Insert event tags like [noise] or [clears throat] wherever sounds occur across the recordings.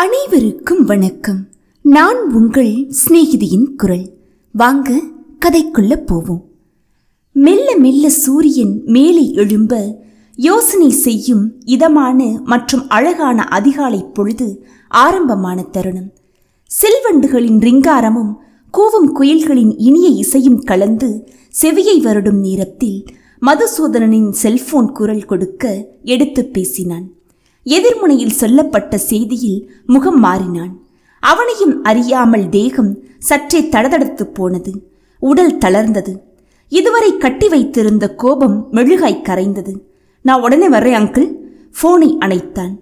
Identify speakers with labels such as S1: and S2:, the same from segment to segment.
S1: அனைவருக்கும் வணக்கம் நான் உங்கள் சிநேகிதியின் குரல் வாங்க கதைக்குள்ள போவோம் மெல்ல மெல்ல சூரியன் மேலே எழும்ப யோசனை செய்யும் இதமான மற்றும் அழகான அதிகாலை பொழுது ஆரம்பமான தருணம் செல்வண்டுகளின் ரிங்காரமும் கூவும் குயில்களின் இனிய இசையும் கலந்து செவியை வருடும் நேரத்தில் மதுசூதனனின் செல்போன் குரல் கொடுக்க எடுத்து பேசினான் எதிர்முனையில் சொல்லப்பட்ட செய்தியில் முகம் மாறினான் அவனையும் அறியாமல் தேகம் சற்றே தடதடத்து போனது உடல் தளர்ந்தது இதுவரை கட்டி வைத்திருந்த கோபம் மெழுகாய் கரைந்தது நான் உடனே வர்றேன் அங்கிள் ஃபோனை அணைத்தான்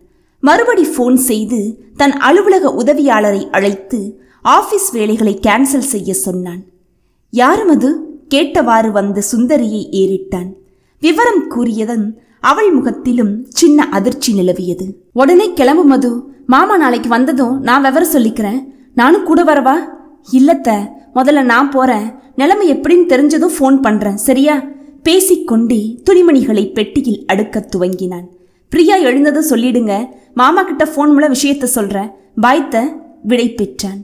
S1: மறுபடி ஃபோன் செய்து தன் அலுவலக உதவியாளரை அழைத்து ஆபீஸ் வேலைகளை கேன்சல் செய்ய சொன்னான் யாரும் அது கேட்டவாறு வந்த சுந்தரியை ஏறிட்டான் விவரம் கூறியதன் அவள் முகத்திலும் சின்ன அதிர்ச்சி நிலவியது உடனே கிளம்பு மது மாமா நாளைக்கு வந்ததும் நான் விவரம் சொல்லிக்கிறேன் நானும் கூட வரவா இல்லத்த முதல்ல நான் போறேன் நிலைமை எப்படின்னு தெரிஞ்சதும் ஃபோன் பண்றேன் சரியா பேசிக்கொண்டே துணிமணிகளை பெட்டியில் அடுக்க துவங்கினான் பிரியா எழுந்ததும் சொல்லிடுங்க மாமா கிட்ட ஃபோன் மூலம் விஷயத்த சொல்றேன் பாய்த்த விடை பெற்றான்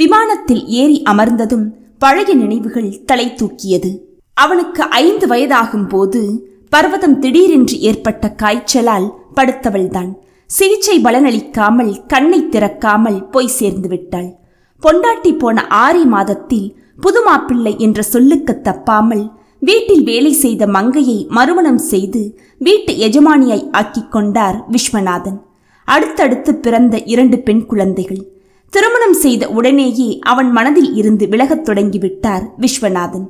S1: விமானத்தில் ஏறி அமர்ந்ததும் பழைய நினைவுகள் தலை தூக்கியது அவனுக்கு ஐந்து வயதாகும் போது பர்வதம் திடீரென்று ஏற்பட்ட காய்ச்சலால் படுத்தவள்தான் சிகிச்சை பலனளிக்காமல் கண்ணை திறக்காமல் போய் சேர்ந்து விட்டாள் பொண்டாட்டி போன ஆறி மாதத்தில் புது மாப்பிள்ளை என்ற சொல்லுக்கு தப்பாமல் வீட்டில் வேலை செய்த மங்கையை மறுமணம் செய்து வீட்டு எஜமானியாய் ஆக்கிக் கொண்டார் விஸ்வநாதன் அடுத்தடுத்து பிறந்த இரண்டு பெண் குழந்தைகள் திருமணம் செய்த உடனேயே அவன் மனதில் இருந்து விலகத் தொடங்கிவிட்டார் விஸ்வநாதன்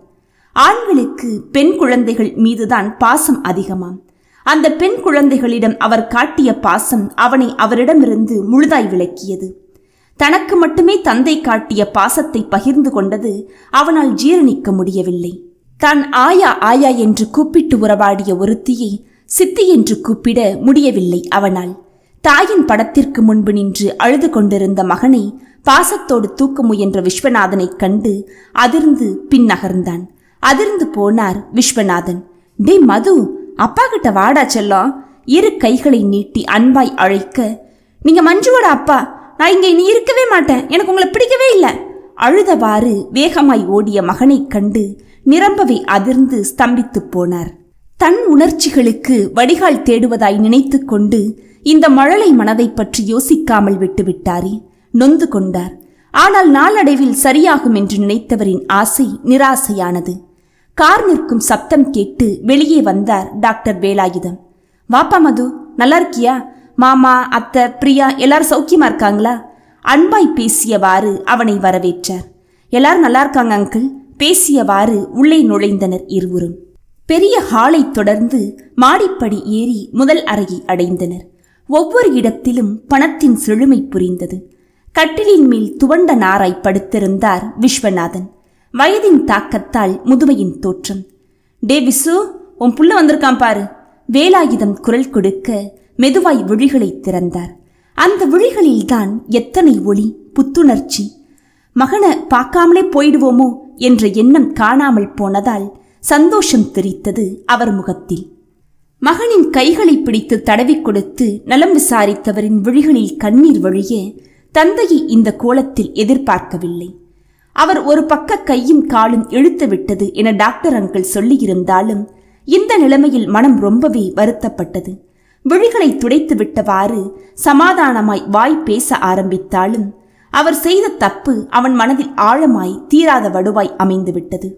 S1: ஆண்களுக்கு பெண் குழந்தைகள் மீதுதான் பாசம் அதிகமாம் அந்த பெண் குழந்தைகளிடம் அவர் காட்டிய பாசம் அவனை அவரிடமிருந்து முழுதாய் விளக்கியது தனக்கு மட்டுமே தந்தை காட்டிய பாசத்தை பகிர்ந்து கொண்டது அவனால் ஜீரணிக்க முடியவில்லை தான் ஆயா ஆயா என்று கூப்பிட்டு உறவாடிய ஒருத்தியை சித்தி என்று கூப்பிட முடியவில்லை அவனால் தாயின் படத்திற்கு முன்பு நின்று அழுது கொண்டிருந்த மகனை பாசத்தோடு தூக்க முயன்ற விஸ்வநாதனைக் கண்டு அதிர்ந்து பின் நகர்ந்தான் அதிர்ந்து போனார் விஸ்வநாதன் டே மது அப்பா கிட்ட வாடா செல்லம் இரு கைகளை நீட்டி அன்பாய் அழைக்க நீங்க மஞ்சுவோட அப்பா நான் இங்க இனி இருக்கவே மாட்டேன் எனக்கு உங்களை பிடிக்கவே இல்லை அழுதவாறு வேகமாய் ஓடிய மகனை கண்டு நிரம்பவை அதிர்ந்து ஸ்தம்பித்து போனார் தன் உணர்ச்சிகளுக்கு வடிகால் தேடுவதாய் நினைத்து கொண்டு இந்த மழலை மனதை பற்றி யோசிக்காமல் விட்டுவிட்டாரே நொந்து கொண்டார் ஆனால் நாளடைவில் சரியாகும் என்று நினைத்தவரின் ஆசை நிராசையானது கார் நிற்கும் சப்தம் கேட்டு வெளியே வந்தார் டாக்டர் வேலாயுதம் வாப்பா மது நல்லா இருக்கியா மாமா அத்தை பிரியா எல்லாரும் சௌக்கியமா இருக்காங்களா அன்பாய் பேசியவாறு அவனை வரவேற்றார் எல்லாரும் நல்லா இருக்காங்க அங்கிள் பேசியவாறு உள்ளே நுழைந்தனர் இருவரும் பெரிய ஹாலை தொடர்ந்து மாடிப்படி ஏறி முதல் அறையை அடைந்தனர் ஒவ்வொரு இடத்திலும் பணத்தின் செழுமை புரிந்தது கட்டிலின் மேல் துவண்ட நாராய் படுத்திருந்தார் விஸ்வநாதன் வயதின் தாக்கத்தால் முதுமையின் தோற்றம் டே விசு உன் புள்ள வந்திருக்கான் பாரு வேலாயுதம் குரல் கொடுக்க மெதுவாய் விழிகளை திறந்தார் அந்த விழிகளில்தான் எத்தனை ஒளி புத்துணர்ச்சி மகனை பார்க்காமலே போயிடுவோமோ என்ற எண்ணம் காணாமல் போனதால் சந்தோஷம் தெரித்தது அவர் முகத்தில் மகனின் கைகளை பிடித்து தடவி கொடுத்து நலம் விசாரித்தவரின் விழிகளில் கண்ணீர் வழிய தந்தையை இந்த கோலத்தில் எதிர்பார்க்கவில்லை அவர் ஒரு பக்க கையும் காலும் இழுத்து விட்டது என டாக்டர் அங்கிள் சொல்லியிருந்தாலும் இந்த நிலைமையில் மனம் ரொம்பவே வருத்தப்பட்டது விழிகளை துடைத்து விட்டவாறு சமாதானமாய் வாய் பேச ஆரம்பித்தாலும் அவர் செய்த தப்பு அவன் மனதில் ஆழமாய் தீராத வடுவாய் அமைந்து விட்டது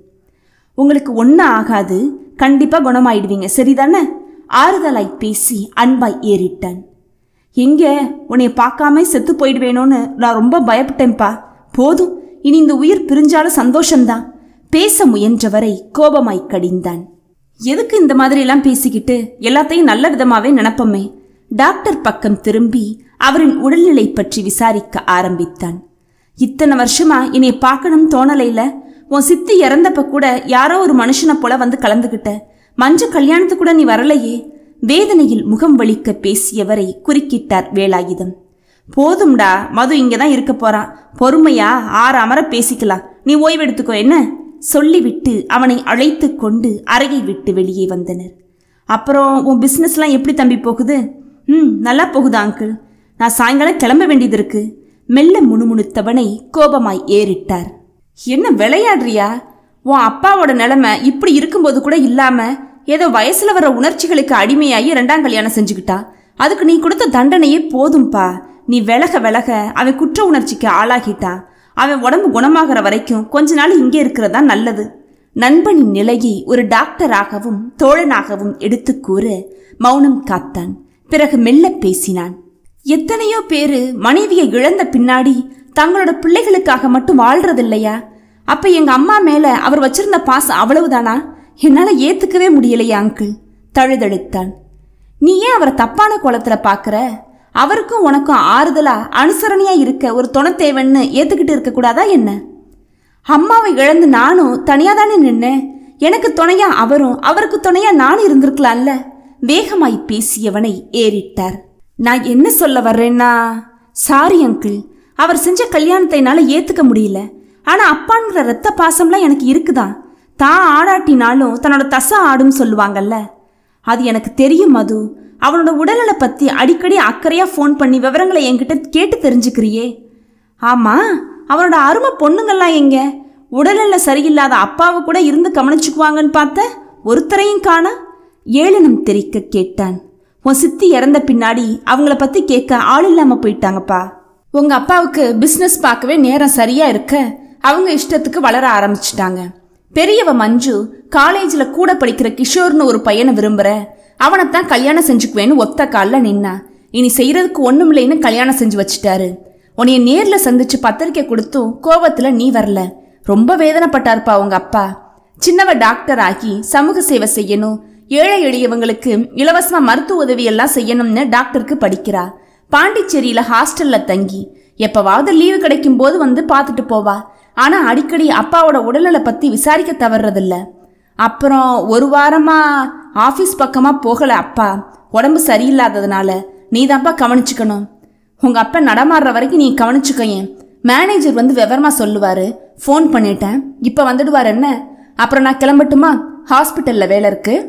S1: உங்களுக்கு ஒன்றும் ஆகாது கண்டிப்பாக குணமாயிடுவீங்க சரிதானே ஆறுதலாய் பேசி அன்பாய் ஏறிட்டான் எங்கே உன்னை பார்க்காம செத்து போயிடுவேணும்னு நான் ரொம்ப பயப்பட்டேன்ப்பா போதும் இனி இந்த உயிர் பிரிஞ்சாலும் சந்தோஷம்தான் பேச முயன்றவரை கோபமாய் கடிந்தான் எதுக்கு இந்த மாதிரி எல்லாம் பேசிக்கிட்டு எல்லாத்தையும் நல்ல விதமாவே நினப்பமே டாக்டர் பக்கம் திரும்பி அவரின் உடல்நிலை பற்றி விசாரிக்க ஆரம்பித்தான் இத்தனை வருஷமா என்னை பார்க்கணும் தோணலையில உன் சித்தி இறந்தப்ப கூட யாரோ ஒரு மனுஷனை போல வந்து கலந்துகிட்ட மஞ்ச கல்யாணத்துக்கு கூட நீ வரலையே வேதனையில் முகம் வலிக்க பேசியவரை குறுக்கிட்டார் வேலாயுதம் போதும்டா மது இங்கே தான் இருக்க போறான் பொறுமையா ஆறாமற பேசிக்கலாம் நீ ஓய்வெடுத்துக்கோ என்ன சொல்லிவிட்டு அவனை அழைத்து கொண்டு அறையை விட்டு வெளியே வந்தனர் அப்புறம் உன் பிஸ்னஸ்லாம் எப்படி தம்பி போகுது ம் நல்லா போகுதா அங்கிள் நான் சாயங்காலம் கிளம்ப வேண்டியது இருக்கு மெல்ல முணுமுணுத்தவனை கோபமாய் ஏறிட்டார் என்ன விளையாடுறியா உன் அப்பாவோட நிலைமை இப்படி இருக்கும்போது கூட இல்லாம ஏதோ வயசுல வர உணர்ச்சிகளுக்கு அடிமையாகி ரெண்டாம் கல்யாணம் செஞ்சுக்கிட்டா அதுக்கு நீ கொடுத்த தண்டனையே போதும்பா நீ விலக விலக அவன் குற்ற உணர்ச்சிக்கு ஆளாகிட்டான் அவன் உடம்பு குணமாகிற வரைக்கும் கொஞ்ச நாள் இங்கே இருக்கிறதா நல்லது நண்பனின் நிலையை ஒரு டாக்டராகவும் தோழனாகவும் எடுத்து கூற மௌனம் காத்தான் பிறகு மெல்ல பேசினான் எத்தனையோ பேரு மனைவியை இழந்த பின்னாடி தங்களோட பிள்ளைகளுக்காக மட்டும் வாழ்றதில்லையா அப்ப எங்க அம்மா மேல அவர் வச்சிருந்த பாசம் அவ்வளவுதானா என்னால ஏத்துக்கவே முடியலையா அங்கிள் தழுதழுத்தான் நீ ஏன் அவரை தப்பான குளத்துல பாக்குற அவருக்கும் உனக்கும் ஆறுதலா அனுசரணையா இருக்க ஒரு துணை தேவைன்னு ஏத்துக்கிட்டு இருக்கக்கூடாதா என்ன அம்மாவை இழந்து நானும் தனியாக தானே நின்னேன் எனக்கு துணையா அவரும் அவருக்கு துணையா நானும் இருந்திருக்கலாம்ல வேகமாய் பேசியவனை ஏறிட்டார் நான் என்ன சொல்ல வர்றேன்னா சாரி அங்கிள் அவர் செஞ்ச கல்யாணத்தை என்னால் ஏற்றுக்க முடியல ஆனால் அப்பாங்கிற ரத்த பாசம்லாம் எனக்கு இருக்குதான் தான் ஆடாட்டினாலும் தன்னோட தசை ஆடும் சொல்லுவாங்கல்ல அது எனக்கு தெரியும் மது அவனோட உடல்நலை பற்றி அடிக்கடி அக்கறையாக ஃபோன் பண்ணி விவரங்களை என்கிட்ட கேட்டு தெரிஞ்சுக்கிறியே ஆமாம் அவனோட அருமை பொண்ணுங்கள்லாம் எங்க உடல்நல சரியில்லாத அப்பாவை கூட இருந்து கவனிச்சுக்குவாங்கன்னு பார்த்த ஒருத்தரையும் காண ஏளனம் தெரிக்க கேட்டான் உன் சித்தி இறந்த பின்னாடி அவங்கள பற்றி கேட்க ஆள் இல்லாமல் போயிட்டாங்கப்பா உங்கள் அப்பாவுக்கு பிஸ்னஸ் பார்க்கவே நேரம் சரியாக இருக்க அவங்க இஷ்டத்துக்கு வளர ஆரம்பிச்சிட்டாங்க பெரியவ மஞ்சு காலேஜில் கூட படிக்கிற கிஷோர்னு ஒரு பையனை விரும்புகிறேன் அவனைத்தான் கல்யாணம் செஞ்சுக்குவேன்னு ஒத்த காலில் நின்னா இனி செய்யறதுக்கு ஒன்றும் இல்லைன்னு கல்யாணம் செஞ்சு வச்சுட்டாரு உனைய நேரில் சந்திச்சு பத்திரிக்கை கொடுத்தும் கோபத்தில் நீ வரல ரொம்ப வேதனைப்பட்டார்ப்பா உங்க அப்பா சின்னவ டாக்டர் ஆகி சமூக சேவை செய்யணும் ஏழை எளியவங்களுக்கு இலவசமா மருத்துவ உதவி எல்லாம் செய்யணும்னு டாக்டருக்கு படிக்கிறா பாண்டிச்சேரியில ஹாஸ்டல்ல தங்கி எப்பவாவது லீவு கிடைக்கும் போது வந்து பார்த்துட்டு போவா ஆனா அடிக்கடி அப்பாவோட உடல்நலை பத்தி விசாரிக்க தவறதில்ல அப்புறம் ஒரு வாரமா ஆஃபீஸ் பக்கமாக போகலை அப்பா உடம்பு சரியில்லாததுனால நீ தான்ப்பா கவனிச்சுக்கணும் உங்கள் அப்பா நடமாடுற வரைக்கும் நீ கவனிச்சுக்கையே மேனேஜர் வந்து விவரமாக சொல்லுவார் ஃபோன் பண்ணிட்டேன் இப்போ வந்துடுவார் என்ன அப்புறம் நான் கிளம்பட்டுமா ஹாஸ்பிட்டலில் வேலை இருக்குது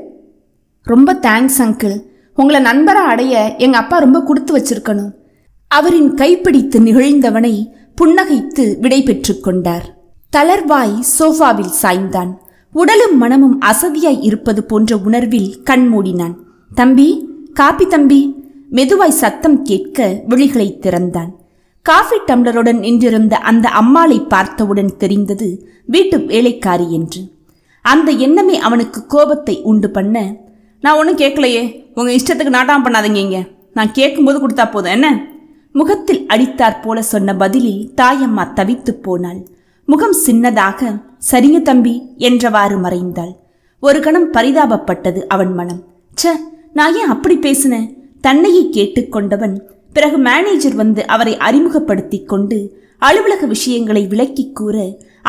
S1: ரொம்ப தேங்க்ஸ் அங்கிள் உங்களை நண்பராக அடைய எங்கள் அப்பா ரொம்ப கொடுத்து வச்சிருக்கணும் அவரின் கைப்பிடித்து நிகழ்ந்தவனை புன்னகைத்து விடை பெற்று கொண்டார் தளர்வாய் சோஃபாவில் சாய்ந்தான் உடலும் மனமும் அசதியாய் இருப்பது போன்ற உணர்வில் கண் மூடினான் தம்பி காபி தம்பி மெதுவாய் சத்தம் கேட்க விழிகளை திறந்தான் காஃபி டம்ளருடன் நின்றிருந்த அந்த அம்மாளை பார்த்தவுடன் தெரிந்தது வீட்டு வேலைக்காரி என்று அந்த எண்ணமே அவனுக்கு கோபத்தை உண்டு பண்ண நான் ஒன்றும் கேட்கலையே உங்கள் இஷ்டத்துக்கு நாட்டாம் பண்ணாதீங்க நான் கேட்கும்போது கொடுத்தா போதும் என்ன முகத்தில் அடித்தார் போல சொன்ன பதிலில் தாயம்மா தவித்து போனாள் முகம் சின்னதாக சரிங்க தம்பி என்றவாறு மறைந்தாள் ஒரு கணம் பரிதாபப்பட்டது அவன் மனம் ச நான் ஏன் அப்படி பேசினேன் தன்னையை கேட்டுக்கொண்டவன் பிறகு மேனேஜர் வந்து அவரை அறிமுகப்படுத்தி கொண்டு அலுவலக விஷயங்களை விளக்கி கூற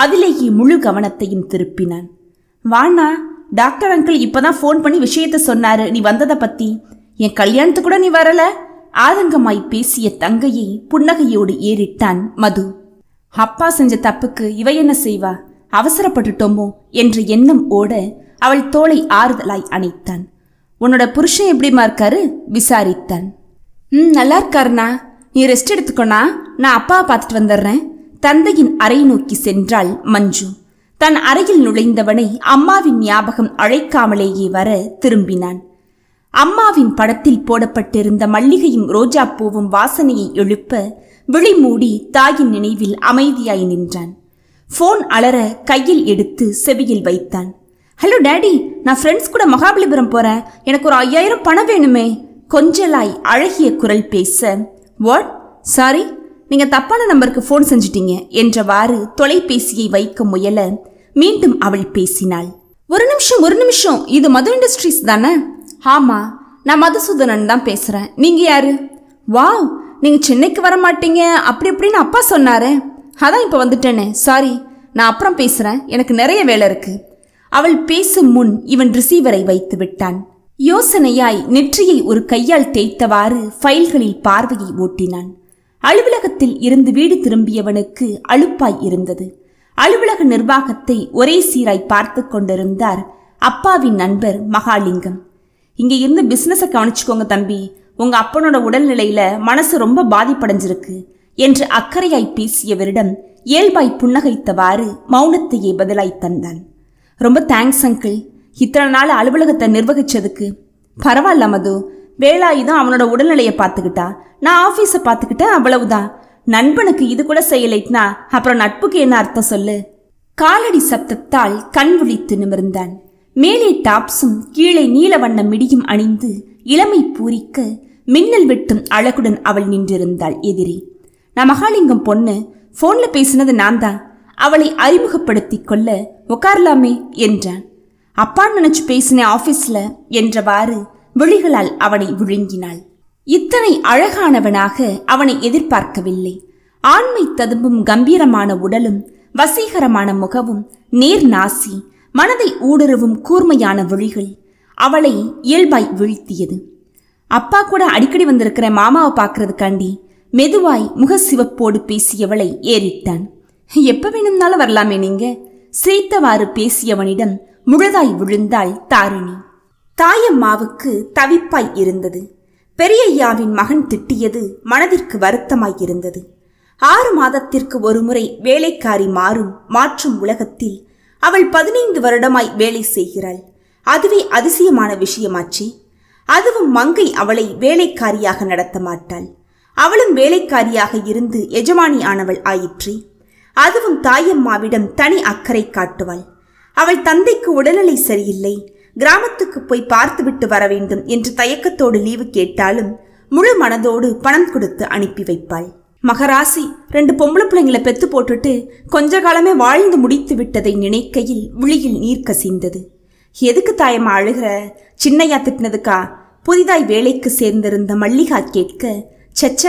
S1: அதிலேயே முழு கவனத்தையும் திருப்பினான் வாண்ணா டாக்டர் அங்கிள் இப்போதான் ஃபோன் பண்ணி விஷயத்த சொன்னாரு நீ வந்ததை பத்தி என் கல்யாணத்துக்கு கூட நீ வரல ஆதங்கமாய் பேசிய தங்கையை புன்னகையோடு ஏறிட்டான் மது அப்பா செஞ்ச தப்புக்கு இவ என்ன செய்வா அவசரப்பட்டுட்டோமோ என்ற எண்ணம் ஓட அவள் தோலை ஆறுதலாய் அணைத்தான் உன்னோட புருஷன் எப்படிமா இருக்காரு விசாரித்தான் ம் நல்லா இருக்காருண்ணா நீ ரெஸ்ட் எடுத்துக்கோண்ணா நான் அப்பா பார்த்துட்டு வந்துடுறேன் தந்தையின் அறை நோக்கி சென்றாள் மஞ்சு தன் அறையில் நுழைந்தவனை அம்மாவின் ஞாபகம் அழைக்காமலேயே வர திரும்பினான் அம்மாவின் படத்தில் போடப்பட்டிருந்த மல்லிகையும் ரோஜாப்பூவும் வாசனையை எழுப்ப விழி மூடி தாயின் நினைவில் அமைதியாய் நின்றான் ஃபோன் அலற கையில் எடுத்து செவியில் வைத்தான் ஹலோ டேடி நான் ஃப்ரெண்ட்ஸ் கூட மகாபலிபுரம் போகிறேன் எனக்கு ஒரு ஐயாயிரம் பணம் வேணுமே கொஞ்சலாய் அழகிய குரல் பேச வாட் சாரி நீங்கள் தப்பான நம்பருக்கு ஃபோன் செஞ்சிட்டீங்க என்றவாறு தொலைபேசியை வைக்க முயல மீண்டும் அவள் பேசினாள் ஒரு நிமிஷம் ஒரு நிமிஷம் இது மது இண்டஸ்ட்ரீஸ் தானே ஆமாம் நான் மதுசூதனன் தான் பேசுகிறேன் நீங்கள் யார் வாவ் நீங்கள் சென்னைக்கு வர மாட்டீங்க அப்படி அப்படின்னு அப்பா சொன்னாரேன் அதான் இப்போ வந்துட்டேனே சாரி நான் அப்புறம் பேசுகிறேன் எனக்கு நிறைய வேலை இருக்கு அவள் பேசும் முன் இவன் ரிசீவரை வைத்து விட்டான் யோசனையாய் நெற்றியை ஒரு கையால் தேய்த்தவாறு ஃபைல்களில் பார்வையை ஓட்டினான் அலுவலகத்தில் இருந்து வீடு திரும்பியவனுக்கு அழுப்பாய் இருந்தது அலுவலக நிர்வாகத்தை ஒரே சீராய் பார்த்து கொண்டிருந்தார் அப்பாவின் நண்பர் மகாலிங்கம் இங்க இருந்து பிஸ்னஸை கவனிச்சுக்கோங்க தம்பி உங்க அப்பனோட உடல்நிலையில மனசு ரொம்ப பாதிப்படைஞ்சிருக்கு என்று அக்கறையாய் பேசியவரிடம் இயல்பாய் புன்னகைத்தவாறு மௌனத்தையே பதிலாய் தந்தான் ரொம்ப தேங்க்ஸ் அங்கிள் இத்தனை நாள் அலுவலகத்தை நிர்வகிச்சதுக்கு பரவாயில்ல மது வேளாயுதான் அவனோட உடல்நிலையை பார்த்துக்கிட்டா நான் ஆஃபீஸை பார்த்துக்கிட்டேன் அவ்வளவுதான் நண்பனுக்கு இது கூட செய்யலைட்னா அப்புறம் நட்புக்கு என்ன அர்த்தம் சொல்லு காலடி சப்தத்தால் கண் விழித்து நிமிர்ந்தான் மேலே டாப்ஸும் கீழே நீல வண்ண மிடியும் அணிந்து இளமை பூரிக்க மின்னல் வெட்டும் அழகுடன் அவள் நின்றிருந்தாள் எதிரே நான் மகாலிங்கம் பொண்ணு ஃபோனில் பேசினது நான் தான் அவளை அறிமுகப்படுத்தி கொள்ள உட்காரலாமே என்றான் அப்பான்னு நினச்சி பேசின ஆஃபீஸில் என்றவாறு விழிகளால் அவனை விழுங்கினாள் இத்தனை அழகானவனாக அவனை எதிர்பார்க்கவில்லை ஆண்மை ததும்பும் கம்பீரமான உடலும் வசீகரமான முகமும் நேர் நாசி மனதை ஊடுருவும் கூர்மையான விழிகள் அவளை இயல்பாய் வீழ்த்தியது அப்பா கூட அடிக்கடி வந்திருக்கிற மாமாவை பார்க்கறதுக்காண்டி மெதுவாய் முகசிவப்போடு பேசியவளை ஏறிட்டான் எப்ப வேணும்னாலும் வரலாமே நீங்க சிரித்தவாறு பேசியவனிடம் முழுதாய் விழுந்தாள் தாரிணி தாயம்மாவுக்கு தவிப்பாய் இருந்தது பெரியய்யாவின் மகன் திட்டியது மனதிற்கு வருத்தமாய் இருந்தது ஆறு மாதத்திற்கு ஒருமுறை வேலைக்காரி மாறும் மாற்றும் உலகத்தில் அவள் பதினைந்து வருடமாய் வேலை செய்கிறாள் அதுவே அதிசயமான விஷயமாச்சே அதுவும் மங்கை அவளை வேலைக்காரியாக நடத்த மாட்டாள் அவளும் வேலைக்காரியாக இருந்து எஜமானி ஆனவள் ஆயிற்று அதுவும் தாயம்மாவிடம் தனி அக்கறை காட்டுவாள் அவள் தந்தைக்கு உடல்நிலை சரியில்லை கிராமத்துக்கு போய் பார்த்துவிட்டு வர வேண்டும் என்று தயக்கத்தோடு லீவு கேட்டாலும் முழு மனதோடு பணம் கொடுத்து அனுப்பி வைப்பாள் மகராசி ரெண்டு பொம்பளை பிள்ளைங்களை பெத்து போட்டுட்டு கொஞ்ச காலமே வாழ்ந்து முடித்து விட்டதை நினைக்கையில் விழியில் நீர் கசிந்தது எதுக்கு தாயம்மா அழுகிற சின்னையா திட்டினதுக்கா புதிதாய் வேலைக்கு சேர்ந்திருந்த மல்லிகா கேட்க சச்ச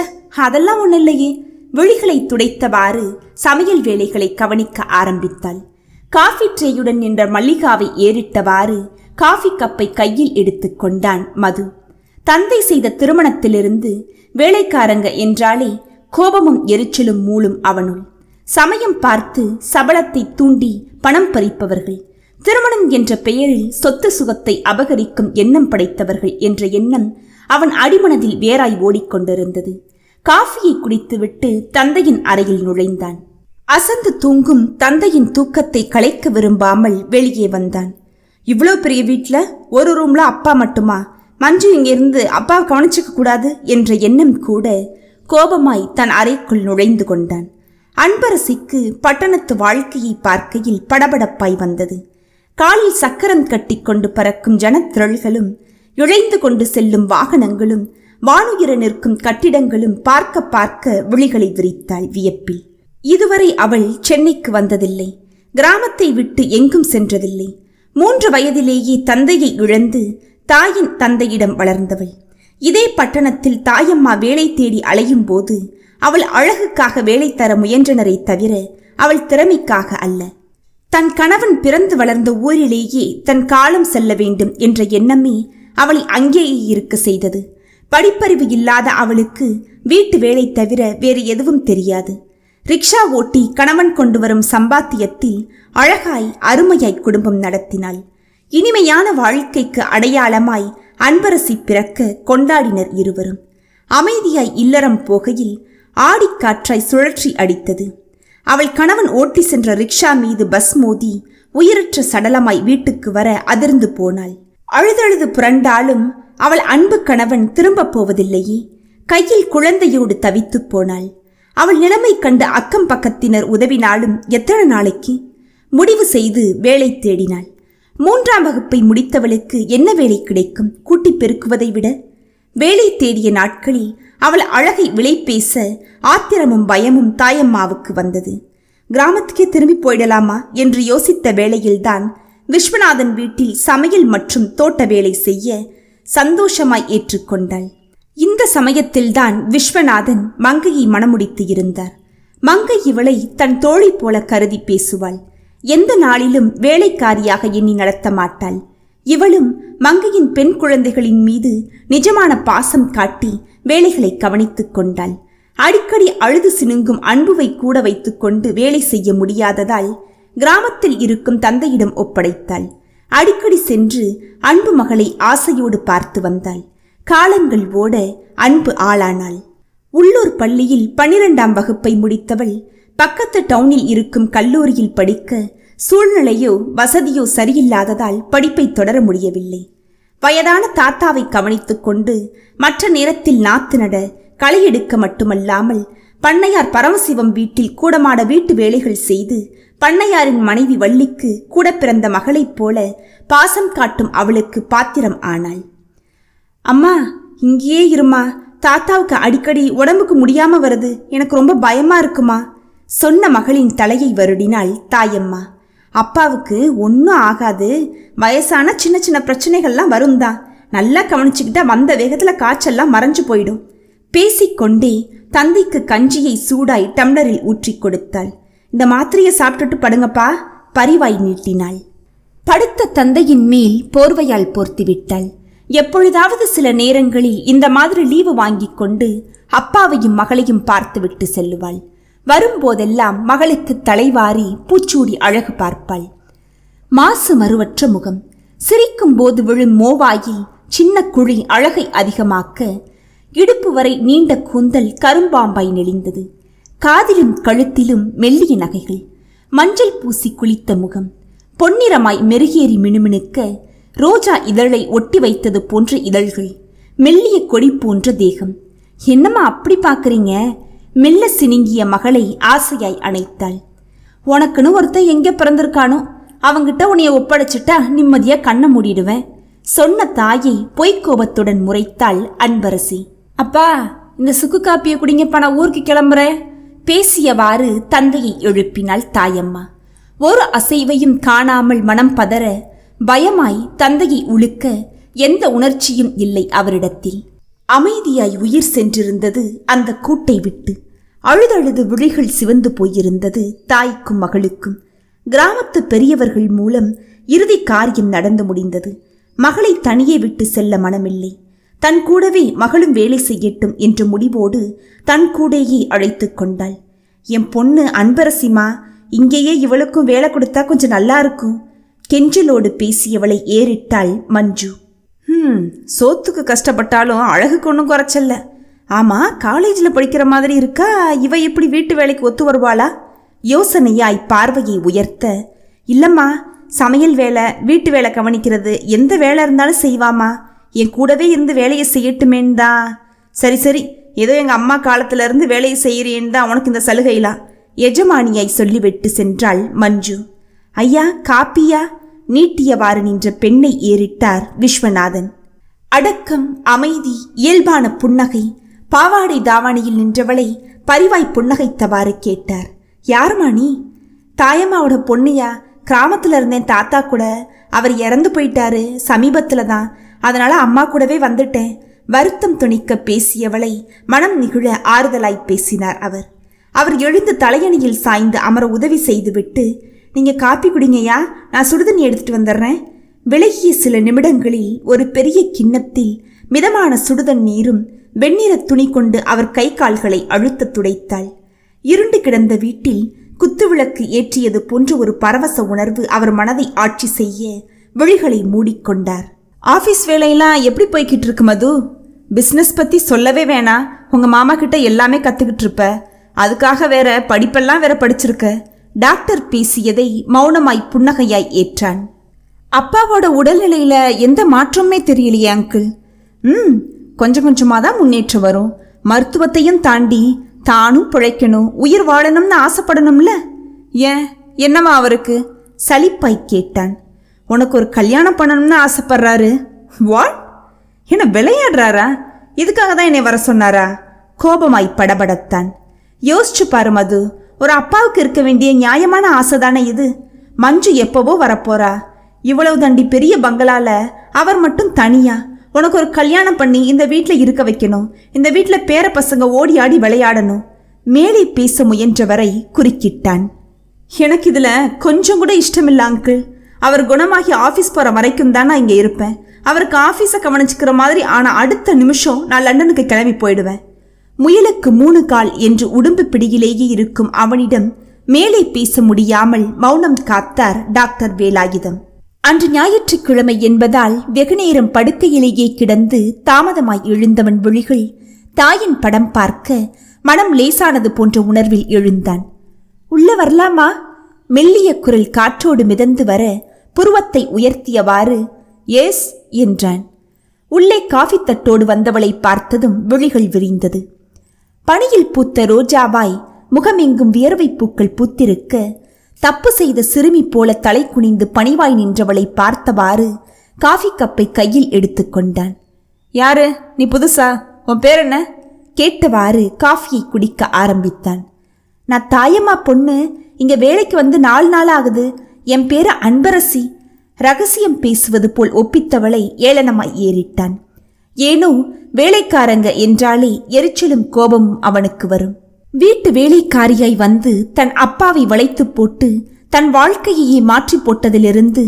S1: அதெல்லாம் ஒன்றும் இல்லையே விழிகளை துடைத்தவாறு சமையல் வேலைகளை கவனிக்க ஆரம்பித்தாள் காஃபி ட்ரேயுடன் நின்ற மல்லிகாவை ஏறிட்டவாறு காஃபி கப்பை கையில் எடுத்து கொண்டான் மது தந்தை செய்த திருமணத்திலிருந்து வேலைக்காரங்க என்றாலே கோபமும் எரிச்சலும் மூளும் அவனுள் சமயம் பார்த்து சபலத்தை தூண்டி பணம் பறிப்பவர்கள் திருமணம் என்ற பெயரில் சொத்து சுகத்தை அபகரிக்கும் எண்ணம் படைத்தவர்கள் என்ற எண்ணம் அவன் அடிமனதில் வேராய் ஓடிக்கொண்டிருந்தது காஃபியை குடித்துவிட்டு தந்தையின் அறையில் நுழைந்தான் அசந்து தூங்கும் தந்தையின் தூக்கத்தை கலைக்க விரும்பாமல் வெளியே வந்தான் இவ்வளோ பெரிய வீட்டில் ஒரு ரூம்ல அப்பா மட்டுமா மஞ்சு இங்கிருந்து அப்பா கவனிச்சுக்க கூடாது என்ற எண்ணம் கூட கோபமாய் தன் அறைக்குள் நுழைந்து கொண்டான் அன்பரசிக்கு பட்டணத்து வாழ்க்கையை பார்க்கையில் படபடப்பாய் வந்தது காலில் சக்கரம் கட்டி கொண்டு பறக்கும் ஜனத்திரள்களும் இழைந்து கொண்டு செல்லும் வாகனங்களும் வானுயிர நிற்கும் கட்டிடங்களும் பார்க்க பார்க்க விழிகளை விரித்தாள் வியப்பில் இதுவரை அவள் சென்னைக்கு வந்ததில்லை கிராமத்தை விட்டு எங்கும் சென்றதில்லை மூன்று வயதிலேயே தந்தையை இழந்து தாயின் தந்தையிடம் வளர்ந்தவள் இதே பட்டணத்தில் தாயம்மா வேலை தேடி அலையும் போது அவள் அழகுக்காக வேலை தர முயன்றனரை தவிர அவள் திறமைக்காக அல்ல தன் கணவன் பிறந்து வளர்ந்த ஊரிலேயே தன் காலம் செல்ல வேண்டும் என்ற எண்ணமே அவளை அங்கேயே இருக்க செய்தது படிப்பறிவு இல்லாத அவளுக்கு வீட்டு வேலை தவிர வேறு எதுவும் தெரியாது ரிக்ஷா ஓட்டி கணவன் கொண்டு வரும் சம்பாத்தியத்தில் அழகாய் அருமையாய் குடும்பம் நடத்தினாள் இனிமையான வாழ்க்கைக்கு அடையாளமாய் அன்பரசி பிறக்க கொண்டாடினர் இருவரும் அமைதியாய் இல்லறம் போகையில் ஆடிக்காற்றாய் சுழற்சி அடித்தது அவள் கணவன் ஓட்டி சென்ற ரிக்ஷா மீது பஸ் மோதி உயிரற்ற சடலமாய் வீட்டுக்கு வர அதிர்ந்து போனாள் அழுதழுது புரண்டாலும் அவள் அன்பு கணவன் திரும்பப் போவதில்லையே கையில் குழந்தையோடு தவித்து போனாள் அவள் நிலைமை கண்டு அக்கம் பக்கத்தினர் உதவினாலும் எத்தனை நாளைக்கு முடிவு செய்து வேலை தேடினாள் மூன்றாம் வகுப்பை முடித்தவளுக்கு என்ன வேலை கிடைக்கும் கூட்டி பெருக்குவதை விட வேலை தேடிய நாட்களில் அவள் அழகை விலை பேச ஆத்திரமும் பயமும் தாயம்மாவுக்கு வந்தது கிராமத்துக்கே திரும்பி போயிடலாமா என்று யோசித்த வேளையில்தான் விஸ்வநாதன் வீட்டில் சமையல் மற்றும் தோட்ட வேலை செய்ய சந்தோஷமாய் ஏற்றுக்கொண்டாள் இந்த சமயத்தில்தான் விஸ்வநாதன் மங்கையை மணமுடித்து இருந்தார் மங்கை இவளை தன் தோழி போல கருதி பேசுவாள் எந்த நாளிலும் வேலைக்காரியாக எண்ணி நடத்த மாட்டாள் இவளும் மங்கையின் பெண் குழந்தைகளின் மீது நிஜமான பாசம் காட்டி வேலைகளை கவனித்துக் கொண்டாள் அடிக்கடி அழுது சினுங்கும் அன்புவை கூட வைத்துக்கொண்டு வேலை செய்ய முடியாததால் கிராமத்தில் இருக்கும் தந்தையிடம் ஒப்படைத்தாள் அடிக்கடி சென்று அன்பு மகளை ஆசையோடு பார்த்து வந்தாள் காலங்கள் ஓட அன்பு ஆளானாள் உள்ளூர் பள்ளியில் பனிரெண்டாம் வகுப்பை முடித்தவள் பக்கத்து டவுனில் இருக்கும் கல்லூரியில் படிக்க சூழ்நிலையோ வசதியோ சரியில்லாததால் படிப்பை தொடர முடியவில்லை வயதான தாத்தாவை கவனித்துக் கொண்டு மற்ற நேரத்தில் நாத்து நட களை எடுக்க மட்டுமல்லாமல் பண்ணையார் பரமசிவம் வீட்டில் கூடமாட வீட்டு வேலைகள் செய்து பண்ணையாரின் மனைவி வள்ளிக்கு கூட பிறந்த மகளைப் போல பாசம் காட்டும் அவளுக்கு பாத்திரம் ஆனாள் அம்மா இங்கேயே இருமா தாத்தாவுக்கு அடிக்கடி உடம்புக்கு முடியாம வருது எனக்கு ரொம்ப பயமா இருக்குமா சொன்ன மகளின் தலையை வருடினாள் தாயம்மா அப்பாவுக்கு ஒன்றும் ஆகாது வயசான சின்ன சின்ன பிரச்சனைகள்லாம் வரும்தான் நல்லா கவனிச்சுக்கிட்டா வந்த வேகத்தில் காய்ச்சல்லாம் மறைஞ்சு போயிடும் பேசிக்கொண்டே தந்தைக்கு கஞ்சியை சூடாய் டம்ளரில் ஊற்றி கொடுத்தாள் இந்த மாத்திரையை சாப்பிட்டுட்டு படுங்கப்பா பரிவாய் நீட்டினாள் படுத்த தந்தையின் மேல் போர்வையால் போர்த்தி விட்டாள் எப்பொழுதாவது சில நேரங்களில் இந்த மாதிரி லீவு வாங்கி கொண்டு அப்பாவையும் மகளையும் பார்த்துவிட்டு செல்லுவாள் வரும்போதெல்லாம் மகளுக்கு தலைவாரி பூச்சூடி அழகு பார்ப்பாள் மாசு மறுவற்ற முகம் சிரிக்கும் போது விழும் மோவாயில் சின்ன குழி அழகை அதிகமாக்க இடுப்பு வரை நீண்ட கூந்தல் கரும்பாம்பாய் நெளிந்தது காதிலும் கழுத்திலும் மெல்லிய நகைகள் மஞ்சள் பூசி குளித்த முகம் பொன்னிறமாய் மெருகேறி மினுமினுக்க ரோஜா இதழை ஒட்டி வைத்தது போன்ற இதழ்கள் மெல்லிய கொடி போன்ற தேகம் என்னம்மா அப்படி பார்க்குறீங்க மெல்ல சினுங்கிய மகளை ஆசையாய் அணைத்தாள் உனக்குன்னு ஒருத்தன் எங்கே பிறந்திருக்கானோ அவங்கிட்ட உன்னைய ஒப்படைச்சிட்டா நிம்மதியாக கண்ணை மூடிடுவேன் சொன்ன தாயை பொய்க்கோபத்துடன் முறைத்தாள் அன்பரசி அப்பா இந்த சுக்கு காப்பியை குடிங்கப்பா நான் ஊருக்கு கிளம்புறேன் பேசியவாறு தந்தையை எழுப்பினாள் தாயம்மா ஒரு அசைவையும் காணாமல் மனம் பதற பயமாய் தந்தையை உழுக்க எந்த உணர்ச்சியும் இல்லை அவரிடத்தில் அமைதியாய் உயிர் சென்றிருந்தது அந்த கூட்டை விட்டு அழுதழுது விழிகள் சிவந்து போயிருந்தது தாய்க்கும் மகளுக்கும் கிராமத்து பெரியவர்கள் மூலம் இறுதி காரியம் நடந்து முடிந்தது மகளை தனியே விட்டு செல்ல மனமில்லை தன் கூடவே மகளும் வேலை செய்யட்டும் என்ற முடிவோடு தன் கூடையே அழைத்து கொண்டாள் என் பொண்ணு அன்பரசிமா இங்கேயே இவளுக்கும் வேலை கொடுத்தா கொஞ்சம் நல்லா இருக்கும் கெஞ்சலோடு பேசியவளை ஏறிட்டாள் மஞ்சு ம் சோத்துக்கு கஷ்டப்பட்டாலும் அழகுக்கு ஒன்றும் குறைச்சல்ல ஆமாம் காலேஜில் படிக்கிற மாதிரி இருக்கா இவ எப்படி வீட்டு வேலைக்கு ஒத்து வருவாளா யோசனையாய் பார்வையை உயர்த்த இல்லைம்மா சமையல் வேலை வீட்டு வேலை கவனிக்கிறது எந்த வேலை இருந்தாலும் செய்வாமா என் கூடவே இருந்து வேலையை செய்யட்டுமேன்னு சரி சரி ஏதோ எங்கள் அம்மா காலத்திலிருந்து வேலையை செய்கிறேன்னு தான் உனக்கு இந்த சலுகையிலா எஜமானியை சொல்லிவிட்டு சென்றாள் மஞ்சு ஐயா காப்பியா நீட்டியவாறு நின்ற பெண்ணை ஏறிட்டார் விஸ்வநாதன் அடக்கம் அமைதி இயல்பான புன்னகை பாவாடை தாவாணியில் நின்றவளை பரிவாய் புன்னகைத்தவாறு கேட்டார் யாருமா நீ தாயம்மாவோட பொண்ணையா கிராமத்தில் இருந்தேன் தாத்தா கூட அவர் இறந்து போயிட்டாரு சமீபத்தில் தான் அதனால அம்மா கூடவே வந்துட்டேன் வருத்தம் துணிக்க பேசியவளை மனம் நிகழ ஆறுதலாய் பேசினார் அவர் அவர் எழுந்து தலையணியில் சாய்ந்து அமர உதவி செய்துவிட்டு நீங்க காப்பி குடிங்கய்யா நான் சுடுதண்ணி எடுத்துட்டு வந்துடுறேன் விலகிய சில நிமிடங்களில் ஒரு பெரிய கிண்ணத்தில் மிதமான சுடுதண்ணீரும் வெண்ணிற துணி கொண்டு அவர் கை கால்களை அழுத்த துடைத்தாள் இருண்டு கிடந்த வீட்டில் குத்துவிளக்கு ஏற்றியது போன்ற ஒரு பரவச உணர்வு அவர் மனதை ஆட்சி செய்ய விழிகளை மூடிக்கொண்டார் ஆஃபீஸ் வேலையெல்லாம் எப்படி போய்கிட்டு இருக்கு மது பிஸ்னஸ் பற்றி சொல்லவே வேணாம் உங்கள் மாமா கிட்ட எல்லாமே கற்றுக்கிட்டு இருப்ப அதுக்காக வேற படிப்பெல்லாம் வேற படிச்சிருக்க டாக்டர் பேசியதை மௌனமாய் புன்னகையாய் ஏற்றான் அப்பாவோட உடல்நிலையில எந்த மாற்றமே தெரியலையே அங்கிள் ம் கொஞ்சம் கொஞ்சமாக தான் முன்னேற்றம் வரும் மருத்துவத்தையும் தாண்டி தானும் பிழைக்கணும் உயிர் வாழணும்னு ஆசைப்படணும்ல ஏன் என்னமா அவருக்கு சலிப்பாய் கேட்டான் உனக்கு ஒரு கல்யாணம் பண்ணணும்னு ஆசைப்படுறாரு வாட் என்ன விளையாடுறாரா இதுக்காக தான் என்னை வர சொன்னாரா கோபமாய் படபடத்தான் யோசிச்சு பாரு மது ஒரு அப்பாவுக்கு இருக்க வேண்டிய நியாயமான ஆசை தானே இது மஞ்சு எப்பவோ வரப்போறா இவ்வளவு தண்டி பெரிய பங்களால அவர் மட்டும் தனியா உனக்கு ஒரு கல்யாணம் பண்ணி இந்த வீட்டில் இருக்க வைக்கணும் இந்த வீட்டில் பேர பசங்க ஓடி ஆடி விளையாடணும் மேலே பேச முயன்றவரை குறுக்கிட்டான் எனக்கு இதில் கொஞ்சம் கூட இஷ்டமில்ல அங்கிள் அவர் குணமாகி ஆஃபீஸ் போகிற வரைக்கும் தான் நான் இங்கே இருப்பேன் அவருக்கு ஆஃபீஸை கவனிச்சுக்கிற மாதிரி ஆனால் அடுத்த நிமிஷம் நான் லண்டனுக்கு கிளம்பி போயிடுவேன் முயலுக்கு மூணு கால் என்று உடம்பு பிடியிலேயே இருக்கும் அவனிடம் மேலே பேச முடியாமல் மௌனம் காத்தார் டாக்டர் வேலாயுதம் அன்று ஞாயிற்றுக்கிழமை என்பதால் வெகுநேரம் படுக்கையிலேயே கிடந்து தாமதமாய் எழுந்தவன் விழிகள் தாயின் படம் பார்க்க மனம் லேசானது போன்ற உணர்வில் எழுந்தான் உள்ள வரலாமா மெல்லிய குரல் காற்றோடு மிதந்து வர புருவத்தை உயர்த்தியவாறு ஏஸ் என்றான் உள்ளே காஃபி தட்டோடு வந்தவளை பார்த்ததும் விழிகள் விரிந்தது பனியில் பூத்த ரோஜாவாய் முகமெங்கும் வியர்வை பூக்கள் பூத்திருக்க தப்பு செய்த சிறுமி போல தலை குனிந்து பணிவாய் நின்றவளை பார்த்தவாறு காஃபி கப்பை கையில் எடுத்துக்கொண்டான் யாரு நீ புதுசா உன் பேர் என்ன கேட்டவாறு காஃபியை குடிக்க ஆரம்பித்தான் நான் தாயம்மா பொண்ணு இங்கே வேலைக்கு வந்து நாலு நாள் ஆகுது என் பேர அன்பரசி ரகசியம் பேசுவது போல் ஒப்பித்தவளை ஏளனமாய் ஏறிட்டான் ஏனோ வேலைக்காரங்க என்றாலே எரிச்சலும் கோபமும் அவனுக்கு வரும் வீட்டு வேலைக்காரியாய் வந்து தன் அப்பாவை வளைத்து போட்டு தன் வாழ்க்கையே மாற்றி போட்டதிலிருந்து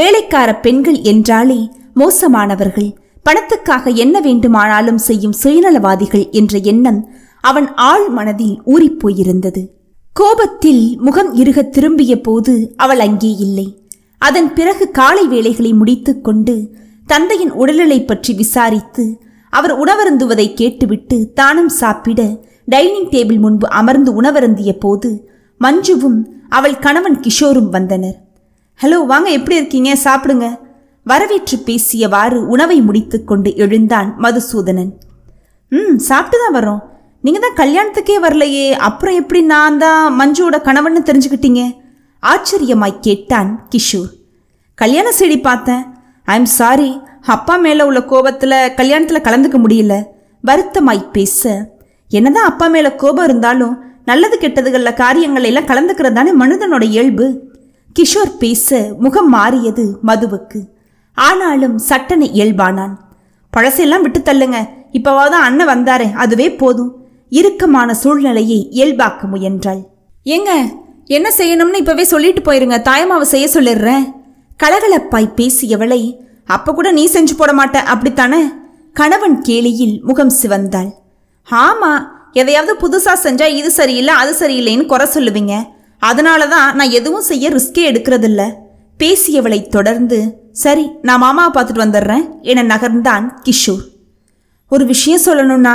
S1: வேலைக்கார பெண்கள் என்றாலே மோசமானவர்கள் பணத்துக்காக என்ன வேண்டுமானாலும் செய்யும் சுயநலவாதிகள் என்ற எண்ணம் அவன் ஆள் மனதில் ஊறிப்போயிருந்தது கோபத்தில் முகம் இருக திரும்பிய போது அவள் அங்கே இல்லை அதன் பிறகு காலை வேலைகளை முடித்து கொண்டு தந்தையின் உடல்நிலை பற்றி விசாரித்து அவர் உணவருந்துவதை கேட்டுவிட்டு தானும் சாப்பிட டைனிங் டேபிள் முன்பு அமர்ந்து உணவருந்திய போது மஞ்சுவும் அவள் கணவன் கிஷோரும் வந்தனர் ஹலோ வாங்க எப்படி இருக்கீங்க சாப்பிடுங்க வரவேற்று பேசியவாறு உணவை முடித்துக்கொண்டு எழுந்தான் மதுசூதனன் ம் சாப்பிட்டு தான் வரோம் நீங்கள் தான் கல்யாணத்துக்கே வரலையே அப்புறம் எப்படி நான் தான் மஞ்சுவோட கணவன்னு தெரிஞ்சுக்கிட்டீங்க ஆச்சரியமாய் கேட்டான் கிஷோர் கல்யாண செடி பார்த்தேன் ஐ எம் சாரி அப்பா மேலே உள்ள கோபத்தில் கல்யாணத்தில் கலந்துக்க முடியல வருத்தமாய் பேச என்னதான் அப்பா மேலே கோபம் இருந்தாலும் நல்லது கெட்டதுகளில் காரியங்கள் எல்லாம் கலந்துக்கிறது தானே மனிதனோட இயல்பு கிஷோர் பேச முகம் மாறியது மதுவுக்கு ஆனாலும் சட்டனை இயல்பானான் பழசையெல்லாம் விட்டு தள்ளுங்க இப்போவாதான் அண்ணன் வந்தாரே அதுவே போதும் இறுக்கமான சூழ்நிலையை இயல்பாக்க முயன்றாள் ஏங்க என்ன செய்யணும்னு இப்பவே சொல்லிட்டு போயிருங்க தாயமாவை செய்ய சொல்லிடுறேன் கலகலப்பாய் பேசியவளை அப்ப கூட நீ செஞ்சு போட மாட்ட அப்படித்தானே கணவன் கேலியில் முகம் சிவந்தாள் ஆமா எதையாவது புதுசா செஞ்சா இது சரியில்லை அது சரியில்லைன்னு குறை சொல்லுவீங்க அதனால தான் நான் எதுவும் செய்ய ரிஸ்கே எடுக்கிறதில்ல பேசியவளை தொடர்ந்து சரி நான் மாமாவை பார்த்துட்டு வந்துடுறேன் என நகர்ந்தான் கிஷோர் ஒரு விஷயம் சொல்லணும்னா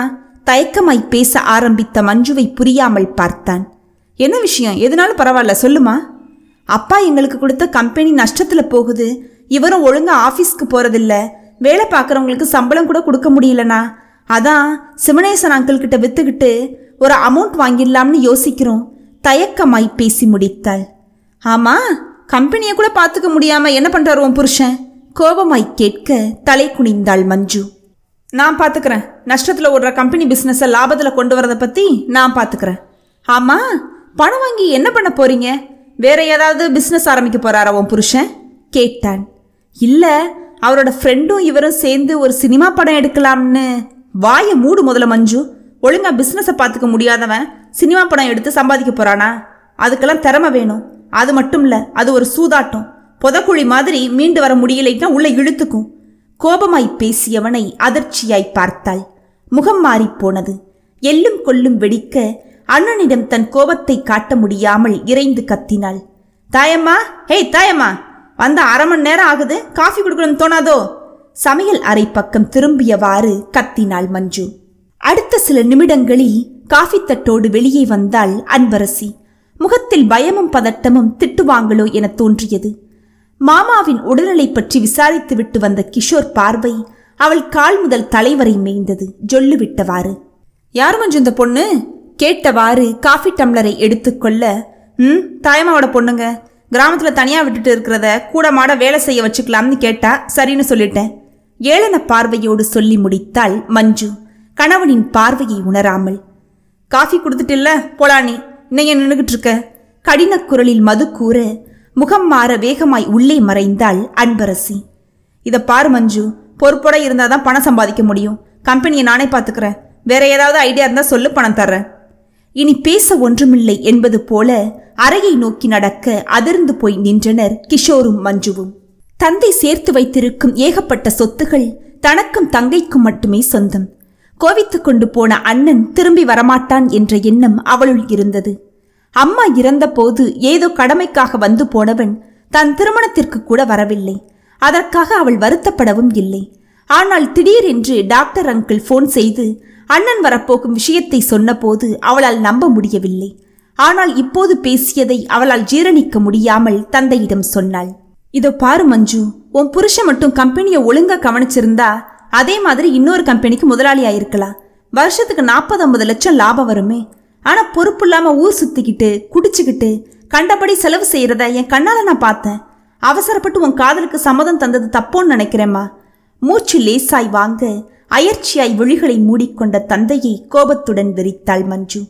S1: தயக்கமாய் பேச ஆரம்பித்த மஞ்சுவை புரியாமல் பார்த்தான் என்ன விஷயம் எதுனாலும் பரவாயில்ல சொல்லுமா அப்பா எங்களுக்கு கொடுத்த கம்பெனி நஷ்டத்தில் போகுது இவரும் ஒழுங்காக ஆஃபீஸ்க்கு போகிறதில்ல வேலை பார்க்குறவங்களுக்கு சம்பளம் கூட கொடுக்க முடியலனா அதான் சிவனேசன் அங்கிள் கிட்ட வித்துக்கிட்டு ஒரு அமௌண்ட் வாங்கிடலாம்னு யோசிக்கிறோம் தயக்கமாய் பேசி முடித்தாள் ஆமாம் கம்பெனியை கூட பார்த்துக்க முடியாமல் என்ன பண்ணுறாரு உன் புருஷன் கோபமாய் கேட்க தலை குனிந்தாள் மஞ்சு நான் பார்த்துக்கிறேன் நஷ்டத்தில் ஓடுற கம்பெனி பிஸ்னஸை லாபத்தில் கொண்டு வரதை பற்றி நான் பார்த்துக்கிறேன் ஆமாம் பணம் வாங்கி என்ன பண்ண போகிறீங்க வேற ஏதாவது பிஸ்னஸ் ஆரம்பிக்க போகிறாரா உன் புருஷன் கேட்டான் இல்லை அவரோட ஃப்ரெண்டும் இவரும் சேர்ந்து ஒரு சினிமா படம் எடுக்கலாம்னு வாயை மூடு முதல்ல மஞ்சு ஒழுங்காக பிஸ்னஸை பார்த்துக்க முடியாதவன் சினிமா படம் எடுத்து சம்பாதிக்க போகிறானா அதுக்கெல்லாம் திறமை வேணும் அது மட்டும் இல்லை அது ஒரு சூதாட்டம் புதக்குழி மாதிரி மீண்டு வர முடியலைன்னா உள்ளே இழுத்துக்கும் கோபமாய் பேசியவனை அதிர்ச்சியாய் பார்த்தாள் முகம் மாறிப்போனது எல்லும் கொல்லும் வெடிக்க அண்ணனிடம் தன் கோபத்தை காட்ட முடியாமல் இறைந்து கத்தினாள் தாயம்மா ஹே தாயம்மா வந்த அரை மணி நேரம் ஆகுது காஃபி கொடுக்கணும் தோணாதோ சமையல் அறை பக்கம் திரும்பியவாறு கத்தினாள் மஞ்சு அடுத்த சில நிமிடங்களில் காஃபி தட்டோடு வெளியே வந்தாள் அன்பரசி முகத்தில் பயமும் பதட்டமும் திட்டுவாங்களோ என தோன்றியது மாமாவின் உடல்நிலை பற்றி விசாரித்து விட்டு வந்த கிஷோர் பார்வை அவள் கால் முதல் தலைவரை மேய்ந்தது ஜொல்லு விட்டவாறு யார் மஞ்சு இந்த பொண்ணு கேட்டவாறு காஃபி டம்ளரை எடுத்துக்கொள்ள ம் தாயமாவோட பொண்ணுங்க கிராமத்தில் தனியாக விட்டுட்டு இருக்கிறத கூட மாட வேலை செய்ய வச்சுக்கலாம்னு கேட்டா சரின்னு சொல்லிட்டேன் ஏளன பார்வையோடு சொல்லி முடித்தாள் மஞ்சு கணவனின் பார்வையை உணராமல் காஃபி கொடுத்துட்டில்ல போலானி இன்னைய நின்றுகிட்டு இருக்க கடின குரலில் மது கூற முகம் மாற வேகமாய் உள்ளே மறைந்தாள் அன்பரசி இதை பாரு மஞ்சு பொறுப்போட இருந்தால் தான் பணம் சம்பாதிக்க முடியும் கம்பெனியை நானே பார்த்துக்கிறேன் வேற ஏதாவது ஐடியா இருந்தால் சொல்லு பணம் தர்றேன் இனி பேச ஒன்றுமில்லை என்பது போல அறையை நோக்கி நடக்க அதிர்ந்து போய் நின்றனர் கிஷோரும் மஞ்சுவும் தந்தை சேர்த்து வைத்திருக்கும் ஏகப்பட்ட சொத்துகள் தனக்கும் தங்கைக்கும் மட்டுமே சொந்தம் கோவித்து கொண்டு போன அண்ணன் திரும்பி வரமாட்டான் என்ற எண்ணம் அவளுள் இருந்தது அம்மா இறந்தபோது ஏதோ கடமைக்காக வந்து போனவன் தன் திருமணத்திற்கு கூட வரவில்லை அதற்காக அவள் வருத்தப்படவும் இல்லை ஆனால் திடீரென்று டாக்டர் அங்கிள் ஃபோன் செய்து அண்ணன் வரப்போகும் விஷயத்தை சொன்னபோது அவளால் நம்ப முடியவில்லை ஆனால் இப்போது பேசியதை அவளால் ஜீரணிக்க முடியாமல் தந்தையிடம் சொன்னாள் இதோ பாரு மஞ்சு உன் புருஷன் மட்டும் கம்பெனியை ஒழுங்கா கவனிச்சிருந்தா அதே மாதிரி இன்னொரு கம்பெனிக்கு முதலாளியாயிருக்கலாம் வருஷத்துக்கு நாற்பது ஐம்பது லட்சம் லாபம் வருமே ஆனா பொறுப்பு இல்லாம ஊர் சுத்திக்கிட்டு குடிச்சுக்கிட்டு கண்டபடி செலவு செய்யறத என் கண்ணால நான் பார்த்தேன் அவசரப்பட்டு உன் காதலுக்கு சம்மதம் தந்தது தப்போன்னு நினைக்கிறேம்மா மூச்சு லேசாய் வாங்க அயற்சியாய் விழிகளை மூடிக்கொண்ட தந்தையை கோபத்துடன் வெறித்தாள் மஞ்சு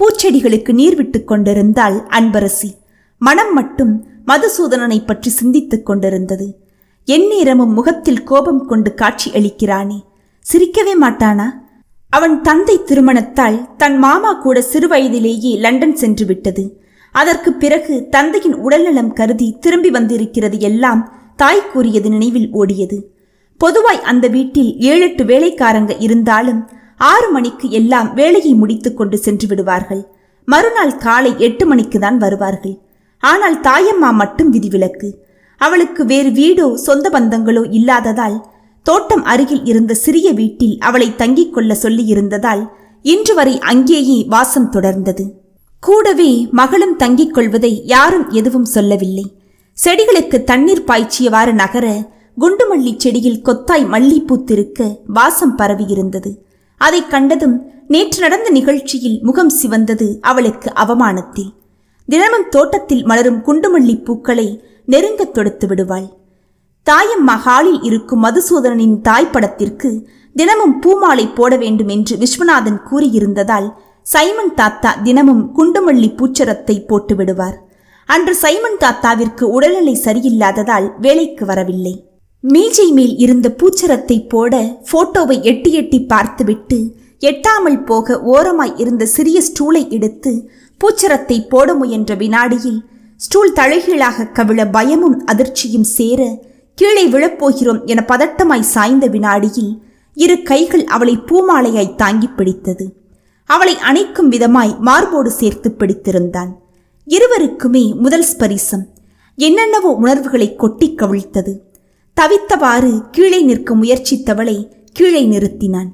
S1: பூச்செடிகளுக்கு நீர் விட்டு கொண்டிருந்தாள் அன்பரசி மனம் மட்டும் மதுசூதனனை பற்றி சிந்தித்துக் கொண்டிருந்தது எந்நேரமும் முகத்தில் கோபம் கொண்டு காட்சி அளிக்கிறானே சிரிக்கவே மாட்டானா அவன் தந்தை திருமணத்தால் தன் மாமா கூட சிறு வயதிலேயே லண்டன் சென்று விட்டது அதற்கு பிறகு தந்தையின் உடல்நலம் கருதி திரும்பி வந்திருக்கிறது எல்லாம் தாய் கூறியது நினைவில் ஓடியது பொதுவாய் அந்த வீட்டில் ஏழெட்டு வேலைக்காரங்க இருந்தாலும் ஆறு மணிக்கு எல்லாம் வேலையை முடித்துக் கொண்டு சென்று விடுவார்கள் மறுநாள் காலை எட்டு மணிக்கு தான் வருவார்கள் ஆனால் தாயம்மா மட்டும் விதிவிலக்கு அவளுக்கு வேறு வீடோ சொந்த பந்தங்களோ இல்லாததால் தோட்டம் அருகில் இருந்த சிறிய வீட்டில் அவளை தங்கிக் கொள்ள சொல்லியிருந்ததால் இன்று வரை அங்கேயே வாசம் தொடர்ந்தது கூடவே மகளும் தங்கிக் கொள்வதை யாரும் எதுவும் சொல்லவில்லை செடிகளுக்கு தண்ணீர் பாய்ச்சியவாறு நகர குண்டுமல்லி செடியில் கொத்தாய் மல்லி பூத்திருக்க வாசம் பரவியிருந்தது அதை கண்டதும் நேற்று நடந்த நிகழ்ச்சியில் முகம் சிவந்தது அவளுக்கு அவமானத்தில் தினமும் தோட்டத்தில் மலரும் குண்டுமல்லி பூக்களை நெருங்கத் தொடுத்து விடுவாள் தாயம்மா ஹாலில் இருக்கும் மதுசூதனனின் தாய் படத்திற்கு தினமும் பூமாலை போட வேண்டும் என்று விஸ்வநாதன் கூறியிருந்ததால் சைமன் தாத்தா தினமும் குண்டுமல்லி பூச்சரத்தை போட்டு விடுவார் அன்று சைமன் தாத்தாவிற்கு உடல்நிலை சரியில்லாததால் வேலைக்கு வரவில்லை மீஜை மேல் இருந்த பூச்சரத்தை போட போட்டோவை எட்டி எட்டி பார்த்துவிட்டு எட்டாமல் போக ஓரமாய் இருந்த சிறிய ஸ்டூலை எடுத்து பூச்சரத்தை போட முயன்ற வினாடியில் ஸ்டூல் தலைகீழாக கவிழ பயமும் அதிர்ச்சியும் சேர கீழே விழப்போகிறோம் என பதட்டமாய் சாய்ந்த வினாடியில் இரு கைகள் அவளை பூமாலையாய் தாங்கி பிடித்தது அவளை அணைக்கும் விதமாய் மார்போடு சேர்த்து பிடித்திருந்தான் இருவருக்குமே முதல் ஸ்பரிசம் என்னென்னவோ உணர்வுகளை கொட்டி கவிழ்த்தது தவித்தவாறு கீழே நிற்க முயற்சித்தவளை கீழே நிறுத்தினான்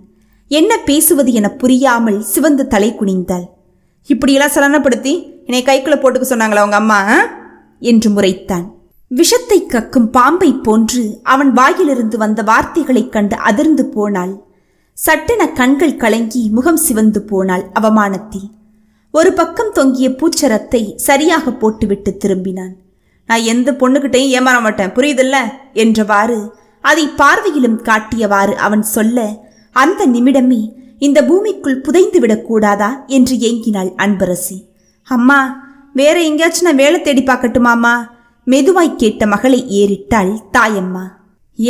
S1: என்ன பேசுவது என புரியாமல் சிவந்து தலை குனிந்தாள் இப்படியெல்லாம் சலனப்படுத்தி என்னை கைக்குள்ள போட்டுக்க சொன்னாங்களா அவங்க அம்மா என்று முறைத்தான் விஷத்தை கக்கும் பாம்பை போன்று அவன் வாயிலிருந்து வந்த வார்த்தைகளைக் கண்டு அதிர்ந்து போனாள் சட்டென கண்கள் கலங்கி முகம் சிவந்து போனாள் அவமானத்தை ஒரு பக்கம் தொங்கிய பூச்சரத்தை சரியாக போட்டுவிட்டு திரும்பினான் நான் எந்த பொண்ணுகிட்டையும் ஏமாற மாட்டேன் புரியுதில்ல என்றவாறு அதை பார்வையிலும் காட்டியவாறு அவன் சொல்ல அந்த நிமிடமே இந்த பூமிக்குள் புதைந்து விடக்கூடாதா என்று ஏங்கினாள் அன்பரசி அம்மா வேற எங்கேயாச்சும் நான் வேலை தேடி பார்க்கட்டுமாமா மெதுவாய் கேட்ட மகளை ஏறிட்டாள் தாயம்மா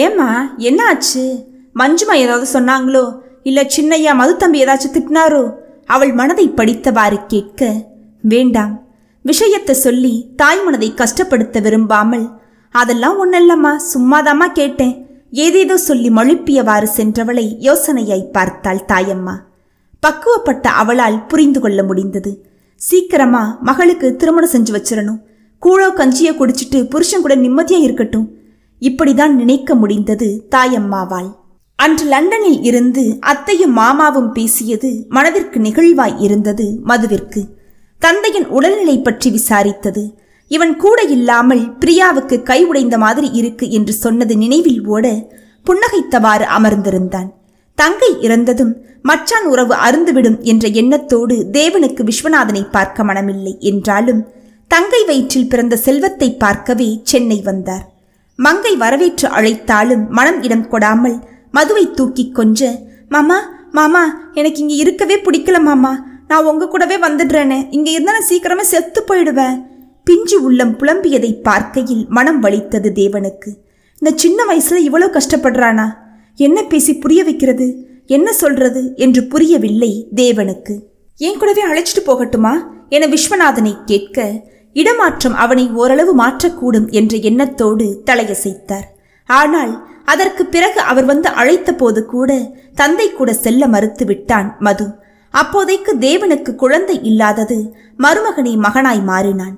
S1: ஏம்மா என்ன ஆச்சு மஞ்சுமா ஏதாவது சொன்னாங்களோ இல்ல சின்னையா தம்பி ஏதாச்சும் திட்டினாரோ அவள் மனதை படித்தவாறு கேட்க வேண்டாம் விஷயத்தை சொல்லி தாய் மனதை கஷ்டப்படுத்த விரும்பாமல் அதெல்லாம் ஒன்னல்லம்மா சும்மாதாம்மா கேட்டேன் ஏதேதோ சொல்லி மழுப்பியவாறு சென்றவளை யோசனையாய் பார்த்தாள் தாயம்மா பக்குவப்பட்ட அவளால் புரிந்து கொள்ள முடிந்தது சீக்கிரமா மகளுக்கு திருமணம் செஞ்சு வச்சிடணும் கூழோ கஞ்சியோ குடிச்சிட்டு புருஷன் கூட நிம்மதியா இருக்கட்டும் இப்படிதான் நினைக்க முடிந்தது தாயம்மாவால் அன்று லண்டனில் இருந்து அத்தையும் மாமாவும் பேசியது மனதிற்கு நெகிழ்வாய் இருந்தது மதுவிற்கு தந்தையின் உடல்நிலை பற்றி விசாரித்தது இவன் கூட இல்லாமல் பிரியாவுக்கு கை உடைந்த மாதிரி இருக்கு என்று சொன்னது நினைவில் ஓட புன்னகைத்தவாறு அமர்ந்திருந்தான் தங்கை இறந்ததும் மச்சான் உறவு அருந்துவிடும் என்ற எண்ணத்தோடு தேவனுக்கு விஸ்வநாதனை பார்க்க மனமில்லை என்றாலும் தங்கை வயிற்றில் பிறந்த செல்வத்தை பார்க்கவே சென்னை வந்தார் மங்கை வரவேற்று அழைத்தாலும் மனம் இடம் கொடாமல் மதுவை தூக்கி கொஞ்ச மாமா மாமா எனக்கு இங்கே இருக்கவே பிடிக்கல மாமா நான் உங்க கூடவே வந்துடுறேனே இங்கே இருந்தால் நான் சீக்கிரமே செத்து போயிடுவேன் பிஞ்சு உள்ளம் புலம்பியதை பார்க்கையில் மனம் வலித்தது தேவனுக்கு இந்த சின்ன வயசுல இவ்வளோ கஷ்டப்படுறானா என்ன பேசி புரிய வைக்கிறது என்ன சொல்றது என்று புரியவில்லை தேவனுக்கு என் கூடவே அழைச்சிட்டு போகட்டுமா என விஸ்வநாதனை கேட்க இடமாற்றம் அவனை ஓரளவு மாற்றக்கூடும் என்ற எண்ணத்தோடு தலையசைத்தார் ஆனால் அதற்கு பிறகு அவர் வந்து அழைத்த போது கூட தந்தை கூட செல்ல மறுத்து விட்டான் மது அப்போதைக்கு தேவனுக்கு குழந்தை இல்லாதது மருமகனை மகனாய் மாறினான்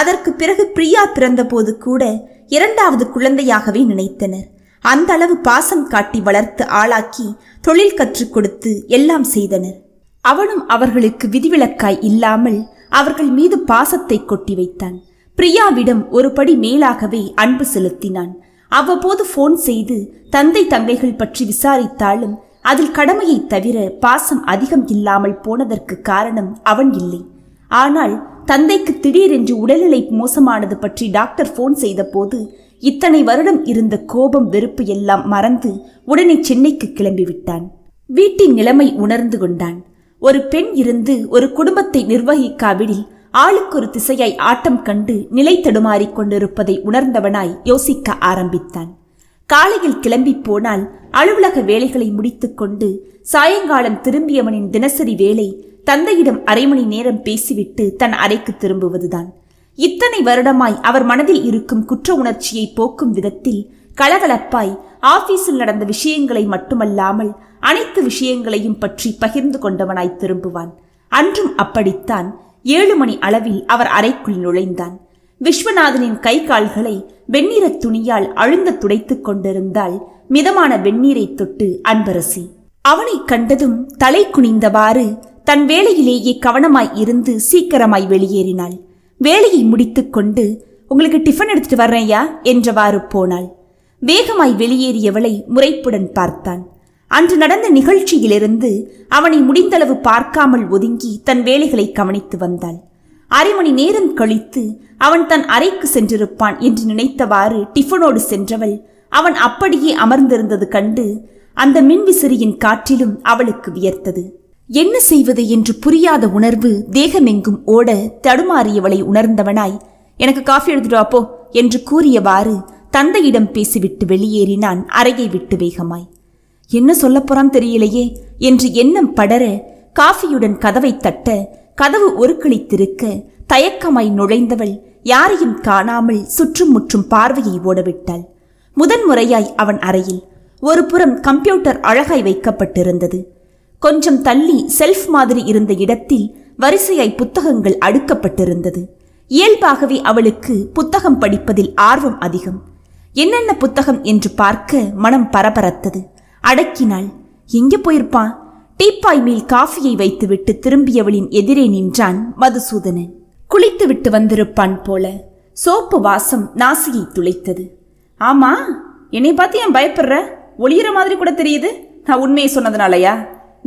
S1: அதற்கு பிறகு பிரியா பிறந்தபோது கூட இரண்டாவது குழந்தையாகவே நினைத்தனர் அந்த அளவு பாசம் காட்டி வளர்த்து ஆளாக்கி தொழில் கற்றுக் கொடுத்து எல்லாம் செய்தனர் அவனும் அவர்களுக்கு விதிவிலக்காய் இல்லாமல் அவர்கள் மீது பாசத்தை கொட்டி வைத்தான் பிரியாவிடம் ஒருபடி மேலாகவே அன்பு செலுத்தினான் அவ்வப்போது போன் செய்து தந்தை தங்கைகள் பற்றி விசாரித்தாலும் அதில் கடமையை தவிர பாசம் அதிகம் இல்லாமல் போனதற்கு காரணம் அவன் இல்லை ஆனால் தந்தைக்கு திடீரென்று உடல்நிலை மோசமானது பற்றி டாக்டர் போன் செய்தபோது இத்தனை வருடம் இருந்த கோபம் வெறுப்பு எல்லாம் மறந்து உடனே சென்னைக்கு கிளம்பிவிட்டான் வீட்டின் நிலைமை உணர்ந்து கொண்டான் ஒரு பெண் இருந்து ஒரு குடும்பத்தை நிர்வகிக்காவிடில் ஆளுக்கு ஒரு திசையை ஆட்டம் கண்டு நிலை தடுமாறிக் கொண்டிருப்பதை உணர்ந்தவனாய் யோசிக்க ஆரம்பித்தான் காலையில் கிளம்பி போனால் அலுவலக வேலைகளை முடித்துக்கொண்டு சாயங்காலம் திரும்பியவனின் தினசரி வேலை தந்தையிடம் அரை மணி நேரம் பேசிவிட்டு தன் அறைக்கு திரும்புவதுதான் இத்தனை வருடமாய் அவர் மனதில் இருக்கும் குற்ற உணர்ச்சியை போக்கும் விதத்தில் கலகலப்பாய் ஆபீஸில் நடந்த விஷயங்களை மட்டுமல்லாமல் அனைத்து விஷயங்களையும் பற்றி பகிர்ந்து கொண்டவனாய் திரும்புவான் அன்றும் அப்படித்தான் ஏழு மணி அளவில் அவர் அறைக்குள் நுழைந்தான் விஸ்வநாதனின் கை கால்களை வெண்ணிறத் துணியால் அழுந்த துடைத்துக் கொண்டிருந்தால் மிதமான வெந்நீரை தொட்டு அன்பரசி அவனை கண்டதும் தலை குனிந்தவாறு தன் வேலையிலேயே கவனமாய் இருந்து சீக்கிரமாய் வெளியேறினாள் வேலையை முடித்துக்கொண்டு உங்களுக்கு டிஃபன் எடுத்துட்டு வர்றேயா என்றவாறு போனாள் வேகமாய் வெளியேறியவளை முறைப்புடன் பார்த்தான் அன்று நடந்த நிகழ்ச்சியிலிருந்து அவனை முடிந்தளவு பார்க்காமல் ஒதுங்கி தன் வேலைகளை கவனித்து வந்தாள் அரை மணி நேரம் கழித்து அவன் தன் அறைக்கு சென்றிருப்பான் என்று நினைத்தவாறு டிஃபனோடு சென்றவள் அவன் அப்படியே அமர்ந்திருந்தது கண்டு அந்த மின்விசிறியின் காற்றிலும் அவளுக்கு வியர்த்தது என்ன செய்வது என்று புரியாத உணர்வு தேகமெங்கும் ஓட தடுமாறியவளை உணர்ந்தவனாய் எனக்கு காஃபி எடுத்துட்டு என்று கூறியவாறு தந்தையிடம் பேசிவிட்டு வெளியேறினான் அறையை விட்டு வேகமாய் என்ன சொல்ல போறான் தெரியலையே என்று எண்ணம் படர காஃபியுடன் கதவை தட்ட கதவு கிழித்திருக்க தயக்கமாய் நுழைந்தவள் யாரையும் காணாமல் சுற்றும் முற்றும் பார்வையை ஓடவிட்டாள் முதன்முறையாய் அவன் அறையில் ஒரு புறம் கம்ப்யூட்டர் அழகாய் வைக்கப்பட்டிருந்தது கொஞ்சம் தள்ளி செல்ஃப் மாதிரி இருந்த இடத்தில் வரிசையாய் புத்தகங்கள் அடுக்கப்பட்டிருந்தது இயல்பாகவே அவளுக்கு புத்தகம் படிப்பதில் ஆர்வம் அதிகம் என்னென்ன புத்தகம் என்று பார்க்க மனம் பரபரத்தது அடக்கினாள் எங்கே போயிருப்பான் டீப்பாய் மேல் காஃபியை வைத்துவிட்டு திரும்பியவளின் எதிரே நின்றான் மதுசூதனன் குளித்துவிட்டு வந்திருப்பான் போல சோப்பு வாசம் நாசியை துளைத்தது ஆமா என்னை பார்த்து ஏன் பயப்படுற ஒளியிற மாதிரி கூட தெரியுது நான் உண்மையை சொன்னதுனாலயா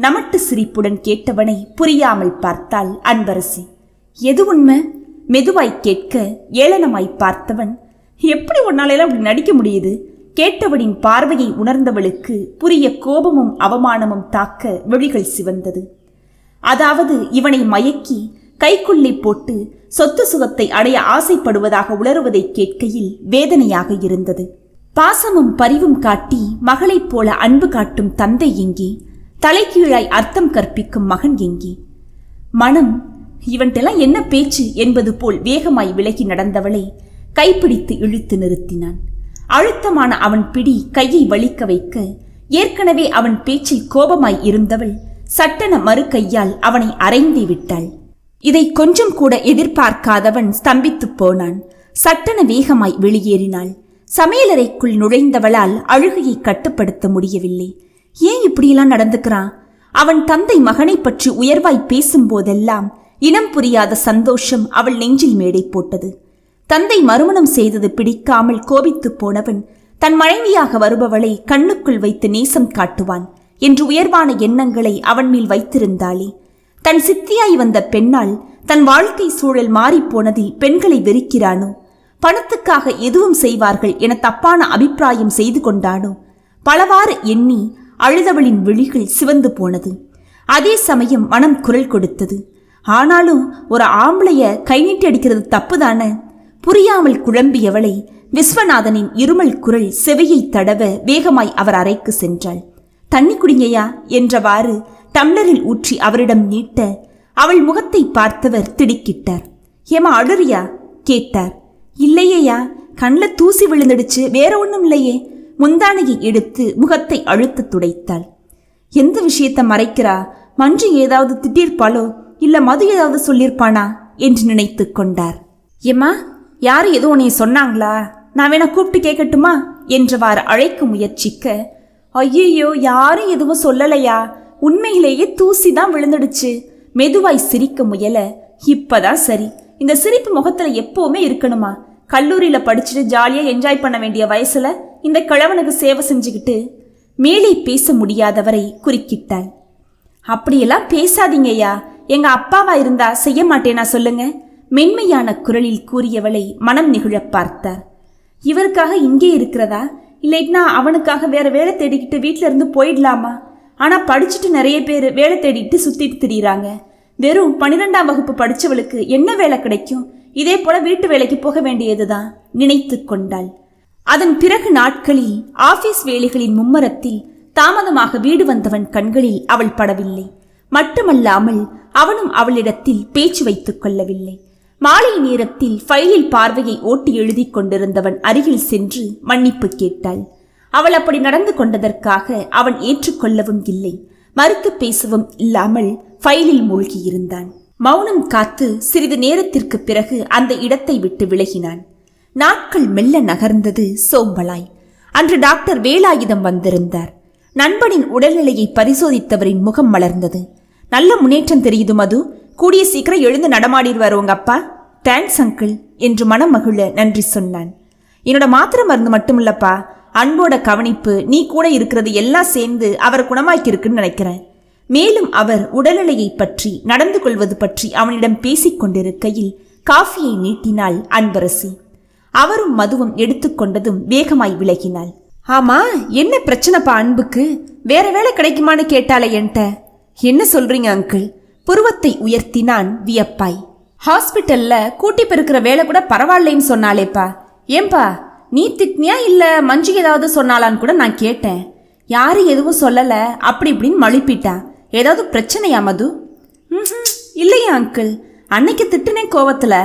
S1: நமட்டு சிரிப்புடன் கேட்டவனை புரியாமல் பார்த்தாள் அன்பரசி எது உண்மை மெதுவாய் கேட்க ஏளனமாய் பார்த்தவன் எப்படி ஒன்னாலையெல்லாம் அப்படி நடிக்க முடியுது கேட்டவனின் பார்வையை உணர்ந்தவளுக்கு புரிய கோபமும் அவமானமும் தாக்க விழிகள் சிவந்தது அதாவது இவனை மயக்கி கைக்குள்ளே போட்டு சொத்து சுகத்தை அடைய ஆசைப்படுவதாக உளறுவதை கேட்கையில் வேதனையாக இருந்தது பாசமும் பரிவும் காட்டி மகளைப் போல அன்பு காட்டும் தந்தை எங்கே தலைக்கீழாய் அர்த்தம் கற்பிக்கும் மகன் எங்கே மனம் இவன்டெல்லாம் என்ன பேச்சு என்பது போல் வேகமாய் விலகி நடந்தவளை கைப்பிடித்து இழுத்து நிறுத்தினான் அழுத்தமான அவன் பிடி கையை வலிக்க வைக்க ஏற்கனவே அவன் பேச்சில் கோபமாய் இருந்தவள் சட்டன மறு கையால் அவனை அரைந்தே விட்டாள் இதை கொஞ்சம் கூட எதிர்பார்க்காதவன் ஸ்தம்பித்துப் போனான் சட்டன வேகமாய் வெளியேறினாள் சமையலறைக்குள் நுழைந்தவளால் அழுகையை கட்டுப்படுத்த முடியவில்லை ஏன் இப்படியெல்லாம் நடந்துக்கிறான் அவன் தந்தை மகனை பற்றி உயர்வாய் பேசும் போதெல்லாம் இனம் புரியாத சந்தோஷம் அவள் நெஞ்சில் மேடை போட்டது தந்தை மறுமணம் செய்தது பிடிக்காமல் கோபித்து போனவன் தன் மனைவியாக வருபவளை கண்ணுக்குள் வைத்து நேசம் காட்டுவான் என்று உயர்வான எண்ணங்களை அவன் மேல் வைத்திருந்தாளே தன் சித்தியாய் வந்த பெண்ணால் தன் வாழ்க்கை சூழல் மாறிப்போனதில் பெண்களை வெறுக்கிறானோ பணத்துக்காக எதுவும் செய்வார்கள் என தப்பான அபிப்பிராயம் செய்து கொண்டானோ பலவாறு எண்ணி அழுதவளின் விழிகள் சிவந்து போனது அதே சமயம் மனம் குரல் கொடுத்தது ஆனாலும் ஒரு ஆம்பளைய கை நீட்டி அடிக்கிறது தப்புதானே புரியாமல் குழம்பியவளை விஸ்வநாதனின் இருமல் குரல் செவையை தடவ வேகமாய் அவர் அறைக்கு சென்றாள் தண்ணி குடிங்கையா என்றவாறு டம்ளரில் ஊற்றி அவரிடம் நீட்ட அவள் முகத்தை பார்த்தவர் திடுக்கிட்டார் ஏமா அழுறியா கேட்டார் இல்லையேயா கண்ணில் தூசி விழுந்துடுச்சு வேற ஒன்றும் இல்லையே முந்தானையை எடுத்து முகத்தை அழுத்து துடைத்தாள் எந்த விஷயத்த மறைக்கிறா மஞ்சு ஏதாவது திட்டிருப்பாளோ இல்லை மது ஏதாவது சொல்லியிருப்பானா என்று நினைத்து கொண்டார் ஏமா யார் எதுவும் நீ சொன்னாங்களா நான் வேணா கூப்பிட்டு கேட்கட்டுமா என்றவாறு அழைக்க முயற்சிக்க ஐயையோ யாரும் எதுவும் சொல்லலையா உண்மையிலேயே தூசி தான் விழுந்துடுச்சு மெதுவாய் சிரிக்க முயல இப்பதான் சரி இந்த சிரிப்பு முகத்துல எப்பவுமே இருக்கணுமா கல்லூரியில படிச்சுட்டு ஜாலியா என்ஜாய் பண்ண வேண்டிய வயசுல இந்த கிழவனுக்கு சேவை செஞ்சுக்கிட்டு மேலே பேச முடியாதவரை குறுக்கிட்டாள் அப்படியெல்லாம் பேசாதீங்கய்யா எங்க அப்பாவா இருந்தா செய்ய மாட்டேனா சொல்லுங்க மென்மையான குரலில் கூறியவளை மனம் நிகழப் பார்த்தார் இவருக்காக இங்கே இருக்கிறதா இல்லைன்னா அவனுக்காக வேற வேலை தேடிக்கிட்டு வீட்டில இருந்து போயிடலாமா ஆனால் படிச்சுட்டு நிறைய பேர் வேலை தேடிட்டு சுத்திட்டு திரியுறாங்க வெறும் பன்னிரெண்டாம் வகுப்பு படிச்சவளுக்கு என்ன வேலை கிடைக்கும் இதே போல வீட்டு வேலைக்கு போக வேண்டியதுதான் நினைத்து கொண்டாள் அதன் பிறகு நாட்களில் ஆபீஸ் வேலைகளின் மும்மரத்தில் தாமதமாக வீடு வந்தவன் கண்களில் அவள் படவில்லை மட்டுமல்லாமல் அவனும் அவளிடத்தில் பேச்சு வைத்துக் கொள்ளவில்லை மாலை நேரத்தில் ஃபைலில் பார்வையை ஓட்டி எழுதி கொண்டிருந்தவன் அருகில் சென்று மன்னிப்பு கேட்டாள் அவள் அப்படி நடந்து கொண்டதற்காக அவன் ஏற்றுக்கொள்ளவும் இல்லை மறுத்து பேசவும் இல்லாமல் ஃபைலில் மூழ்கியிருந்தான் மௌனம் காத்து சிறிது நேரத்திற்கு பிறகு அந்த இடத்தை விட்டு விலகினான் நாட்கள் மெல்ல நகர்ந்தது சோம்பலாய் அன்று டாக்டர் வேலாயுதம் வந்திருந்தார் நண்பனின் உடல்நிலையை பரிசோதித்தவரின் முகம் மலர்ந்தது நல்ல முன்னேற்றம் தெரியுது மது கூடிய சீக்கிரம் எழுந்து நடமாடிடுவார் உங்க அப்பா தேங்க்ஸ் அங்கிள் என்று மனம் மகிழ நன்றி சொன்னான் என்னோட மாத்திரை மருந்து மட்டும் இல்லப்பா அன்போட கவனிப்பு நீ கூட இருக்கிறது எல்லாம் சேர்ந்து அவர் குணமாக்கியிருக்குன்னு நினைக்கிறேன் மேலும் அவர் உடல்நிலையை பற்றி நடந்து கொள்வது பற்றி அவனிடம் பேசிக்கொண்டிருக்கையில் காஃபியை நீட்டினாள் அன்பரசி அவரும் மதுவும் எடுத்துக்கொண்டதும் வேகமாய் விலகினாள் ஆமா என்ன பிரச்சனைப்பா அன்புக்கு வேற வேலை கிடைக்குமான்னு கேட்டாலே என்கிட்ட என்ன சொல்றீங்க அங்கிள் புருவத்தை உயர்த்தினான் வியப்பாய் ஹாஸ்பிட்டல்ல கூட்டி பெருக்கிற வேலை கூட பரவாயில்லைன்னு சொன்னாலேப்பா ஏன்பா நீ திட்னியா இல்ல மஞ்சு ஏதாவது சொன்னாலான்னு கூட நான் கேட்டேன் யாரும் எதுவும் சொல்லல அப்படி இப்படின்னு மழுப்பிட்டான் ஏதாவது பிரச்சனையா மது இல்லையா அங்கிள் அன்னைக்கு திட்டுனேன் கோவத்துல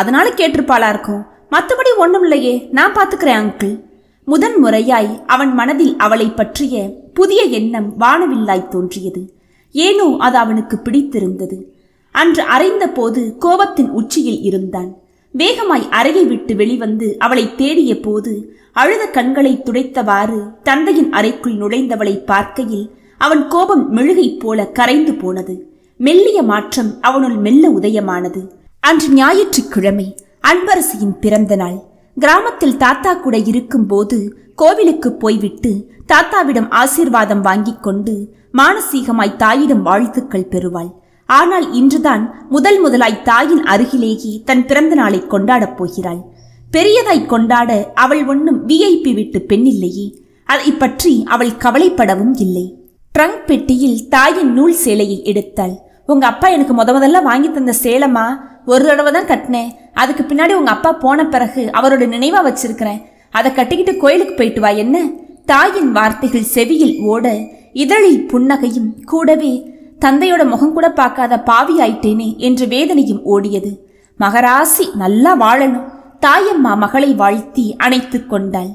S1: அதனால கேட்டிருப்பாளா இருக்கும் மற்றபடி ஒன்றும் இல்லையே நான் பார்த்துக்கிறேன் அங்கிள் முதன் முறையாய் அவன் மனதில் அவளை பற்றிய புதிய எண்ணம் வானவில்லாய் தோன்றியது ஏனோ அது அவனுக்கு பிடித்திருந்தது அன்று அறைந்த போது கோபத்தின் உச்சியில் இருந்தான் வேகமாய் அறையை விட்டு வெளிவந்து அவளை தேடிய போது அழுத கண்களை துடைத்தவாறு தந்தையின் அறைக்குள் நுழைந்தவளை பார்க்கையில் அவன் கோபம் மெழுகை போல கரைந்து போனது மெல்லிய மாற்றம் அவனுள் மெல்ல உதயமானது அன்று ஞாயிற்றுக்கிழமை அன்பரசியின் பிறந்த நாள் கிராமத்தில் தாத்தா கூட இருக்கும்போது கோவிலுக்கு போய்விட்டு தாத்தாவிடம் ஆசீர்வாதம் வாங்கிக் கொண்டு மானசீகமாய் தாயிடம் வாழ்த்துக்கள் பெறுவாள் ஆனால் இன்றுதான் முதல் முதலாய் தாயின் அருகிலேயே தன் பிறந்த நாளை கொண்டாடப் போகிறாள் பெரியதாய் கொண்டாட அவள் ஒன்றும் விஐபி விட்டு பெண்ணில்லையே அதை பற்றி அவள் கவலைப்படவும் இல்லை ட்ரங்க் பெட்டியில் தாயின் நூல் சேலையை எடுத்தாள் உங்கள் அப்பா எனக்கு முத முதல்ல வாங்கி தந்த சேலமா ஒரு தடவை தான் கட்டினேன் அதுக்கு பின்னாடி உங்கள் அப்பா போன பிறகு அவரோட நினைவாக வச்சிருக்கிறேன் அதை கட்டிக்கிட்டு கோயிலுக்கு போயிட்டு வா என்ன தாயின் வார்த்தைகள் செவியில் ஓட இதழில் புன்னகையும் கூடவே தந்தையோட முகம் கூட பார்க்காத பாவி ஆயிட்டேனே என்ற வேதனையும் ஓடியது மகராசி நல்லா வாழணும் தாயம்மா மகளை வாழ்த்தி அணைத்து கொண்டாள்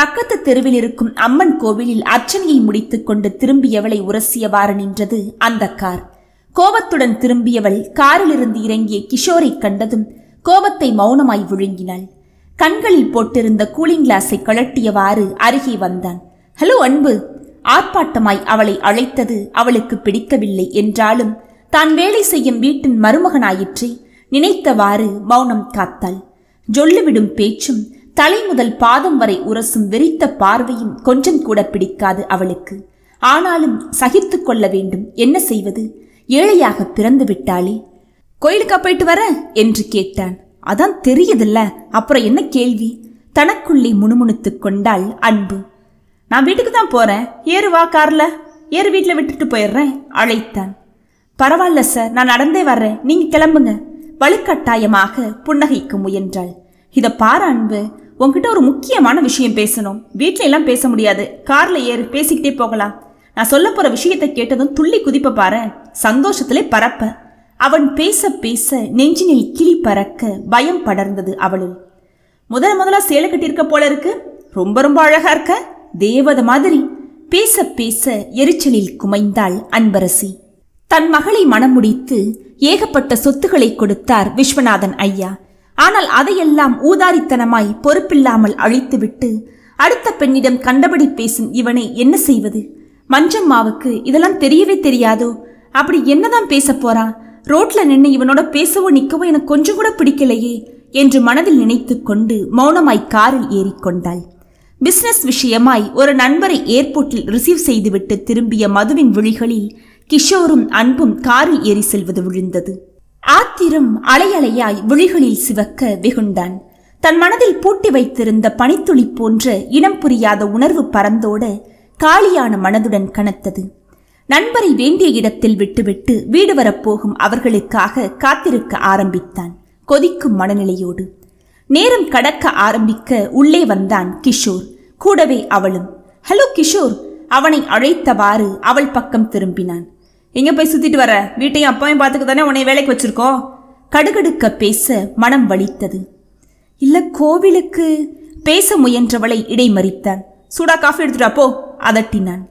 S1: பக்கத்து தெருவில் இருக்கும் அம்மன் கோவிலில் அர்ச்சனையை முடித்துக்கொண்டு திரும்பியவளை உரசியவாறு நின்றது அந்த கார் கோபத்துடன் திரும்பியவள் காரிலிருந்து இறங்கிய கிஷோரை கண்டதும் கோபத்தை மௌனமாய் விழுங்கினாள் கண்களில் போட்டிருந்த கூலிங் கிளாஸை கழட்டியவாறு அருகே வந்தான் ஹலோ அன்பு ஆர்ப்பாட்டமாய் அவளை அழைத்தது அவளுக்கு பிடிக்கவில்லை என்றாலும் தான் வேலை செய்யும் வீட்டின் மருமகனாயிற்றே நினைத்தவாறு மௌனம் காத்தாள் ஜொல்லுவிடும் பேச்சும் தலை முதல் பாதம் வரை உரசும் வெறித்த பார்வையும் கொஞ்சம் கூட பிடிக்காது அவளுக்கு ஆனாலும் சகித்து கொள்ள வேண்டும் என்ன செய்வது ஏழையாக பிறந்து விட்டாளே கோயிலுக்கா போயிட்டு வர என்று கேட்டான் அதான் தெரியுதுல்ல அப்புறம் என்ன கேள்வி தனக்குள்ளே முணுமுணுத்து கொண்டாள் அன்பு நான் வீட்டுக்கு தான் போறேன் ஏறு வா கார்ல ஏறு வீட்டில் விட்டுட்டு போயிடுறேன் அழைத்தான் பரவாயில்ல சார் நான் நடந்தே வர்றேன் நீங்க கிளம்புங்க வலுக்கட்டாயமாக புன்னகைக்க முயன்றாள் இதை பார அன்பு உங்ககிட்ட ஒரு முக்கியமான விஷயம் பேசணும் வீட்டில எல்லாம் பேச முடியாது கார்ல ஏறு பேசிக்கிட்டே போகலாம் நான் சொல்ல போற விஷயத்தை கேட்டதும் துள்ளி குதிப்ப பாரு சந்தோஷத்திலே பரப்ப அவன் பேச பேச நெஞ்சினில் கிளி பறக்க பயம் படர்ந்தது அவளும் முதல் முதலா சேலை கட்டியிருக்க போல இருக்கு ரொம்ப ரொம்ப அழகா இருக்க தேவத மாதிரி பேச பேச எரிச்சலில் குமைந்தாள் அன்பரசி தன் மகளை மனம் முடித்து ஏகப்பட்ட சொத்துக்களை கொடுத்தார் விஸ்வநாதன் ஐயா ஆனால் அதையெல்லாம் ஊதாரித்தனமாய் பொறுப்பில்லாமல் அழித்துவிட்டு அடுத்த பெண்ணிடம் கண்டபடி பேசும் இவனை என்ன செய்வது மஞ்சம்மாவுக்கு இதெல்லாம் தெரியவே தெரியாதோ அப்படி என்னதான் பேச போறான் ரோட்ல நின்று இவனோட பேசவோ நிற்கவோ எனக்கு கொஞ்சம் கூட பிடிக்கலையே என்று மனதில் நினைத்து கொண்டு மௌனமாய் காரில் ஏறிக்கொண்டாள் பிசினஸ் விஷயமாய் ஒரு நண்பரை ஏர்போர்ட்டில் ரிசீவ் செய்துவிட்டு திரும்பிய மதுவின் விழிகளில் கிஷோரும் அன்பும் காரில் ஏறி செல்வது விழுந்தது ஆத்திரம் அலையலையாய் விழிகளில் சிவக்க வெகுண்டான் தன் மனதில் பூட்டி வைத்திருந்த பனித்துளி போன்ற இனம் புரியாத உணர்வு பறந்தோட காலியான மனதுடன் கனத்தது நண்பரை வேண்டிய இடத்தில் விட்டுவிட்டு வீடு வரப்போகும் அவர்களுக்காக காத்திருக்க ஆரம்பித்தான் கொதிக்கும் மனநிலையோடு நேரம் கடக்க ஆரம்பிக்க உள்ளே வந்தான் கிஷோர் கூடவே அவளும் ஹலோ கிஷோர் அவனை அழைத்தவாறு அவள் பக்கம் திரும்பினான் எங்க போய் சுத்திட்டு வர வீட்டையும் அப்பாவையும் பார்த்துக்க தானே உனைய வேலைக்கு வச்சிருக்கோம் கடுகடுக்க பேச மனம் வலித்தது இல்ல கோவிலுக்கு பேச முயன்றவளை இடைமறித்தான் சூடா காஃபி எடுத்துட்டா போ அதட்டினான்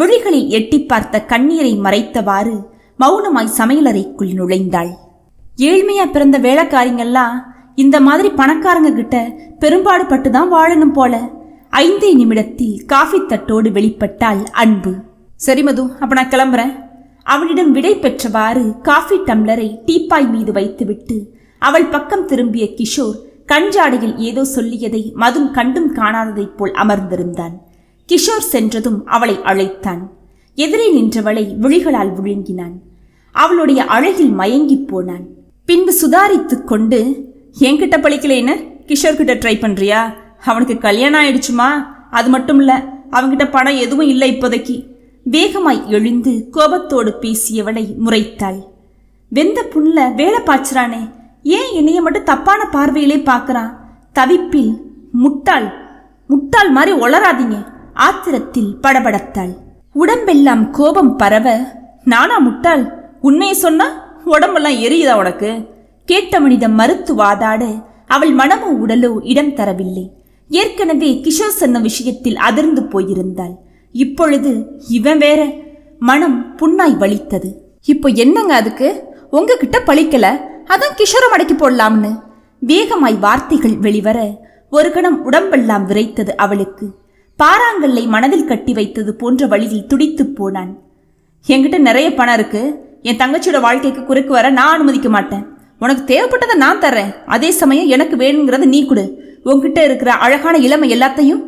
S1: விழிகளில் எட்டி பார்த்த கண்ணீரை மறைத்தவாறு மௌனமாய் சமையலறைக்குள் நுழைந்தாள் ஏழ்மையா பிறந்த வேலைக்காரிங்கெல்லாம் இந்த மாதிரி பணக்காரங்க கிட்ட பெரும்பாடு பட்டுதான் தான் வாழணும் போல ஐந்தே நிமிடத்தில் காஃபி தட்டோடு வெளிப்பட்டாள் அன்பு சரி மது அப்ப நான் கிளம்புறேன் அவனிடம் விடை பெற்றவாறு காஃபி டம்ளரை டீப்பாய் மீது வைத்துவிட்டு அவள் பக்கம் திரும்பிய கிஷோர் கஞ்சாடையில் ஏதோ சொல்லியதை மதும் கண்டும் காணாததைப் போல் அமர்ந்திருந்தான் கிஷோர் சென்றதும் அவளை அழைத்தான் எதிரே நின்றவளை விழிகளால் விழுங்கினான் அவளுடைய அழகில் மயங்கி போனான் பின்பு சுதாரித்து கொண்டு என்கிட்ட பழிக்கலைன்னு கிஷோர்கிட்ட ட்ரை பண்ணுறியா அவனுக்கு கல்யாணம் ஆயிடுச்சுமா அது மட்டும் இல்லை அவன்கிட்ட பணம் எதுவும் இல்லை இப்போதைக்கு வேகமாய் எழுந்து கோபத்தோடு பேசியவளை முறைத்தாள் வெந்த புண்ல வேலை பாய்ச்சிறானே ஏன் என்னைய மட்டும் தப்பான பார்வையிலே பார்க்கறான் தவிப்பில் முட்டாள் முட்டாள் மாதிரி ஒளராதீங்க ஆத்திரத்தில் படபடத்தாள் உடம்பெல்லாம் கோபம் பரவ நானா முட்டாள் உண்மையை சொன்னா உடம்பெல்லாம் எரியுதா உனக்கு கேட்ட மனிதம் மறுத்து வாதாட அவள் மனமோ உடலோ இடம் தரவில்லை ஏற்கனவே கிஷோர் சொன்ன விஷயத்தில் அதிர்ந்து போயிருந்தாள் இப்பொழுது இவன் வேற மனம் புண்ணாய் வலித்தது இப்போ என்னங்க அதுக்கு உங்ககிட்ட பழிக்கல அதான் கிஷோரம் அடக்கி போடலாம்னு வேகமாய் வார்த்தைகள் வெளிவர ஒரு கணம் உடம்பெல்லாம் விரைத்தது அவளுக்கு பாறாங்கல்லை மனதில் கட்டி வைத்தது போன்ற வழியில் துடித்து போனான் என்கிட்ட நிறைய பணம் இருக்கு என் தங்கச்சியோட வாழ்க்கைக்கு குறுக்கு வர நான் அனுமதிக்க மாட்டேன் உனக்கு தேவைப்பட்டதை நான் தர்றேன் அதே சமயம் எனக்கு வேணுங்கிறத நீ கொடு உன்கிட்ட இருக்கிற அழகான இளமை எல்லாத்தையும்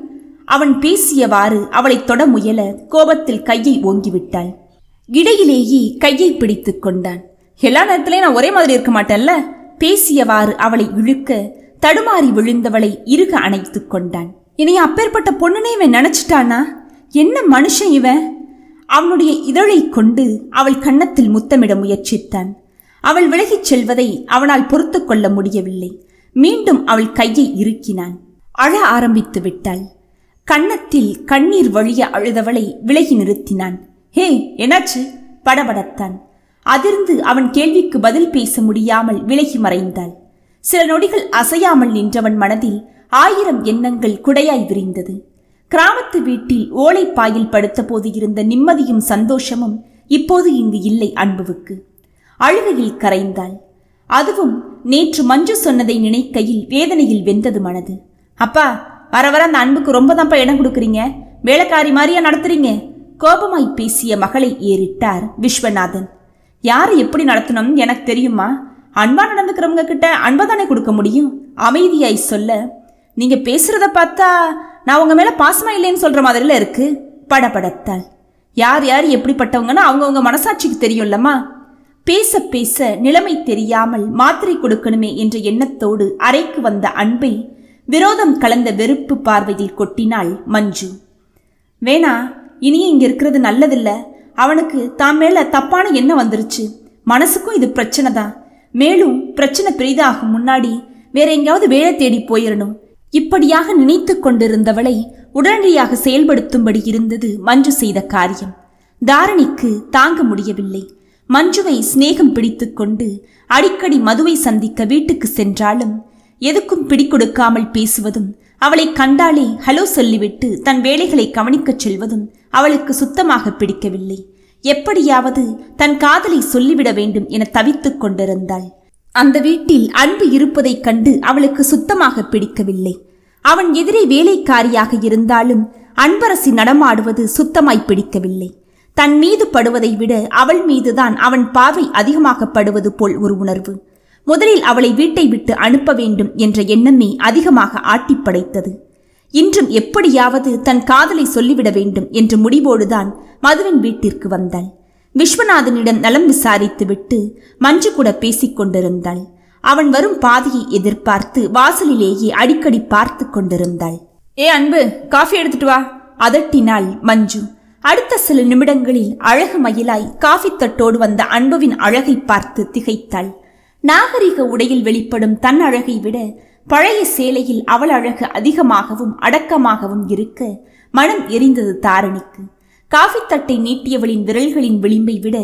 S1: அவன் பேசியவாறு அவளை தொட முயல கோபத்தில் கையை ஓங்கிவிட்டாள் இடையிலேயே கையை பிடித்து கொண்டான் எல்லா நேரத்திலையும் நான் ஒரே மாதிரி இருக்க மாட்டேன்ல பேசியவாறு அவளை இழுக்க தடுமாறி விழுந்தவளை இருக அணைத்துக் கொண்டான் இனி அப்பேற்பட்ட பொண்ணுனே இவன் நினச்சிட்டானா என்ன மனுஷன் இவன் அவனுடைய இதழை கொண்டு அவள் கன்னத்தில் முத்தமிட முயற்சித்தான் அவள் விலகிச் செல்வதை அவனால் பொறுத்து கொள்ள முடியவில்லை மீண்டும் அவள் கையை இறுக்கினான் அழ ஆரம்பித்து விட்டாள் கன்னத்தில் கண்ணீர் வழிய அழுதவளை விலகி நிறுத்தினான் ஹே என்னாச்சு படபடத்தான் அதிர்ந்து அவன் கேள்விக்கு பதில் பேச முடியாமல் விலகி மறைந்தாள் சில நொடிகள் அசையாமல் நின்றவன் மனதில் ஆயிரம் எண்ணங்கள் குடையாய் விரிந்தது கிராமத்து வீட்டில் ஓலைப்பாயில் போது இருந்த நிம்மதியும் சந்தோஷமும் இப்போது இங்கு இல்லை அன்புவுக்கு அழுகையில் கரைந்தாள் அதுவும் நேற்று மஞ்சு சொன்னதை நினைக்கையில் வேதனையில் வெந்தது மனது அப்பா வர வர அந்த அன்புக்கு ரொம்ப தான்ப்பா இடம் கொடுக்குறீங்க வேலைக்காரி மாதிரியா நடத்துறீங்க கோபமாய் பேசிய மகளை ஏறிட்டார் விஸ்வநாதன் யார் எப்படி நடத்தணும் எனக்கு தெரியுமா அன்பா நடந்துக்கிறவங்க கிட்ட அன்பதானே கொடுக்க முடியும் அமைதியாய் சொல்ல நீங்கள் பேசுகிறத பார்த்தா நான் உங்க மேலே பாசமாக இல்லைன்னு சொல்கிற மாதிரில இருக்குது படபடத்தால் யார் யார் எப்படிப்பட்டவங்கன்னு அவங்கவுங்க மனசாட்சிக்கு தெரியும்லம்மா பேச பேச நிலைமை தெரியாமல் மாத்திரை கொடுக்கணுமே என்ற எண்ணத்தோடு அறைக்கு வந்த அன்பை விரோதம் கலந்த வெறுப்பு பார்வையில் கொட்டினாள் மஞ்சு வேணா இனியும் இங்கே இருக்கிறது நல்லதில்ல அவனுக்கு தான் மேலே தப்பான எண்ணம் வந்துருச்சு மனசுக்கும் இது பிரச்சனை தான் மேலும் பிரச்சனை பெரிதாகும் முன்னாடி வேற எங்கேயாவது வேலை தேடி போயிடணும் இப்படியாக நினைத்துக் கொண்டிருந்தவளை உடனடியாக செயல்படுத்தும்படி இருந்தது மஞ்சு செய்த காரியம் தாரணிக்கு தாங்க முடியவில்லை மஞ்சுவை சிநேகம் பிடித்து கொண்டு அடிக்கடி மதுவை சந்திக்க வீட்டுக்கு சென்றாலும் எதுக்கும் பிடிக்கொடுக்காமல் பேசுவதும் அவளை கண்டாலே ஹலோ சொல்லிவிட்டு தன் வேலைகளை கவனிக்கச் செல்வதும் அவளுக்கு சுத்தமாக பிடிக்கவில்லை எப்படியாவது தன் காதலை சொல்லிவிட வேண்டும் என தவித்துக் கொண்டிருந்தாள் அந்த வீட்டில் அன்பு இருப்பதைக் கண்டு அவளுக்கு சுத்தமாக பிடிக்கவில்லை அவன் எதிரே வேலைக்காரியாக இருந்தாலும் அன்பரசி நடமாடுவது சுத்தமாய் பிடிக்கவில்லை தன் மீது படுவதை விட அவள் மீதுதான் அவன் பாவை அதிகமாக படுவது போல் ஒரு உணர்வு முதலில் அவளை வீட்டை விட்டு அனுப்ப வேண்டும் என்ற எண்ணமே அதிகமாக ஆட்டிப்படைத்தது இன்றும் எப்படியாவது தன் காதலை சொல்லிவிட வேண்டும் என்ற முடிவோடுதான் மதுவின் வீட்டிற்கு வந்தாள் விஸ்வநாதனிடம் நலம் விசாரித்துவிட்டு மஞ்சு கூட பேசிக் கொண்டிருந்தாள் அவன் வரும் பாதையை எதிர்பார்த்து வாசலிலேயே அடிக்கடி பார்த்து கொண்டிருந்தாள் ஏ அன்பு காஃபி எடுத்துட்டு வா அதட்டினாள் மஞ்சு அடுத்த சில நிமிடங்களில் அழகு மயிலாய் காஃபி தட்டோடு வந்த அன்புவின் அழகை பார்த்து திகைத்தாள் நாகரிக உடையில் வெளிப்படும் தன் அழகை விட பழைய சேலையில் அவள் அழகு அதிகமாகவும் அடக்கமாகவும் இருக்க மனம் எரிந்தது தாரணிக்கு காஃபித்தட்டை நீட்டியவளின் விரல்களின் விளிம்பை விட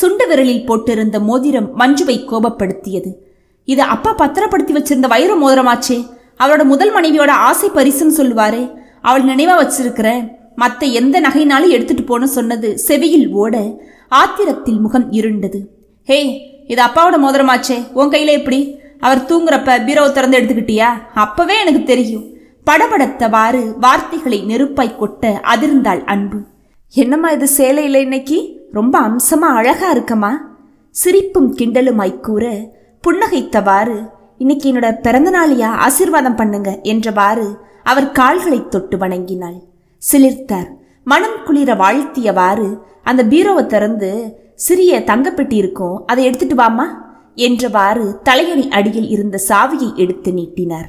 S1: சுண்டு விரலில் போட்டிருந்த மோதிரம் மஞ்சுவை கோபப்படுத்தியது இது அப்பா பத்திரப்படுத்தி வச்சிருந்த வைர மோதிரமாச்சே அவரோட முதல் மனைவியோட ஆசை பரிசுன்னு சொல்லுவாரே அவள் நினைவா வச்சிருக்கிற மற்ற எந்த நகைனாலும் எடுத்துட்டு போன சொன்னது செவியில் ஓட ஆத்திரத்தில் முகம் இருண்டது ஹே இது அப்பாவோட மோதிரமாச்சே உன் கையில எப்படி அவர் தூங்குறப்ப பீரோ திறந்து எடுத்துக்கிட்டியா அப்பவே எனக்கு தெரியும் படபடத்தவாறு வார்த்தைகளை நெருப்பாய் கொட்ட அதிர்ந்தாள் அன்பு என்னம்மா இது சேலையில் இன்னைக்கு ரொம்ப அம்சமாக அழகாக இருக்கம்மா சிரிப்பும் கிண்டலுமாய் கூற புன்னகைத்தவாறு இன்னைக்கு என்னோட பிறந்தநாளியா ஆசிர்வாதம் பண்ணுங்க என்றவாறு அவர் கால்களை தொட்டு வணங்கினாள் சிலிர்த்தார் மனம் குளிர வாழ்த்தியவாறு அந்த பீரோவை திறந்து சிறிய தங்கப்பெட்டி இருக்கும் அதை எடுத்துட்டு வாமா என்றவாறு தலையணி அடியில் இருந்த சாவியை எடுத்து நீட்டினார்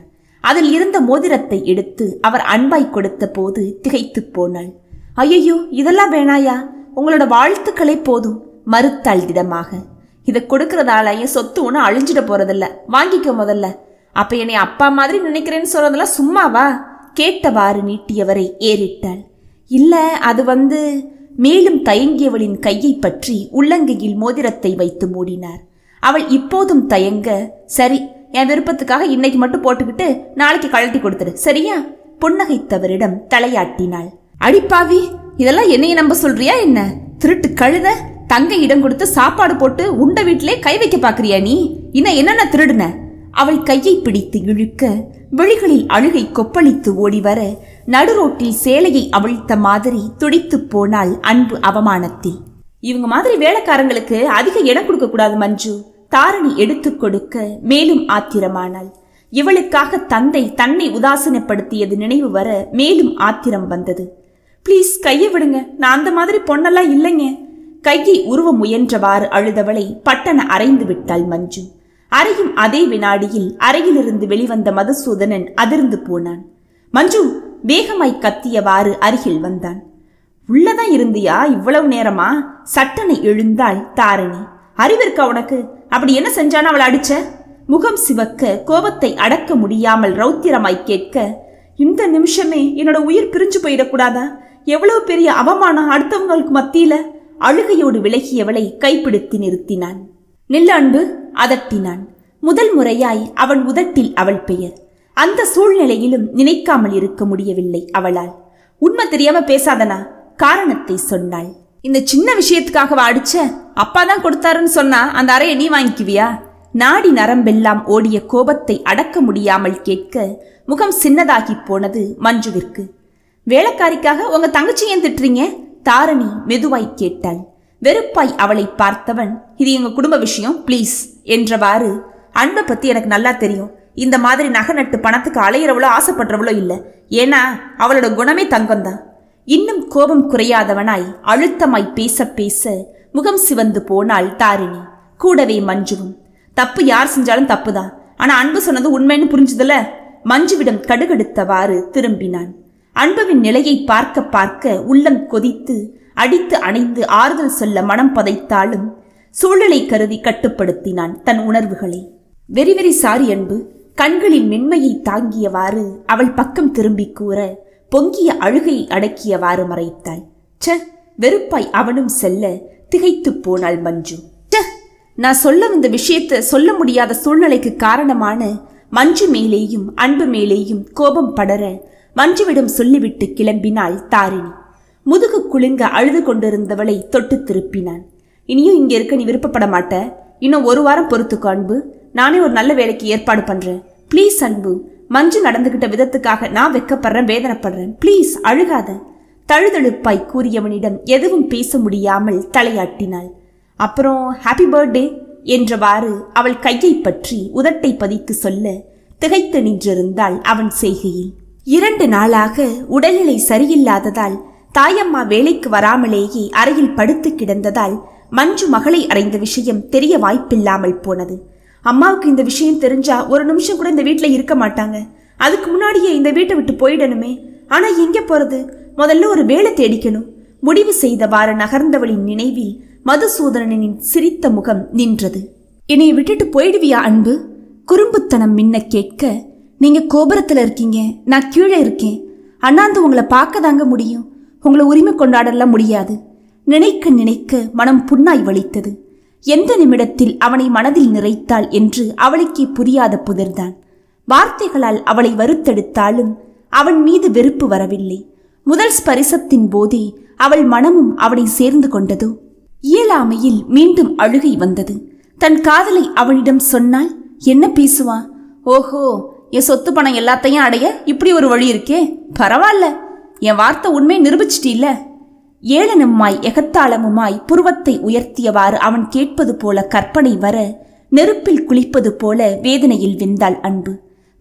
S1: அதில் இருந்த மோதிரத்தை எடுத்து அவர் அன்பாய் கொடுத்த போது திகைத்து போனாள் ஐயையோ இதெல்லாம் வேணாயா உங்களோட வாழ்த்துக்களை போதும் மறுத்தாள் திடமாக இதை கொடுக்கறதால என் சொத்து ஒன்று அழிஞ்சிட போறதில்ல வாங்கிக்க முதல்ல அப்ப என்னை அப்பா மாதிரி நினைக்கிறேன்னு சொல்றதெல்லாம் சும்மாவா கேட்டவாறு நீட்டியவரை ஏறிட்டாள் இல்ல அது வந்து மேலும் தயங்கியவளின் கையை பற்றி உள்ளங்கையில் மோதிரத்தை வைத்து மூடினார் அவள் இப்போதும் தயங்க சரி என் விருப்பத்துக்காக இன்னைக்கு மட்டும் போட்டுக்கிட்டு நாளைக்கு கழட்டி கொடுத்துரு சரியா புன்னகைத்தவரிடம் தலையாட்டினாள் அடிப்பாவி இதெல்லாம் என்னைய நம்ப சொல்றியா என்ன திருட்டு கழுத தங்க இடம் கொடுத்து சாப்பாடு போட்டு உண்ட வீட்டிலே கை வைக்க பாக்குறியா நீ இன்ன என்னென்ன திருடுன அவள் கையை பிடித்து இழுக்க விழிகளில் அழுகை கொப்பளித்து ஓடி வர நடுரோட்டில் சேலையை அவிழ்த்த மாதிரி துடித்து போனாள் அன்பு அவமானத்தில் இவங்க மாதிரி வேலைக்காரங்களுக்கு அதிக இடம் கொடுக்க கூடாது மஞ்சு தாரணி எடுத்து கொடுக்க மேலும் ஆத்திரமானாள் இவளுக்காக தந்தை தன்னை உதாசீனப்படுத்தியது நினைவு வர மேலும் ஆத்திரம் வந்தது ப்ளீஸ் கையை விடுங்க நான் அந்த மாதிரி பொண்ணெல்லாம் இல்லைங்க கையை உருவ முயன்றவாறு அழுதவளை பட்டன அரைந்து விட்டாள் மஞ்சு அறையும் அதே வினாடியில் அறையிலிருந்து வெளிவந்த மதுசூதனன் அதிர்ந்து போனான் மஞ்சு வேகமாய் கத்தியவாறு அருகில் வந்தான் உள்ளதான் இருந்தியா இவ்வளவு நேரமா சட்டனை எழுந்தாள் தாரணி அறிவிருக்கா உனக்கு அப்படி என்ன செஞ்சான அவளை அடிச்ச முகம் சிவக்க கோபத்தை அடக்க முடியாமல் ரௌத்திரமாய் கேட்க இந்த நிமிஷமே என்னோட உயிர் பிரிஞ்சு போயிடக்கூடாதா எவ்வளவு பெரிய அவமானம் அடுத்தவங்களுக்கு மத்தியில அழுகையோடு விலகியவளை கைப்பிடித்து நிறுத்தினான் நில்லாண்டு அதட்டினான் முதல் முறையாய் அவன் உதட்டில் அவள் பெயர் அந்த சூழ்நிலையிலும் நினைக்காமல் இருக்க முடியவில்லை அவளால் உண்மை தெரியாம பேசாதனா காரணத்தை சொன்னாள் இந்த சின்ன விஷயத்துக்காகவா அடிச்ச அப்பா தான் கொடுத்தாருன்னு சொன்னா அந்த அறையை நீ வாங்கிக்குவியா நாடி நரம்பெல்லாம் ஓடிய கோபத்தை அடக்க முடியாமல் கேட்க முகம் சின்னதாகி போனது மஞ்சுவிற்கு வேலைக்காரிக்காக உங்க தங்கச்சி ஏன் திட்டுறீங்க தாரணி மெதுவாய் கேட்டாள் வெறுப்பாய் அவளை பார்த்தவன் இது எங்க குடும்ப விஷயம் ப்ளீஸ் என்றவாறு அன்பை பத்தி எனக்கு நல்லா தெரியும் இந்த மாதிரி நகை நட்டு பணத்துக்கு அலையிறவளோ ஆசைப்படுறவளோ இல்லை ஏன்னா அவளோட குணமே தங்கம்தான் இன்னும் கோபம் குறையாதவனாய் அழுத்தமாய் பேச பேச முகம் சிவந்து போனாள் தாரிணி கூடவே மஞ்சுவும் தப்பு யார் செஞ்சாலும் தப்புதான் ஆனா அன்பு சொன்னது உண்மைன்னு புரிஞ்சதுல மஞ்சுவிடம் கடுகெடுத்தவாறு திரும்பினான் அன்பவின் நிலையை பார்க்க பார்க்க உள்ளம் கொதித்து அடித்து அணைந்து ஆறுதல் சொல்ல மனம் பதைத்தாலும் சூழலை கருதி கட்டுப்படுத்தினான் தன் உணர்வுகளை வெறி வெறி சாரி அன்பு கண்களின் மென்மையை தாங்கியவாறு அவள் பக்கம் திரும்பி கூற பொங்கிய அழுகையை அடக்கியவாறு மறைத்தாள் ச வெறுப்பாய் அவனும் செல்ல திகைத்து போனாள் மஞ்சு நான் சொல்ல வந்த விஷயத்தை சொல்ல முடியாத சூழ்நிலைக்கு காரணமான மஞ்சு மேலேயும் அன்பு மேலேயும் கோபம் படர மஞ்சுவிடம் சொல்லிவிட்டு கிளம்பினாள் தாரிணி முதுகு குலுங்க அழுது கொண்டிருந்தவளை தொட்டு திருப்பினான் இனியும் இங்கே இருக்க நீ விருப்பப்பட மாட்ட இன்னும் ஒரு வாரம் பொறுத்துக்கு அன்பு நானே ஒரு நல்ல வேலைக்கு ஏற்பாடு பண்றேன் ப்ளீஸ் அன்பு மஞ்சு நடந்துகிட்ட விதத்துக்காக நான் வெக்கப்படுறேன் வேதனைப்படுறேன் ப்ளீஸ் அழுகாத தழுதழுப்பாய் கூறியவனிடம் எதுவும் பேச முடியாமல் தலையாட்டினாள் அப்புறம் ஹாப்பி பர்த்டே என்றவாறு அவள் கையை பற்றி உதட்டை பதித்து சொல்ல திகைத்து நின்றிருந்தாள் அவன் செய்கையில் இரண்டு நாளாக உடல்நிலை சரியில்லாததால் தாயம்மா வேலைக்கு வராமலேயே அறையில் படுத்து கிடந்ததால் மஞ்சு மகளை அறைந்த விஷயம் தெரிய வாய்ப்பில்லாமல் போனது அம்மாவுக்கு இந்த விஷயம் தெரிஞ்சா ஒரு நிமிஷம் கூட இந்த வீட்டில் இருக்க மாட்டாங்க அதுக்கு முன்னாடியே இந்த வீட்டை விட்டு போயிடணுமே ஆனால் எங்கே போறது முதல்ல ஒரு வேலை தேடிக்கணும் முடிவு செய்தவாறு நகர்ந்தவளின் நினைவில் மதுசூதனனின் சிரித்த முகம் நின்றது என்னை விட்டுட்டு போயிடுவியா அன்பு குறும்புத்தனம் மின்ன கேட்க நீங்கள் கோபுரத்தில் இருக்கீங்க நான் கீழே இருக்கேன் அண்ணாந்து உங்களை பார்க்க தாங்க முடியும் உங்களை உரிமை கொண்டாடலாம் முடியாது நினைக்க நினைக்க மனம் புண்ணாய் வலித்தது எந்த நிமிடத்தில் அவனை மனதில் நிறைத்தாள் என்று அவளுக்கே புரியாத புதிர்தான் வார்த்தைகளால் அவளை வருத்தெடுத்தாலும் அவன் மீது வெறுப்பு வரவில்லை முதல் ஸ்பரிசத்தின் போதே அவள் மனமும் அவனை சேர்ந்து கொண்டதோ இயலாமையில் மீண்டும் அழுகை வந்தது தன் காதலை அவனிடம் சொன்னால் என்ன பேசுவான் ஓஹோ என் சொத்து பணம் எல்லாத்தையும் அடைய இப்படி ஒரு வழி இருக்கே பரவாயில்ல என் வார்த்தை உண்மை நிரூபிச்சிட்டில்ல ஏளனமாய் எகத்தாளமுமாய் புருவத்தை உயர்த்தியவாறு அவன் கேட்பது போல கற்பனை வர நெருப்பில் குளிப்பது போல வேதனையில் வெந்தாள் அன்பு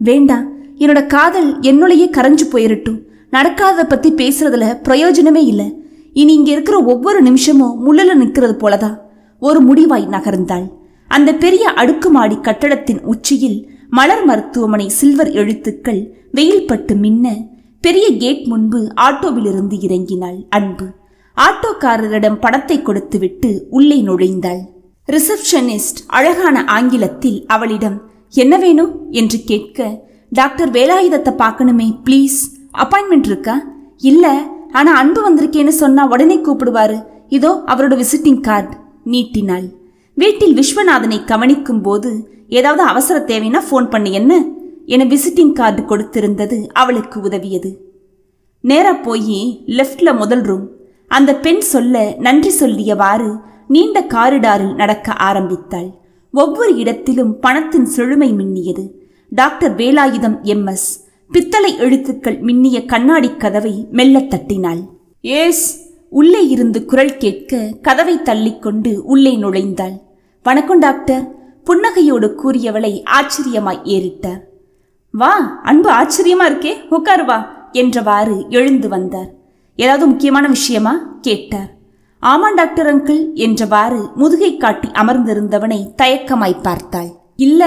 S1: வேண்டாம் என்னோட காதல் என்னுடைய கரைஞ்சு போயிருட்டும் நடக்காத பத்தி பேசுறதுல பிரயோஜனமே இல்லை இனி இங்க இருக்கிற ஒவ்வொரு நிமிஷமும் முள்ளல நிற்கிறது போலதான் ஒரு முடிவாய் நகர்ந்தாள் அந்த பெரிய அடுக்குமாடி கட்டடத்தின் உச்சியில் மலர் மருத்துவமனை சில்வர் எழுத்துக்கள் வெயில் பட்டு மின்ன பெரிய கேட் முன்பு ஆட்டோவிலிருந்து இறங்கினாள் அன்பு ஆட்டோக்காரரிடம் படத்தை கொடுத்துவிட்டு உள்ளே நுழைந்தாள் ரிசப்ஷனிஸ்ட் அழகான ஆங்கிலத்தில் அவளிடம் என்ன வேணும் என்று கேட்க டாக்டர் வேலாயுதத்தை பார்க்கணுமே ப்ளீஸ் அப்பாயின்மெண்ட் இருக்கா இல்லை ஆனால் அன்பு வந்திருக்கேன்னு சொன்னா உடனே கூப்பிடுவாரு இதோ அவரோட விசிட்டிங் கார்டு நீட்டினாள் வீட்டில் விஸ்வநாதனை கவனிக்கும் போது ஏதாவது அவசர தேவைன்னா ஃபோன் பண்ணு என்ன என விசிட்டிங் கார்டு கொடுத்திருந்தது அவளுக்கு உதவியது நேரா போய் லெஃப்ட்ல முதல் ரூம் அந்த பெண் சொல்ல நன்றி சொல்லியவாறு நீண்ட காரிடாரில் நடக்க ஆரம்பித்தாள் ஒவ்வொரு இடத்திலும் பணத்தின் செழுமை மின்னியது டாக்டர் வேலாயுதம் எம்எஸ் பித்தளை எழுத்துக்கள் மின்னிய கண்ணாடி கதவை மெல்ல தட்டினாள் ஏஸ் உள்ளே இருந்து குரல் கேட்க கதவை தள்ளிக்கொண்டு உள்ளே நுழைந்தாள் வணக்கம் டாக்டர் புன்னகையோடு கூறியவளை ஆச்சரியமாய் ஏறிட்ட வா அன்பு ஆச்சரியமா இருக்கே உட்காரு வா என்றவாறு எழுந்து வந்தார் ஏதாவது முக்கியமான விஷயமா கேட்டார் ஆமாம் டாக்டர் அங்கிள் என்றவாறு முதுகை காட்டி அமர்ந்திருந்தவனை தயக்கமாய் பார்த்தாள் இல்ல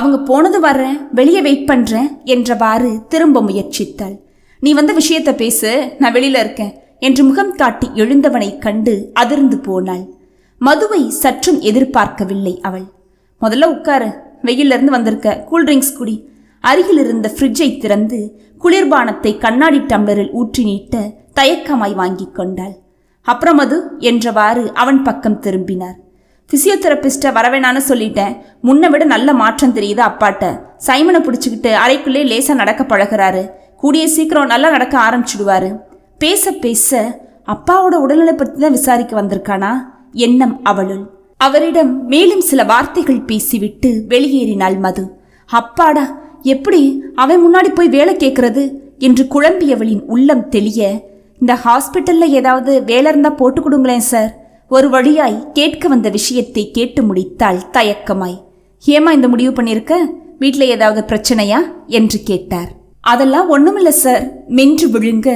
S1: அவங்க போனது வர்றேன் வெளியே வெயிட் பண்றேன் என்றவாறு திரும்ப முயற்சித்தாள் நீ வந்த விஷயத்த பேசு நான் வெளியில இருக்கேன் என்று முகம் காட்டி எழுந்தவனை கண்டு அதிர்ந்து போனாள் மதுவை சற்றும் எதிர்பார்க்கவில்லை அவள் முதல்ல உட்காரு வெயிலிருந்து வந்திருக்க கூல்ட்ரிங்க்ஸ் குடி அருகில் இருந்த ஃப்ரிட்ஜை திறந்து குளிர்பானத்தை கண்ணாடி டம்ளரில் ஊற்றி நீட்ட தயக்கமாய் வாங்கி கொண்டாள் அப்புறம் அது என்றவாறு அவன் பக்கம் திரும்பினார் பிசியோதெரபிஸ்ட்டை வரவேணான்னு சொல்லிட்டேன் முன்னை விட நல்ல மாற்றம் தெரியுது அப்பாட்ட சைமனை பிடிச்சிக்கிட்டு அறைக்குள்ளே லேசாக நடக்க பழகிறாரு கூடிய சீக்கிரம் நல்லா நடக்க ஆரம்பிச்சிடுவாரு பேச பேச அப்பாவோட உடல்நிலை பற்றி தான் விசாரிக்க வந்திருக்கானா எண்ணம் அவளுள் அவரிடம் மேலும் சில வார்த்தைகள் பேசிவிட்டு வெளியேறினாள் மது அப்பாடா எப்படி அவன் முன்னாடி போய் வேலை கேட்கறது என்று குழம்பியவளின் உள்ளம் தெளிய இந்த ஹாஸ்பிட்டல்ல ஏதாவது வேலை இருந்தா போட்டு கொடுங்களேன் சார் ஒரு வழியாய் கேட்க வந்த விஷயத்தை கேட்டு முடித்தாள் தயக்கமாய் ஏமா இந்த முடிவு பண்ணியிருக்க வீட்டில் ஏதாவது பிரச்சனையா என்று கேட்டார் அதெல்லாம் ஒண்ணுமில்ல சார் மென்று விழுங்க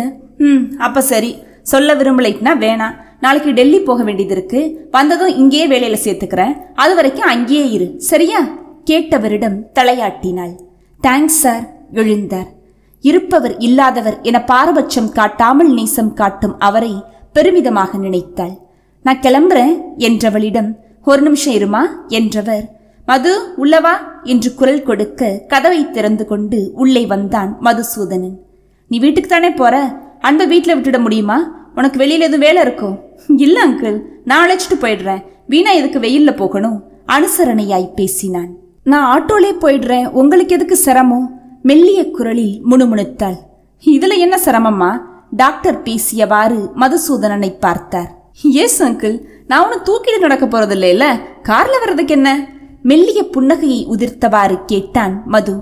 S1: ம் அப்போ சரி சொல்ல விரும்பலைட்னா வேணாம் நாளைக்கு டெல்லி போக வேண்டியது இருக்கு வந்ததும் இங்கேயே வேலையில சேர்த்துக்கிறேன் அது வரைக்கும் அங்கேயே இரு சரியா கேட்டவரிடம் தலையாட்டினாள் தேங்க்ஸ் சார் எழுந்தார் இருப்பவர் இல்லாதவர் என பாரபட்சம் காட்டாமல் நேசம் காட்டும் அவரை பெருமிதமாக நினைத்தாள் நான் கிளம்புறேன் என்றவளிடம் ஒரு நிமிஷம் இருமா என்றவர் மது உள்ளவா என்று குரல் கொடுக்க கதவை திறந்து கொண்டு உள்ளே வந்தான் மதுசூதனன் நீ வீட்டுக்கு தானே போற அன்பை வீட்டில் விட்டுட முடியுமா உனக்கு வெளியில் எதுவும் வேலை இருக்கும் இல்லை அங்கிள் நான் அழைச்சிட்டு போயிடுறேன் வீணா எதுக்கு வெயிலில் போகணும் அனுசரணையாய் பேசினான் நான் ஆட்டோலே போயிடுறேன் உங்களுக்கு எதுக்கு சிரமம் மெல்லிய குரலில் முணுமுணுத்தாள் இதுல என்ன சிரமம்மா டாக்டர் பேசியவாறு மதுசூதனனை பார்த்தார் எஸ் அங்கிள் நான் ஒன்றும் தூக்கிட்டு நடக்க போறது போறதில்லைல கார்ல வர்றதுக்கு என்ன மெல்லிய புன்னகையை உதிர்த்தவாறு கேட்டான் மது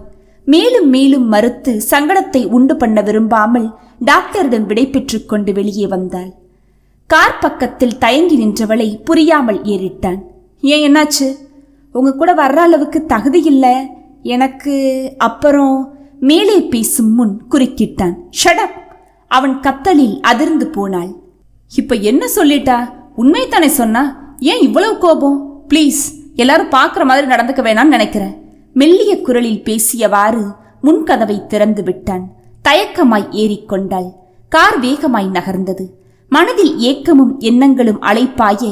S1: மேலும் மேலும் மறுத்து சங்கடத்தை உண்டு பண்ண விரும்பாமல் டாக்டரிடம் விடை பெற்றுக் கொண்டு வெளியே வந்தாள் கார் பக்கத்தில் தயங்கி நின்றவளை புரியாமல் ஏறிட்டான் ஏன் என்னாச்சு உங்க கூட வர்ற அளவுக்கு தகுதி இல்லை எனக்கு அப்புறம் மேலே பேசும் முன் குறுக்கிட்டான் ஷடப் அவன் கத்தலில் அதிர்ந்து போனாள் இப்ப என்ன சொல்லிட்டா உண்மை தானே சொன்னா ஏன் இவ்வளவு கோபம் ப்ளீஸ் எல்லாரும் பார்க்குற மாதிரி நடந்துக்க வேணாம்னு நினைக்கிறேன் மெல்லிய குரலில் பேசியவாறு முன்கதவை திறந்து விட்டான் தயக்கமாய் ஏறிக்கொண்டாள் கார் வேகமாய் நகர்ந்தது மனதில் ஏக்கமும் எண்ணங்களும் அழைப்பாய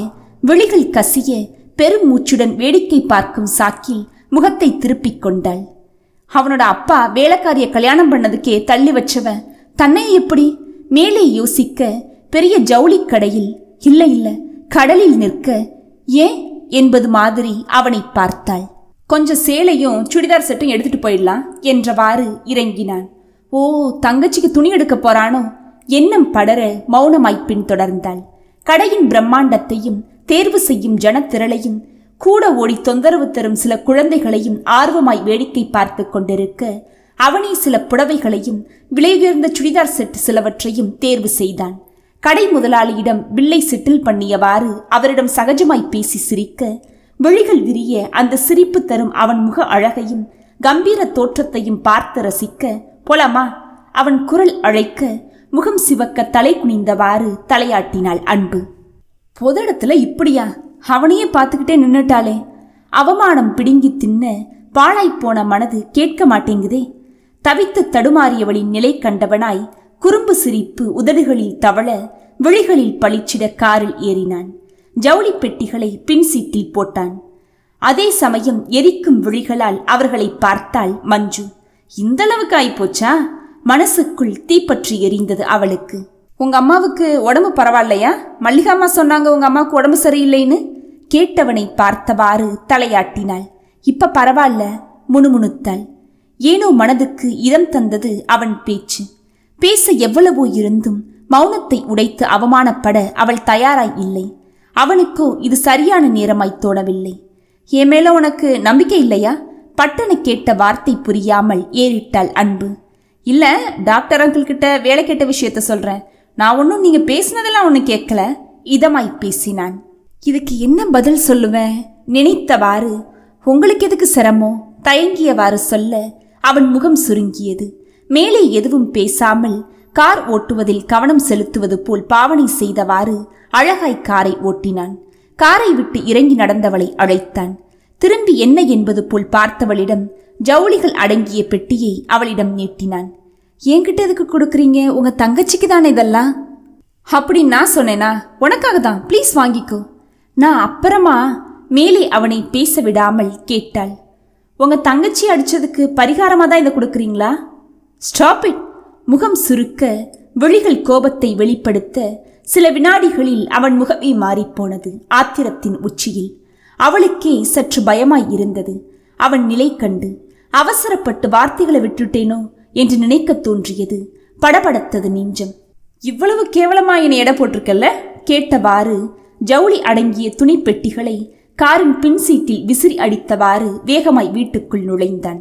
S1: விழிகள் கசிய பெரும் மூச்சுடன் வேடிக்கை பார்க்கும் சாக்கி முகத்தை திருப்பிக் கொண்டாள் அவனோட அப்பா வேலைக்காரிய கல்யாணம் பண்ணதுக்கே தள்ளி வச்சவ தன்னை எப்படி மேலே யோசிக்க பெரிய ஜவுளி கடையில் இல்லை இல்லை கடலில் நிற்க ஏன் என்பது மாதிரி அவனை பார்த்தாள் கொஞ்சம் சேலையும் சுடிதார் செட்டும் எடுத்துட்டு போயிடலாம் என்றவாறு இறங்கினான் ஓ தங்கச்சிக்கு துணி எடுக்க போறானோ எண்ணம் படர மௌனமாய் பின் தொடர்ந்தாள் கடையின் பிரம்மாண்டத்தையும் தேர்வு செய்யும் ஜனத்திரளையும் கூட ஓடி தொந்தரவு தரும் சில குழந்தைகளையும் ஆர்வமாய் வேடிக்கை பார்த்து கொண்டிருக்க அவனே சில புடவைகளையும் விலையுயர்ந்த சுடிதார் செட்டு சிலவற்றையும் தேர்வு செய்தான் கடை முதலாளியிடம் வில்லை செட்டில் பண்ணியவாறு அவரிடம் சகஜமாய் பேசி சிரிக்க விழிகள் விரிய அந்த சிரிப்பு தரும் அவன் முக அழகையும் கம்பீர தோற்றத்தையும் பார்த்து ரசிக்க போலாமா அவன் குரல் அழைக்க முகம் சிவக்க தலை குனிந்தவாறு தலையாட்டினாள் அன்பு பொது இடத்துல இப்படியா அவனையே பார்த்துக்கிட்டே நின்னுட்டாளே அவமானம் பிடுங்கி தின்ன பாழாய்ப்போன மனது கேட்க மாட்டேங்குதே தவித்து தடுமாறியவளின் நிலை கண்டவனாய் குறும்பு சிரிப்பு உதடுகளில் தவழ விழிகளில் பளிச்சிட காரில் ஏறினான் ஜவுளி பெட்டிகளை பின் சீட்டில் போட்டான் அதே சமயம் எரிக்கும் விழிகளால் அவர்களை பார்த்தாள் மஞ்சு இந்த அளவுக்கு ஆயிப்போச்சா மனசுக்குள் தீப்பற்றி எரிந்தது அவளுக்கு உங்க அம்மாவுக்கு உடம்பு பரவாயில்லையா மல்லிகாமா சொன்னாங்க உங்க அம்மாவுக்கு உடம்பு சரியில்லைன்னு கேட்டவனை பார்த்தவாறு தலையாட்டினாள் இப்ப பரவாயில்ல முணுமுணுத்தாள் ஏனோ மனதுக்கு இதம் தந்தது அவன் பேச்சு பேச எவ்வளவோ இருந்தும் மௌனத்தை உடைத்து அவமானப்பட அவள் தயாராய் இல்லை அவனுக்கோ இது சரியான நேரமாய் தோணவில்லை என் மேல உனக்கு நம்பிக்கை இல்லையா பட்டனை கேட்ட வார்த்தை புரியாமல் ஏறிட்டாள் அன்பு இல்ல டாக்டர் அங்கிள் கிட்ட வேலை கேட்ட விஷயத்த சொல்றேன் நான் ஒன்றும் நீங்க பேசினதெல்லாம் ஒன்றும் கேட்கல இதமாய் பேசினான் இதுக்கு என்ன பதில் சொல்லுவேன் நினைத்தவாறு உங்களுக்கு எதுக்கு சிரமோ தயங்கியவாறு சொல்ல அவன் முகம் சுருங்கியது மேலே எதுவும் பேசாமல் கார் ஓட்டுவதில் கவனம் செலுத்துவது போல் பாவனை செய்தவாறு அழகாய் காரை ஓட்டினான் காரை விட்டு இறங்கி நடந்தவளை அழைத்தான் திரும்பி என்ன என்பது போல் பார்த்தவளிடம் ஜவுளிகள் அடங்கிய பெட்டியை அவளிடம் நீட்டினான் என்கிட்ட எதுக்கு கொடுக்குறீங்க உங்க தங்கச்சிக்கு தானே இதெல்லாம் அப்படின்னு நான் சொன்னேனா உனக்காக தான் ப்ளீஸ் வாங்கிக்கோ நான் அப்புறமா மேலே அவனை பேச விடாமல் கேட்டாள் உங்க தங்கச்சி அடிச்சதுக்கு பரிகாரமாக தான் இதை கொடுக்குறீங்களா ஸ்டாப் இட் முகம் சுருக்க விழிகள் கோபத்தை வெளிப்படுத்த சில வினாடிகளில் அவன் முகமே மாறிப்போனது ஆத்திரத்தின் உச்சியில் அவளுக்கே சற்று பயமாய் இருந்தது அவன் நிலை கண்டு அவசரப்பட்டு வார்த்தைகளை விட்டுட்டேனோ என்று நினைக்க தோன்றியது படபடத்தது நெஞ்சம் இவ்வளவு கேவலமா என எடை போட்டிருக்கல்ல கேட்டவாறு ஜவுளி அடங்கிய துணி பெட்டிகளை காரின் பின் சீட்டில் விசிறி அடித்தவாறு வேகமாய் வீட்டுக்குள் நுழைந்தான்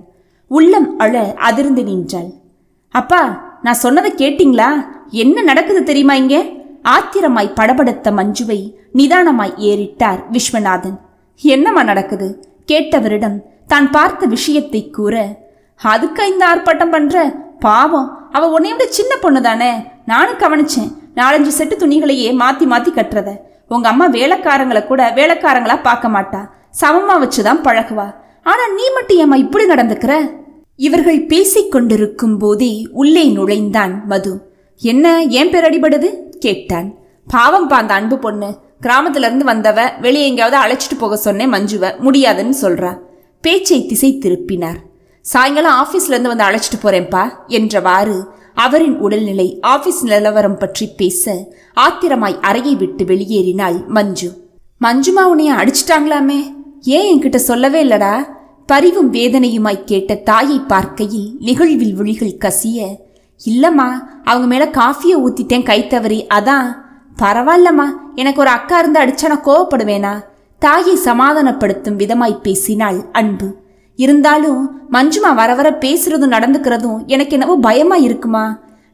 S1: உள்ளம் அழ அதிர்ந்து நின்றாள் அப்பா நான் சொன்னதை கேட்டீங்களா என்ன நடக்குது தெரியுமா இங்கே ஆத்திரமாய் படபடுத்த மஞ்சுவை நிதானமாய் ஏறிட்டார் விஸ்வநாதன் என்னம்மா நடக்குது கேட்டவரிடம் தான் பார்த்த விஷயத்தை கூற அதுக்கு இந்த ஆர்ப்பாட்டம் பண்ற பாவம் அவ உன்னை விட சின்ன பொண்ணு தானே நானும் கவனிச்சேன் நாலஞ்சு செட்டு துணிகளையே மாத்தி மாத்தி கட்டுறத உங்க அம்மா வேலைக்காரங்களை கூட வேலைக்காரங்களா பார்க்க மாட்டா சமமா வச்சுதான் பழகுவா ஆனா நீ மட்டும் ஏமா இப்படி நடந்துக்கிற இவர்கள் பேசிக் கொண்டிருக்கும் போதே உள்ளே நுழைந்தான் மது என்ன ஏன் பேர் அடிபடுது கேட்டான் பாவம்ப்பா அந்த அன்பு பொண்ணு இருந்து வந்தவ வெளியே எங்கேயாவது அழைச்சிட்டு போக சொன்னேன் மஞ்சுவ முடியாதுன்னு சொல்றா பேச்சை திசை திருப்பினார் சாயங்காலம் ஆஃபீஸ்லேருந்து வந்து அழைச்சிட்டு போறேன்பா என்றவாறு அவரின் உடல்நிலை ஆபீஸ் நிலவரம் பற்றி பேச ஆத்திரமாய் அறையை விட்டு வெளியேறினாள் மஞ்சு மஞ்சுமா உன்னைய அடிச்சிட்டாங்களாமே ஏன் என்கிட்ட சொல்லவே இல்லடா பரிவும் வேதனையுமாய் கேட்ட தாயை பார்க்கையில் நிகழ்வில் விழிகள் கசிய இல்லம்மா அவங்க மேல காஃபியை ஊத்திட்டேன் கை தவறி அதான் பரவாயில்லம்மா எனக்கு ஒரு அக்கா இருந்து அடிச்சான கோவப்படுவேனா தாயை சமாதானப்படுத்தும் விதமாய் பேசினாள் அன்பு இருந்தாலும் மஞ்சுமா வர வர பேசுறதும் நடந்துக்கிறதும் எனக்கு என்னவோ பயமா இருக்குமா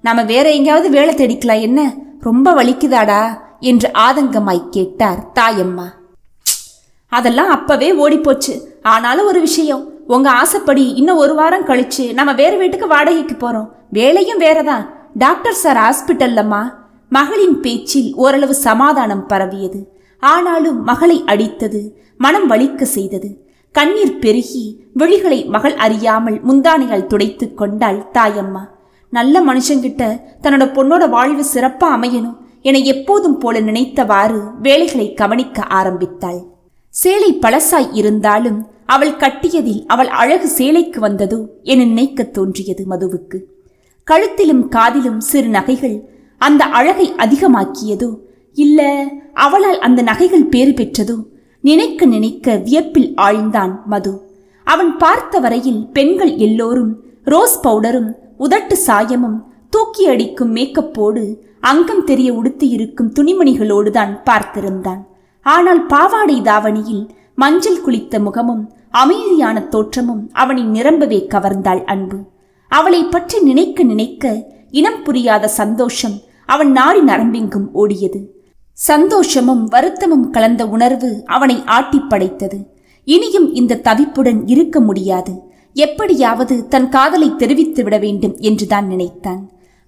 S1: நாம வேற எங்கேயாவது வேலை தேடிக்கலாம் என்ன ரொம்ப வலிக்குதாடா என்று ஆதங்கமாய் கேட்டார் தாயம்மா அதெல்லாம் அப்பவே ஓடிப்போச்சு ஆனாலும் ஒரு விஷயம் உங்க ஆசைப்படி இன்னும் ஒரு வாரம் கழிச்சு நம்ம வேற வீட்டுக்கு வாடகைக்கு போறோம் வேலையும் வேறதான் டாக்டர் சார் ஹாஸ்பிட்டல்லம்மா மகளின் பேச்சில் ஓரளவு சமாதானம் பரவியது ஆனாலும் மகளை அடித்தது மனம் வலிக்க செய்தது கண்ணீர் பெருகி விழிகளை மகள் அறியாமல் முந்தானையால் துடைத்து கொண்டாள் தாயம்மா நல்ல மனுஷங்கிட்ட தன்னோட பொண்ணோட வாழ்வு சிறப்பா அமையணும் என எப்போதும் போல நினைத்தவாறு வேலைகளை கவனிக்க ஆரம்பித்தாள் சேலை பழசாய் இருந்தாலும் அவள் கட்டியதில் அவள் அழகு சேலைக்கு வந்ததோ என நினைக்க தோன்றியது மதுவுக்கு கழுத்திலும் காதிலும் சிறு நகைகள் அந்த அழகை அதிகமாக்கியதோ இல்ல அவளால் அந்த நகைகள் பேறு பெற்றதோ நினைக்க நினைக்க வியப்பில் ஆழ்ந்தான் மது அவன் பார்த்த வரையில் பெண்கள் எல்லோரும் ரோஸ் பவுடரும் உதட்டு சாயமும் தூக்கி அடிக்கும் மேக்கப்போடு அங்கம் தெரிய உடுத்தி இருக்கும் துணிமணிகளோடுதான் பார்த்திருந்தான் ஆனால் பாவாடை தாவணியில் மஞ்சள் குளித்த முகமும் அமைதியான தோற்றமும் அவனை நிரம்பவே கவர்ந்தாள் அன்பு அவளை பற்றி நினைக்க நினைக்க இனம் புரியாத சந்தோஷம் அவன் நாடி நரம்பிங்கும் ஓடியது சந்தோஷமும் வருத்தமும் கலந்த உணர்வு அவனை ஆட்டி படைத்தது இனியும் இந்த தவிப்புடன் இருக்க முடியாது எப்படியாவது தன் காதலை தெரிவித்து விட வேண்டும் என்றுதான் நினைத்தான்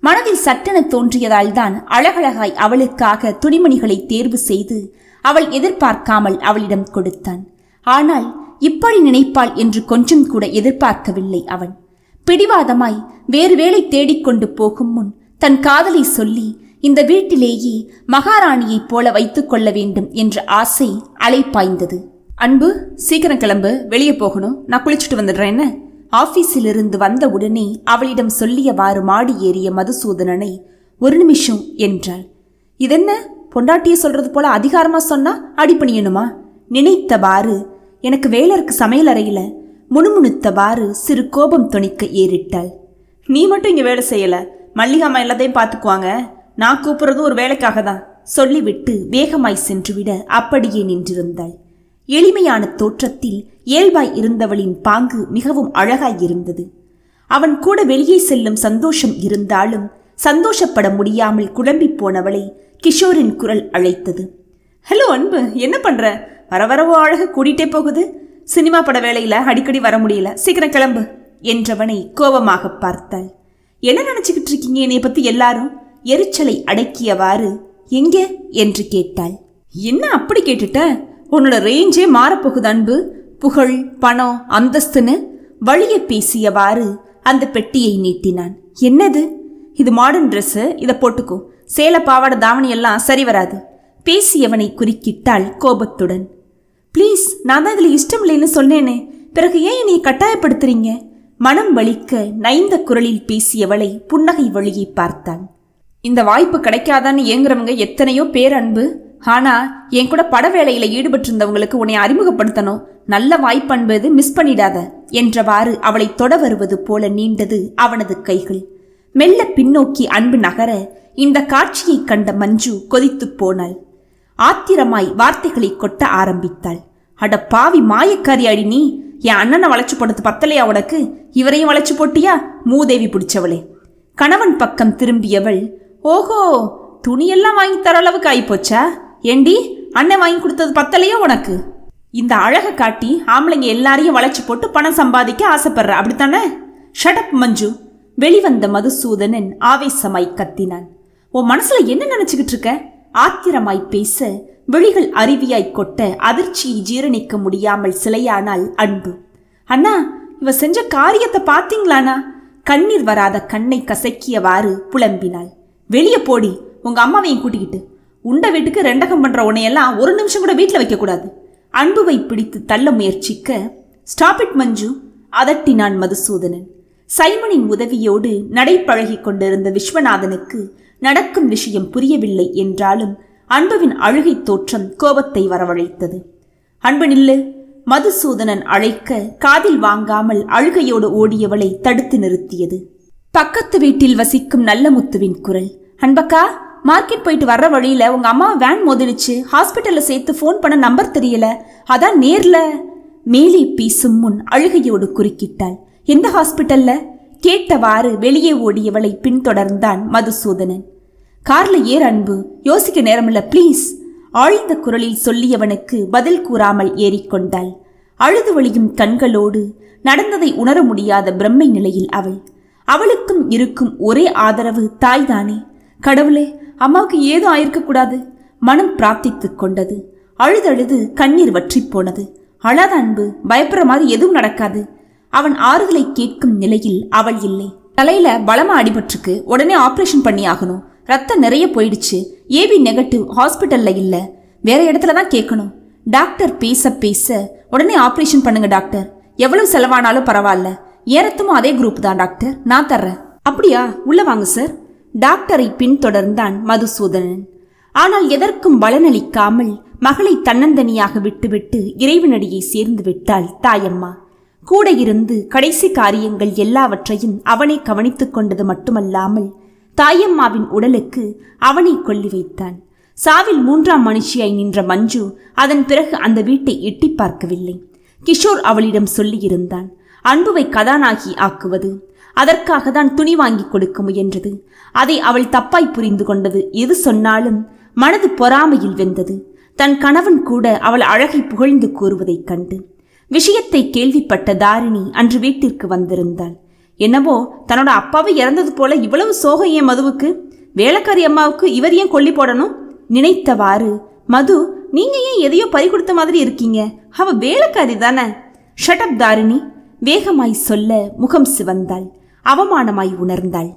S1: மனதில் சட்டென தோன்றியதால் தான் அழகழகாய் அவளுக்காக துணிமணிகளை தேர்வு செய்து அவள் எதிர்பார்க்காமல் அவளிடம் கொடுத்தான் ஆனால் இப்படி நினைப்பாள் என்று கொஞ்சம் கூட எதிர்பார்க்கவில்லை அவன் பிடிவாதமாய் வேறு வேலை தேடிக்கொண்டு போகும் முன் தன் காதலை சொல்லி இந்த வீட்டிலேயே மகாராணியைப் போல வைத்துக் கொள்ள வேண்டும் என்ற ஆசை அலைப்பாய்ந்தது அன்பு சீக்கிரம் கிளம்பு வெளியே போகணும் நான் குளிச்சுட்டு வந்துடுறேன் என்ன ஆபீஸிலிருந்து வந்த உடனே அவளிடம் சொல்லியவாறு மாடி ஏறிய மதுசூதனனை ஒரு நிமிஷம் என்றாள் இதென்ன பொண்டாட்டிய சொல்றது போல அதிகாரமா சொன்னா அடிப்பணியணுமா நினைத்தவாறு எனக்கு வேலருக்கு சமையல் அறையில முணுமுணுத்தவாறு சிறு கோபம் துணிக்க ஏறிட்டாள் நீ மட்டும் இங்க வேலை செய்யல மல்லிகாமா எல்லாத்தையும் பார்த்துக்குவாங்க நான் கூப்பிடுறதும் ஒரு வேலைக்காக தான் சொல்லிவிட்டு வேகமாய் சென்றுவிட அப்படியே நின்றிருந்தாள் எளிமையான தோற்றத்தில் இயல்பாய் இருந்தவளின் பாங்கு மிகவும் அழகாய் இருந்தது அவன் கூட வெளியே செல்லும் சந்தோஷம் இருந்தாலும் சந்தோஷப்பட முடியாமல் குழம்பி போனவளை கிஷோரின் குரல் அழைத்தது ஹலோ அன்பு என்ன பண்ற வர வரவோ அழகு கூடிட்டே போகுது சினிமா பட வேலையில அடிக்கடி வர முடியல சீக்கிரம் கிளம்பு என்றவனை கோபமாக பார்த்தாள் என்ன நினைச்சுக்கிட்டு இருக்கீங்க என்னை பத்தி எல்லாரும் எரிச்சலை அடக்கியவாறு எங்கே என்று கேட்டாள் என்ன அப்படி கேட்டுட்ட உன்னோட ரேஞ்சே மாறப்போகுது அன்பு புகழ் பணம் அந்தஸ்துன்னு வழியை பேசியவாறு அந்த பெட்டியை நீட்டினான் என்னது இது மாடர்ன் ட்ரெஸ்ஸு இதை போட்டுக்கோ சேல பாவாடை தாவணி எல்லாம் சரி வராது பேசியவனை குறுக்கிட்டாள் கோபத்துடன் ப்ளீஸ் நான் தான் இதில் இஷ்டம் இல்லைன்னு சொன்னேனே பிறகு ஏன் என்னை கட்டாயப்படுத்துறீங்க மனம் வலிக்க நைந்த குரலில் பேசியவளை புன்னகை வழியை பார்த்தான் இந்த வாய்ப்பு கிடைக்காதான்னு ஏங்குறவங்க எத்தனையோ பேரன்பு ஆனால் என் கூட பட வேலையில் ஈடுபட்டிருந்தவங்களுக்கு உன்னை அறிமுகப்படுத்தணும் நல்ல வாய்ப்பன்பது மிஸ் பண்ணிடாத என்றவாறு அவளை தொட வருவது போல நீண்டது அவனது கைகள் மெல்ல பின்னோக்கி அன்பு நகர இந்த காட்சியை கண்ட மஞ்சு கொதித்து போனாள் ஆத்திரமாய் வார்த்தைகளை கொட்ட ஆரம்பித்தாள் அட பாவி மாயக்காரி அடி நீ என் அண்ணனை வளைச்சு போட்டது பத்தலையா உனக்கு இவரையும் வளைச்சு போட்டியா மூதேவி பிடிச்சவளே கணவன் பக்கம் திரும்பியவள் ஓஹோ துணியெல்லாம் வாங்கி தர அளவுக்கு ஆயிப்போச்சா ஏண்டி அண்ணன் வாங்கி கொடுத்தது பத்தலையோ உனக்கு இந்த அழகை காட்டி ஆம்பளைங்க எல்லாரையும் வளைச்சு போட்டு பணம் சம்பாதிக்க ஆசைப்படுற அப்படித்தானே ஷடப் மஞ்சு வெளிவந்த மதுசூதனன் ஆவேசமாய் கத்தினான் உன் மனசுல என்ன நினைச்சுக்கிட்டு இருக்க ஆத்திரமாய் பேச விழிகள் அருவியாய் கொட்ட அதிர்ச்சியை ஜீரணிக்க முடியாமல் சிலையானால் அன்பு அண்ணா இவ செஞ்ச காரியத்தை பாத்தீங்களானா கண்ணீர் வராத கண்ணை கசக்கியவாறு புலம்பினாள் வெளியே போடி உங்க அம்மாவையும் கூட்டிக்கிட்டு உண்ட வீட்டுக்கு ரெண்டகம் பண்ற உனையெல்லாம் ஒரு நிமிஷம் கூட வீட்டில் வைக்கக்கூடாது அன்புவை பிடித்து தள்ள முயற்சிக்க ஸ்டாப் இட் மஞ்சு அதட்டினான் மதுசூதனன் சைமனின் உதவியோடு நடைப்பழகி கொண்டிருந்த விஸ்வநாதனுக்கு நடக்கும் விஷயம் புரியவில்லை என்றாலும் அன்புவின் அழுகை தோற்றம் கோபத்தை வரவழைத்தது அன்பு நில்லு மதுசூதனன் அழைக்க காதில் வாங்காமல் அழுகையோடு ஓடியவளை தடுத்து நிறுத்தியது பக்கத்து வீட்டில் வசிக்கும் நல்ல முத்துவின் குரல் அன்பக்கா மார்க்கெட் போயிட்டு வர்ற வழியில் உங்கள் அம்மா வேன் மோதிடுச்சு ஹாஸ்பிட்டலில் சேர்த்து ஃபோன் பண்ண நம்பர் தெரியல அதான் நேரில் மேலே பீசும் முன் அழுகையோடு குறுக்கிட்டாள் எந்த ஹாஸ்பிட்டலில் கேட்டவாறு வெளியே ஓடியவளை பின்தொடர்ந்தான் மதுசூதனன் கார்ல ஏர் அன்பு யோசிக்க நேரமில்ல ப்ளீஸ் ஆழ்ந்த குரலில் சொல்லியவனுக்கு பதில் கூறாமல் ஏறிக்கொண்டாள் அழுது வழியும் கண்களோடு நடந்ததை உணர முடியாத பிரம்மை நிலையில் அவள் அவளுக்கும் இருக்கும் ஒரே ஆதரவு தாய்தானே கடவுளே அம்மாவுக்கு ஏதோ கூடாது மனம் பிரார்த்தித்து கொண்டது அழுதழுது கண்ணீர் வற்றி போனது அழாத அன்பு பயப்படுற மாதிரி எதுவும் நடக்காது அவன் ஆறுதலை கேட்கும் நிலையில் அவள் இல்லை தலையில பலமா அடிபட்டுருக்கு உடனே ஆப்ரேஷன் பண்ணி ஆகணும் ரத்தம் நிறைய போயிடுச்சு ஏபி நெகட்டிவ் ஹாஸ்பிட்டல்ல இல்ல வேற இடத்துல தான் கேட்கணும் டாக்டர் பேச பேச உடனே ஆப்ரேஷன் பண்ணுங்க டாக்டர் எவ்வளவு செலவானாலும் பரவாயில்ல ஏறத்தமும் அதே குரூப் தான் டாக்டர் நான் தர்றேன் அப்படியா உள்ள வாங்க சார் டாக்டரை பின்தொடர்ந்தான் மதுசூதனன் ஆனால் எதற்கும் பலனளிக்காமல் மகளை தன்னந்தனியாக விட்டுவிட்டு இறைவனடியை சேர்ந்து விட்டாள் தாயம்மா கூட இருந்து கடைசி காரியங்கள் எல்லாவற்றையும் அவனை கவனித்துக் கொண்டது மட்டுமல்லாமல் தாயம்மாவின் உடலுக்கு அவனை கொல்லி வைத்தான் சாவில் மூன்றாம் மனுஷியாய் நின்ற மஞ்சு அதன் பிறகு அந்த வீட்டை எட்டி பார்க்கவில்லை கிஷோர் அவளிடம் சொல்லியிருந்தான் அன்புவை கதாநாயகி ஆக்குவது அதற்காக தான் துணி வாங்கி கொடுக்க முயன்றது அதை அவள் தப்பாய் புரிந்து கொண்டது எது சொன்னாலும் மனது பொறாமையில் வெந்தது தன் கணவன் கூட அவள் அழகை புகழ்ந்து கூறுவதைக் கண்டு விஷயத்தை கேள்விப்பட்ட தாரிணி அன்று வீட்டிற்கு வந்திருந்தாள் என்னவோ தன்னோட அப்பாவை இறந்தது போல இவ்வளவு சோகம் ஏன் மதுவுக்கு வேலைக்காரி அம்மாவுக்கு இவர் ஏன் கொல்லி போடணும் நினைத்தவாறு மது நீங்க ஏன் எதையோ பறி கொடுத்த மாதிரி இருக்கீங்க அவ வேலைக்காரி தானே ஷட்டப் தாரிணி வேகமாய் சொல்ல முகம் சிவந்தாள் அவமானமாய் உணர்ந்தாள்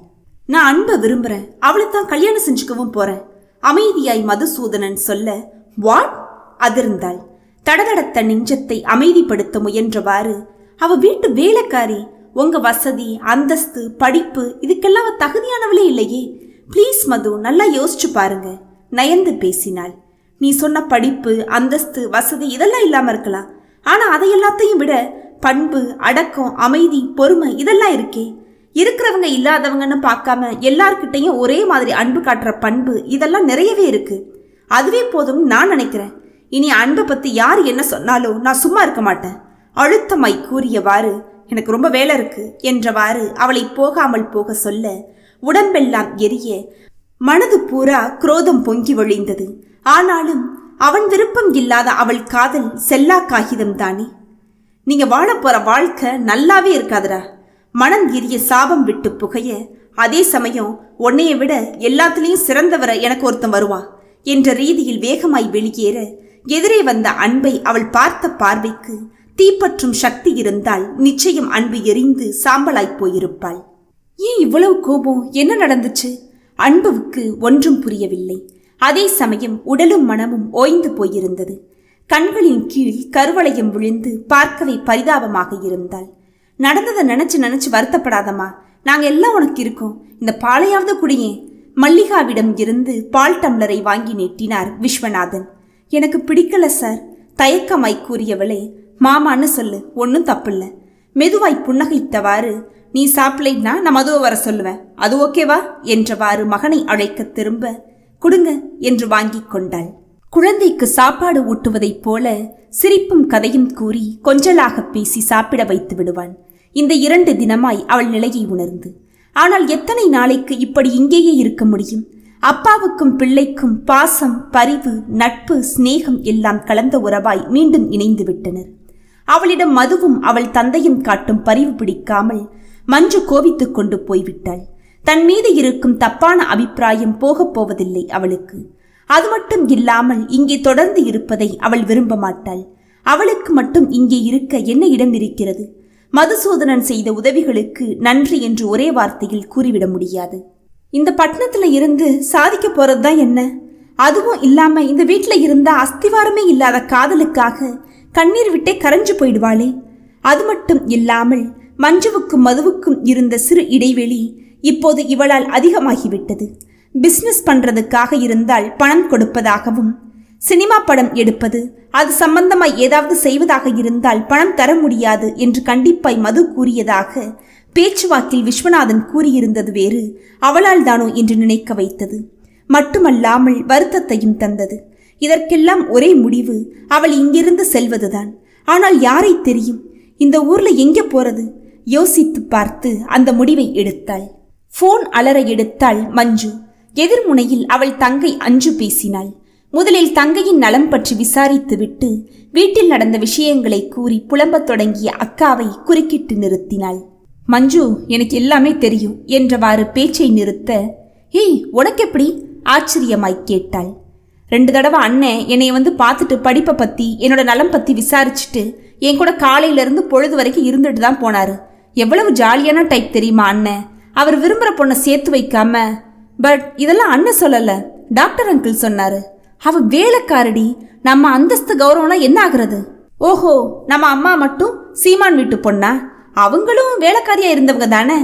S1: நான் அன்பை விரும்புறேன் தான் கல்யாணம் செஞ்சுக்கவும் போறேன் அமைதியாய் மதுசூதனன் சொல்ல வாட் அதிர்ந்தாள் தடதடத்த நெஞ்சத்தை அமைதிப்படுத்த முயன்றவாறு அவ வீட்டு வேலைக்காரி உங்க வசதி அந்தஸ்து படிப்பு இதுக்கெல்லாம் தகுதியானவளே இல்லையே ப்ளீஸ் மது நல்லா யோசிச்சு பாருங்க நயந்து பேசினாள் நீ சொன்ன படிப்பு அந்தஸ்து வசதி இதெல்லாம் இல்லாம இருக்கலாம் ஆனா அதை எல்லாத்தையும் விட பண்பு அடக்கம் அமைதி பொறுமை இதெல்லாம் இருக்கே இருக்கிறவங்க இல்லாதவங்கன்னு பார்க்காம எல்லார்கிட்டையும் ஒரே மாதிரி அன்பு காட்டுற பண்பு இதெல்லாம் நிறையவே இருக்கு அதுவே போதும் நான் நினைக்கிறேன் இனி அன்பை பற்றி யார் என்ன சொன்னாலும் நான் சும்மா இருக்க மாட்டேன் அழுத்தமாய் கூறியவாறு எனக்கு ரொம்ப வேலை இருக்கு என்றவாறு அவளை போகாமல் போக சொல்ல உடம்பெல்லாம் எரிய மனது பூரா குரோதம் பொங்கி வழிந்தது ஆனாலும் அவன் விருப்பம் இல்லாத அவள் காதல் செல்லா காகிதம் தானே நீங்க வாழ போற வாழ்க்கை நல்லாவே இருக்காதுடா மனம் எரிய சாபம் விட்டு புகைய அதே சமயம் உன்னைய விட எல்லாத்துலேயும் சிறந்தவர எனக்கு ஒருத்தன் வருவான் என்ற ரீதியில் வேகமாய் வெளியேற எதிரே வந்த அன்பை அவள் பார்த்த பார்வைக்கு தீப்பற்றும் சக்தி இருந்தால் நிச்சயம் அன்பு எரிந்து சாம்பலாய் போயிருப்பாள் ஏன் இவ்வளவு கோபம் என்ன நடந்துச்சு அன்புவுக்கு ஒன்றும் புரியவில்லை அதே சமயம் உடலும் மனமும் ஓய்ந்து போயிருந்தது கண்களின் கீழ் கருவளையம் விழுந்து பார்க்கவே பரிதாபமாக இருந்தாள் நடந்ததை நினச்சி நினச்சி வருத்தப்படாதம்மா நாங்கள் எல்லாம் உனக்கு இருக்கோம் இந்த பாலையாவது குடியே மல்லிகாவிடம் இருந்து பால் டம்ளரை வாங்கி நீட்டினார் விஸ்வநாதன் எனக்கு பிடிக்கல சார் தயக்கமாய் கூறியவளே மாமான்னு சொல்லு ஒன்றும் தப்பில்ல மெதுவாய் புன்னகைத்தவாறு நீ சாப்பிடலைன்னா நான் மதுவை வர சொல்லுவேன் அது ஓகேவா என்றவாறு மகனை அழைக்க திரும்ப கொடுங்க என்று வாங்கி கொண்டாள் குழந்தைக்கு சாப்பாடு ஊட்டுவதைப் போல சிரிப்பும் கதையும் கூறி கொஞ்சலாக பேசி சாப்பிட வைத்து விடுவான் இந்த இரண்டு தினமாய் அவள் நிலையை உணர்ந்து ஆனால் எத்தனை நாளைக்கு இப்படி இங்கேயே இருக்க முடியும் அப்பாவுக்கும் பிள்ளைக்கும் பாசம் பரிவு நட்பு சிநேகம் எல்லாம் கலந்த உறவாய் மீண்டும் இணைந்து விட்டனர் அவளிடம் மதுவும் அவள் தந்தையும் காட்டும் பரிவு பிடிக்காமல் மஞ்சு கோவித்துக் கொண்டு போய்விட்டாள் தன் மீது இருக்கும் தப்பான அபிப்பிராயம் போகப் போவதில்லை அவளுக்கு அது மட்டும் இல்லாமல் இங்கே தொடர்ந்து இருப்பதை அவள் விரும்ப மாட்டாள் அவளுக்கு மட்டும் இங்கே இருக்க என்ன இடம் இருக்கிறது மதுசூதனன் செய்த உதவிகளுக்கு நன்றி என்று ஒரே வார்த்தையில் கூறிவிட முடியாது இந்த பட்டணத்துல இருந்து சாதிக்க போறதுதான் என்ன அதுவும் இல்லாம இந்த வீட்டுல இருந்தா அஸ்திவாரமே இல்லாத காதலுக்காக கண்ணீர் விட்டே கரைஞ்சு போயிடுவாளே அது மட்டும் இல்லாமல் மஞ்சுவுக்கும் மதுவுக்கும் இருந்த சிறு இடைவெளி இப்போது இவளால் அதிகமாகிவிட்டது பிஸ்னஸ் பண்றதுக்காக இருந்தால் பணம் கொடுப்பதாகவும் சினிமா படம் எடுப்பது அது சம்பந்தமாய் ஏதாவது செய்வதாக இருந்தால் பணம் தர முடியாது என்று கண்டிப்பாய் மது கூறியதாக பேச்சுவாக்கில் விஸ்வநாதன் கூறியிருந்தது வேறு அவளால் தானோ என்று நினைக்க வைத்தது மட்டுமல்லாமல் வருத்தத்தையும் தந்தது இதற்கெல்லாம் ஒரே முடிவு அவள் இங்கிருந்து செல்வதுதான் ஆனால் யாரை தெரியும் இந்த ஊர்ல எங்கே போறது யோசித்து பார்த்து அந்த முடிவை எடுத்தாள் போன் அலற எடுத்தாள் மஞ்சு எதிர்முனையில் அவள் தங்கை அஞ்சு பேசினாள் முதலில் தங்கையின் நலம் பற்றி விசாரித்துவிட்டு வீட்டில் நடந்த விஷயங்களை கூறி புலம்பத் தொடங்கிய அக்காவை குறுக்கிட்டு நிறுத்தினாள் மஞ்சு எனக்கு எல்லாமே தெரியும் என்றவாறு பேச்சை நிறுத்த ஏய் எப்படி ஆச்சரியமாய் கேட்டாள் ரெண்டு தடவை அண்ணன் என்னைய வந்து பார்த்துட்டு படிப்பை பற்றி என்னோட நலம் பற்றி விசாரிச்சுட்டு என் கூட காலையிலேருந்து பொழுது வரைக்கும் இருந்துட்டு தான் போனார் எவ்வளவு ஜாலியான டைப் தெரியுமா அண்ணன் அவர் விரும்புகிற பொண்ணை சேர்த்து வைக்காம பட் இதெல்லாம் அண்ணன் சொல்லலை டாக்டர் அங்கிள் சொன்னார் அவ வேலைக்காரடி நம்ம அந்தஸ்து கௌரவம்லாம் என்ன ஆகுறது ஓஹோ நம்ம அம்மா மட்டும் சீமான் வீட்டு பொண்ணா அவங்களும் வேலைக்காரியா இருந்தவங்க தானே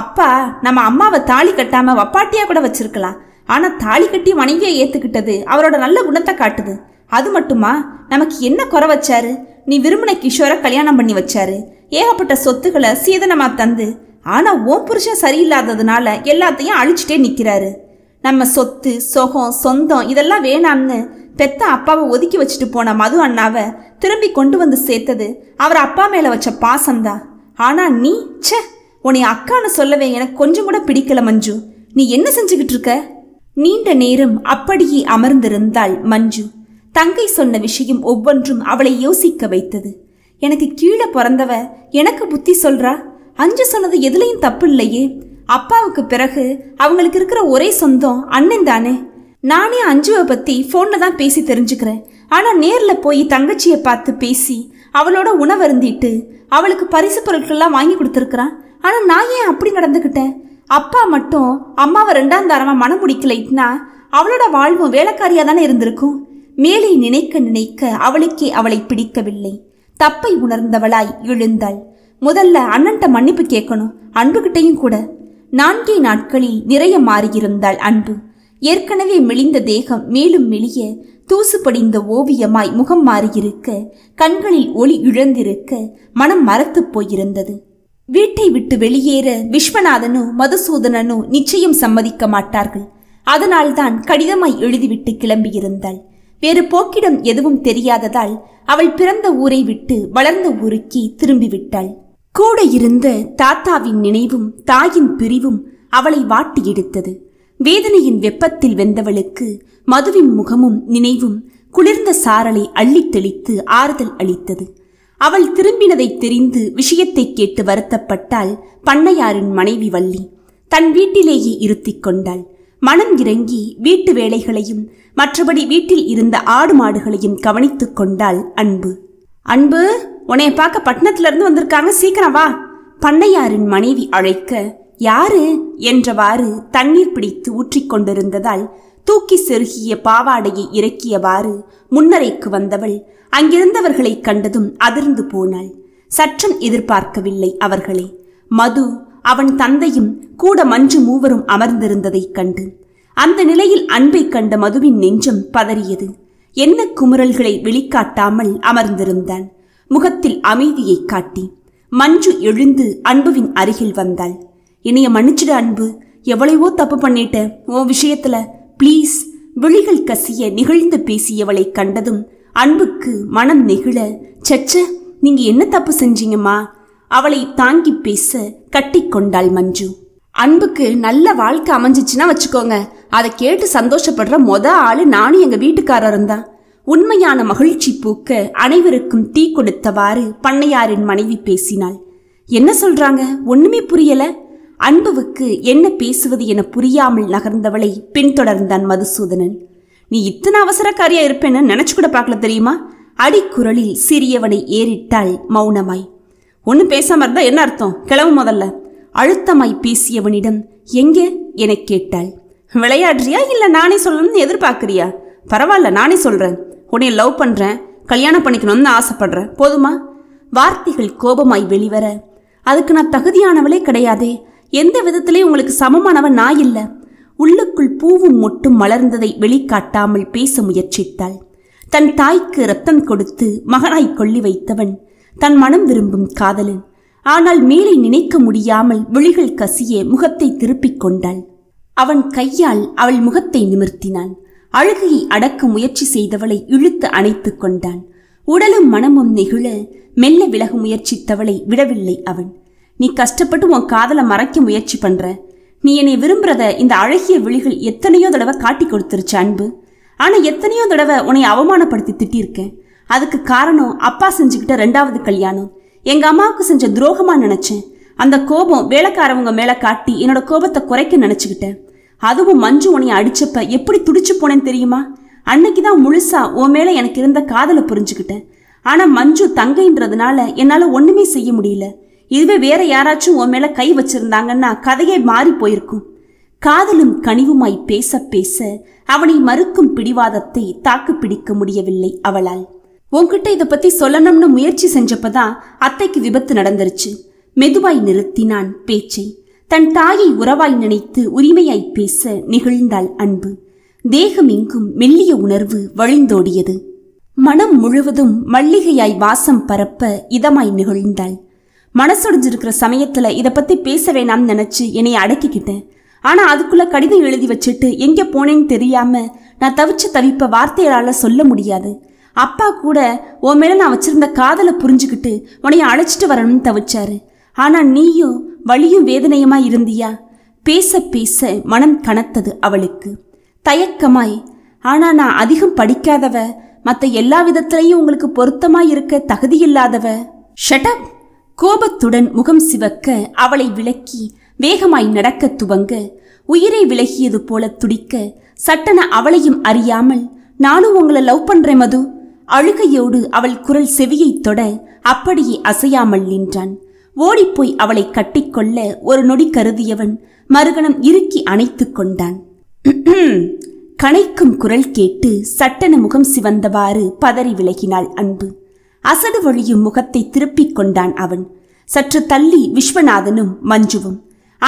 S1: அப்பா நம்ம அம்மாவை தாலி கட்டாம வப்பாட்டியா கூட வச்சிருக்கலாம் ஆனா தாலி கட்டி வணங்கிய ஏத்துக்கிட்டது அவரோட நல்ல குணத்தை காட்டுது அது மட்டுமா நமக்கு என்ன குறை வச்சாரு நீ விரும்பின கிஷோரை கல்யாணம் பண்ணி வச்சாரு ஏகப்பட்ட சொத்துக்களை சீதனமா தந்து ஆனா ஓம் புருஷன் சரியில்லாததுனால எல்லாத்தையும் அழிச்சிட்டே நிக்கிறாரு நம்ம சொத்து சொகம் சொந்தம் இதெல்லாம் வேணாம்னு பெத்த அப்பாவை ஒதுக்கி வச்சுட்டு போன மது அண்ணாவை திரும்பி கொண்டு வந்து சேர்த்தது அவர் அப்பா மேலே வச்ச பாசம்தான் ஆனால் நீ ச்சே உன்னை அக்கான்னு சொல்லவே எனக்கு கொஞ்சம் கூட பிடிக்கல மஞ்சு நீ என்ன செஞ்சுக்கிட்டு இருக்க நீண்ட நேரம் அப்படியே அமர்ந்திருந்தாள் மஞ்சு தங்கை சொன்ன விஷயம் ஒவ்வொன்றும் அவளை யோசிக்க வைத்தது எனக்கு கீழே பிறந்தவ எனக்கு புத்தி சொல்றா அஞ்சு சொன்னது எதுலையும் தப்பு இல்லையே அப்பாவுக்கு பிறகு அவங்களுக்கு இருக்கிற ஒரே சொந்தம் அண்ணன் தானே நானே அஞ்சுவை பற்றி ஃபோனில் தான் பேசி தெரிஞ்சுக்கிறேன் ஆனால் நேரில் போய் தங்கச்சியை பார்த்து பேசி அவளோட உணவருந்திட்டு அவளுக்கு பரிசு பொருட்கள்லாம் வாங்கி கொடுத்துருக்குறான் ஆனால் நான் ஏன் அப்படி நடந்துக்கிட்டேன் அப்பா மட்டும் அம்மாவை ரெண்டாம் தாரமா மனம் முடிக்கலைன்னா அவளோட வாழ்வும் வேலைக்காரியாக தானே இருந்திருக்கும் மேலே நினைக்க நினைக்க அவளுக்கே அவளை பிடிக்கவில்லை தப்பை உணர்ந்தவளாய் எழுந்தாள் முதல்ல அண்ணன்ட்ட மன்னிப்பு கேட்கணும் அன்புகிட்டையும் கூட நான்கே நாட்களில் நிறைய மாறியிருந்தாள் அன்பு ஏற்கனவே மெலிந்த தேகம் மேலும் மெலிய தூசு படிந்த ஓவியமாய் முகம் மாறியிருக்க கண்களில் ஒளி இழந்திருக்க மனம் மறத்து போயிருந்தது வீட்டை விட்டு வெளியேற விஸ்வநாதனோ மதுசூதனனோ நிச்சயம் சம்மதிக்க மாட்டார்கள் அதனால்தான் கடிதமாய் எழுதிவிட்டு கிளம்பியிருந்தாள் வேறு போக்கிடம் எதுவும் தெரியாததால் அவள் பிறந்த ஊரை விட்டு வளர்ந்த ஊருக்கே திரும்பிவிட்டாள் கூட இருந்த தாத்தாவின் நினைவும் தாயின் பிரிவும் அவளை வாட்டி எடுத்தது வேதனையின் வெப்பத்தில் வெந்தவளுக்கு மதுவின் முகமும் நினைவும் குளிர்ந்த சாரலை அள்ளி தெளித்து ஆறுதல் அளித்தது அவள் திரும்பினதை தெரிந்து விஷயத்தை கேட்டு வருத்தப்பட்டால் பண்ணையாரின் மனைவி வள்ளி தன் வீட்டிலேயே இருத்திக் கொண்டாள் மனம் இறங்கி வீட்டு வேலைகளையும் மற்றபடி வீட்டில் இருந்த ஆடு மாடுகளையும் கவனித்துக் கொண்டாள் அன்பு அன்பு உன்னைய பார்க்க பட்டணத்துல இருந்து வந்திருக்காங்க சீக்கிரம் வா பண்ணையாரின் மனைவி அழைக்க யாரு என்றவாறு தண்ணீர் பிடித்து ஊற்றிக் கொண்டிருந்ததால் தூக்கி செருகிய பாவாடையை இறக்கியவாறு முன்னரைக்கு வந்தவள் அங்கிருந்தவர்களை கண்டதும் அதிர்ந்து போனாள் சற்றும் எதிர்பார்க்கவில்லை அவர்களை மது அவன் தந்தையும் கூட மஞ்சு மூவரும் அமர்ந்திருந்ததைக் கண்டு அந்த நிலையில் அன்பை கண்ட மதுவின் நெஞ்சம் பதறியது என்ன குமுறல்களை வெளிக்காட்டாமல் அமர்ந்திருந்தான் முகத்தில் அமைதியை காட்டி மஞ்சு எழுந்து அன்புவின் அருகில் வந்தாள் என்னைய மன்னிச்சிடு அன்பு எவ்வளவோ தப்பு பண்ணிட்ட உன் விஷயத்துல ப்ளீஸ் விழிகள் கசிய நிகழ்ந்து பேசியவளை கண்டதும் அன்புக்கு மனம் நெகிழ சச்ச நீங்க என்ன தப்பு செஞ்சீங்கம்மா அவளை தாங்கி பேச கட்டி கொண்டாள் மஞ்சு அன்புக்கு நல்ல வாழ்க்கை அமைஞ்சிச்சுன்னா வச்சுக்கோங்க அதை கேட்டு சந்தோஷப்படுற மொத ஆளு நானும் எங்க வீட்டுக்காரர் தான் உண்மையான மகிழ்ச்சி பூக்க அனைவருக்கும் தீ கொடுத்தவாறு பண்ணையாரின் மனைவி பேசினாள் என்ன சொல்றாங்க ஒண்ணுமே புரியல அன்புவுக்கு என்ன பேசுவது என புரியாமல் நகர்ந்தவளை பின்தொடர்ந்தான் மதுசூதனன் நீ இத்தனை அவசரக்காரியா இருப்பேன்னு நினைச்சு கூட பார்க்கல தெரியுமா அடிக்குரலில் சிறியவனை ஏறிட்டாள் மௌனமாய் ஒன்னும் பேசாம இருந்தா என்ன அர்த்தம் கிளவு முதல்ல அழுத்தமாய் பேசியவனிடம் எங்கே என கேட்டாள் விளையாடுறியா இல்ல நானே சொல்லணும்னு எதிர்பார்க்கிறியா பரவாயில்ல நானே சொல்கிறேன் உன்னை லவ் பண்ணுறேன் கல்யாணம் பண்ணிக்கணும்னு ஆசைப்படுறேன் போதுமா வார்த்தைகள் கோபமாய் வெளிவர அதுக்கு நான் தகுதியானவளே கிடையாதே எந்த விதத்திலையும் உங்களுக்கு சமமானவன் நான் இல்லை உள்ளுக்குள் பூவும் மொட்டும் மலர்ந்ததை வெளிக்காட்டாமல் பேச முயற்சித்தாள் தன் தாய்க்கு ரத்தம் கொடுத்து மகனாய் கொள்ளி வைத்தவன் தன் மனம் விரும்பும் காதலன் ஆனால் மேலே நினைக்க முடியாமல் விழிகள் கசிய முகத்தை திருப்பிக் கொண்டாள் அவன் கையால் அவள் முகத்தை நிமிர்த்தினான் அழுகையை அடக்க முயற்சி செய்தவளை இழுத்து அணைத்து கொண்டான் உடலும் மனமும் நெகிழ மெல்ல விலக முயற்சித்தவளை விடவில்லை அவன் நீ கஷ்டப்பட்டு உன் காதலை மறைக்க முயற்சி பண்ற நீ என்னை விரும்புறத இந்த அழகிய விழிகள் எத்தனையோ தடவை காட்டி கொடுத்துருச்சு அன்பு ஆனால் எத்தனையோ தடவை உன்னை அவமானப்படுத்தி திட்டியிருக்கேன் அதுக்கு காரணம் அப்பா செஞ்சுக்கிட்ட ரெண்டாவது கல்யாணம் எங்கள் அம்மாவுக்கு செஞ்ச துரோகமாக நினச்சேன் அந்த கோபம் வேலைக்காரவங்க மேலே காட்டி என்னோட கோபத்தை குறைக்க நினச்சிக்கிட்டேன் அதுவும் மஞ்சு உனைய அடிச்சப்ப எப்படி துடிச்சு போனேன்னு தெரியுமா அன்னைக்கு தான் முழுசா உன் மேலே எனக்கு இருந்த காதலை புரிஞ்சுக்கிட்டேன் ஆனால் மஞ்சு தங்கைன்றதுனால என்னால் ஒன்றுமே செய்ய முடியல இதுவே வேற யாராச்சும் உன் மேலே கை வச்சிருந்தாங்கன்னா கதையே மாறி போயிருக்கும் காதலும் கனிவுமாய் பேச பேச அவனை மறுக்கும் பிடிவாதத்தை தாக்கு பிடிக்க முடியவில்லை அவளால் உன்கிட்ட இதை பற்றி சொல்லணும்னு முயற்சி செஞ்சப்பதான் அத்தைக்கு விபத்து நடந்துருச்சு மெதுவாய் நிறுத்தினான் பேச்சை தன் தாயை உறவாய் நினைத்து உரிமையாய் பேச நிகழ்ந்தாள் அன்பு தேகமெங்கும் மெல்லிய உணர்வு வழிந்தோடியது மனம் முழுவதும் மல்லிகையாய் வாசம் பரப்ப இதமாய் நிகழ்ந்தாள் மனசொடிஞ்சிருக்கிற சமயத்துல இதை பத்தி பேச வேணாம்னு நினைச்சு என்னை அடக்கிக்கிட்டேன் ஆனா அதுக்குள்ள கடிதம் எழுதி வச்சுட்டு எங்க போனேன்னு தெரியாம நான் தவிச்ச தவிப்ப வார்த்தைகளால சொல்ல முடியாது அப்பா கூட உன் மேல நான் வச்சிருந்த காதலை புரிஞ்சுக்கிட்டு உனைய அழைச்சிட்டு வரணும்னு தவிச்சாரு ஆனா நீயும் வலியும் வேதனையுமா இருந்தியா பேச பேச மனம் கனத்தது அவளுக்கு தயக்கமாய் ஆனா நான் அதிகம் படிக்காதவ மற்ற எல்லா விதத்திலையும் உங்களுக்கு பொருத்தமாய் இருக்க தகுதியில்லாதவ ஷட்டப் கோபத்துடன் முகம் சிவக்க அவளை விலக்கி வேகமாய் நடக்க துவங்க உயிரை விலகியது போல துடிக்க சட்டன அவளையும் அறியாமல் நானும் உங்களை லவ் பண்றேன் மது அழுகையோடு அவள் குரல் செவியைத் தொட அப்படியே அசையாமல் நின்றான் ஓடிப்போய் அவளை கட்டிக்கொள்ள ஒரு நொடி கருதியவன் மறுகணம் இறுக்கி அணைத்து கொண்டான் [clears throat] கணைக்கும் குரல் கேட்டு சட்டன முகம் சிவந்தவாறு பதறி விலகினாள் அன்பு அசடு வழியும் முகத்தை திருப்பிக் கொண்டான் அவன் சற்று தள்ளி விஸ்வநாதனும் மஞ்சுவும்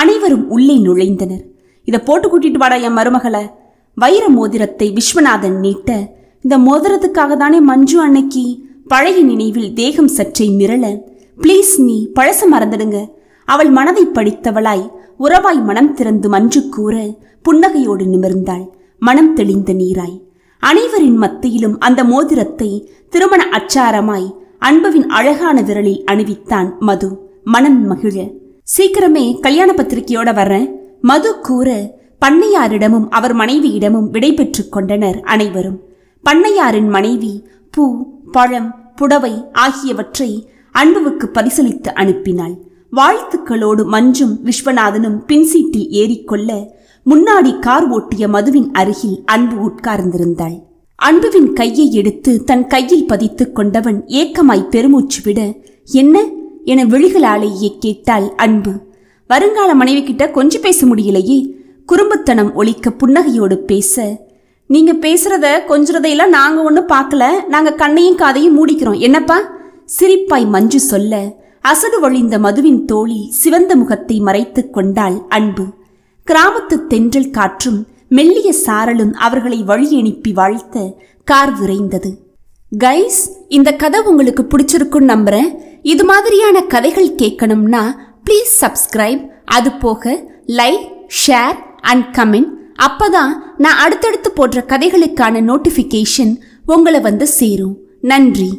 S1: அனைவரும் உள்ளே நுழைந்தனர் இதை போட்டு கூட்டிட்டு வாடா என் மருமகள வைர மோதிரத்தை விஸ்வநாதன் நீட்ட இந்த மோதிரத்துக்காக தானே மஞ்சு அன்னைக்கு பழைய நினைவில் தேகம் சற்றே மிரள ப்ளீஸ் நீ பழச மறந்துடுங்க அவள் மனதை படித்தவளாய் உறவாய் மனம் திறந்து மன்று கூற புன்னகையோடு நிமிர்ந்தாள் மனம் தெளிந்த நீராய் அனைவரின் மத்தியிலும் அந்த மோதிரத்தை திருமண அச்சாரமாய் அன்பவின் அழகான விரலில் அணிவித்தான் மது மனம் மகிழ சீக்கிரமே கல்யாண பத்திரிகையோட வர்றேன் மது கூற பண்ணையாரிடமும் அவர் மனைவியிடமும் விடைபெற்றுக் கொண்டனர் அனைவரும் பண்ணையாரின் மனைவி பூ பழம் புடவை ஆகியவற்றை அன்புவுக்கு பரிசளித்து அனுப்பினாள் வாழ்த்துக்களோடு மஞ்சும் விஸ்வநாதனும் பின்சீட்டில் ஏறிக்கொள்ள முன்னாடி கார் ஓட்டிய மதுவின் அருகில் அன்பு உட்கார்ந்திருந்தாள் அன்புவின் கையை எடுத்து தன் கையில் பதித்துக் கொண்டவன் ஏக்கமாய் பெருமூச்சு விட என்ன என விழிகளாலேயே கேட்டாள் அன்பு வருங்கால மனைவி கிட்ட கொஞ்சம் பேச முடியலையே குறும்புத்தனம் ஒழிக்க புன்னகையோடு பேச நீங்க பேசுறத கொஞ்சதையெல்லாம் நாங்க ஒன்றும் பார்க்கல நாங்க கண்ணையும் காதையும் மூடிக்கிறோம் என்னப்பா சிரிப்பாய் மஞ்சு சொல்ல அசடு வழிந்த மதுவின் தோழி சிவந்த முகத்தை மறைத்துக் கொண்டாள் அன்பு கிராமத்து தென்றல் காற்றும் மெல்லிய சாரலும் அவர்களை வழியெனுப்பி வாழ்த்த கார் விரைந்தது கைஸ் இந்த கதை உங்களுக்கு பிடிச்சிருக்குன்னு நம்புறேன் இது மாதிரியான கதைகள் கேட்கணும்னா ப்ளீஸ் சப்ஸ்கிரைப் அது போக லைக் ஷேர் அண்ட் கமெண்ட் அப்பதான் நான் அடுத்தடுத்து போடுற கதைகளுக்கான நோட்டிஃபிகேஷன் உங்களை வந்து சேரும் நன்றி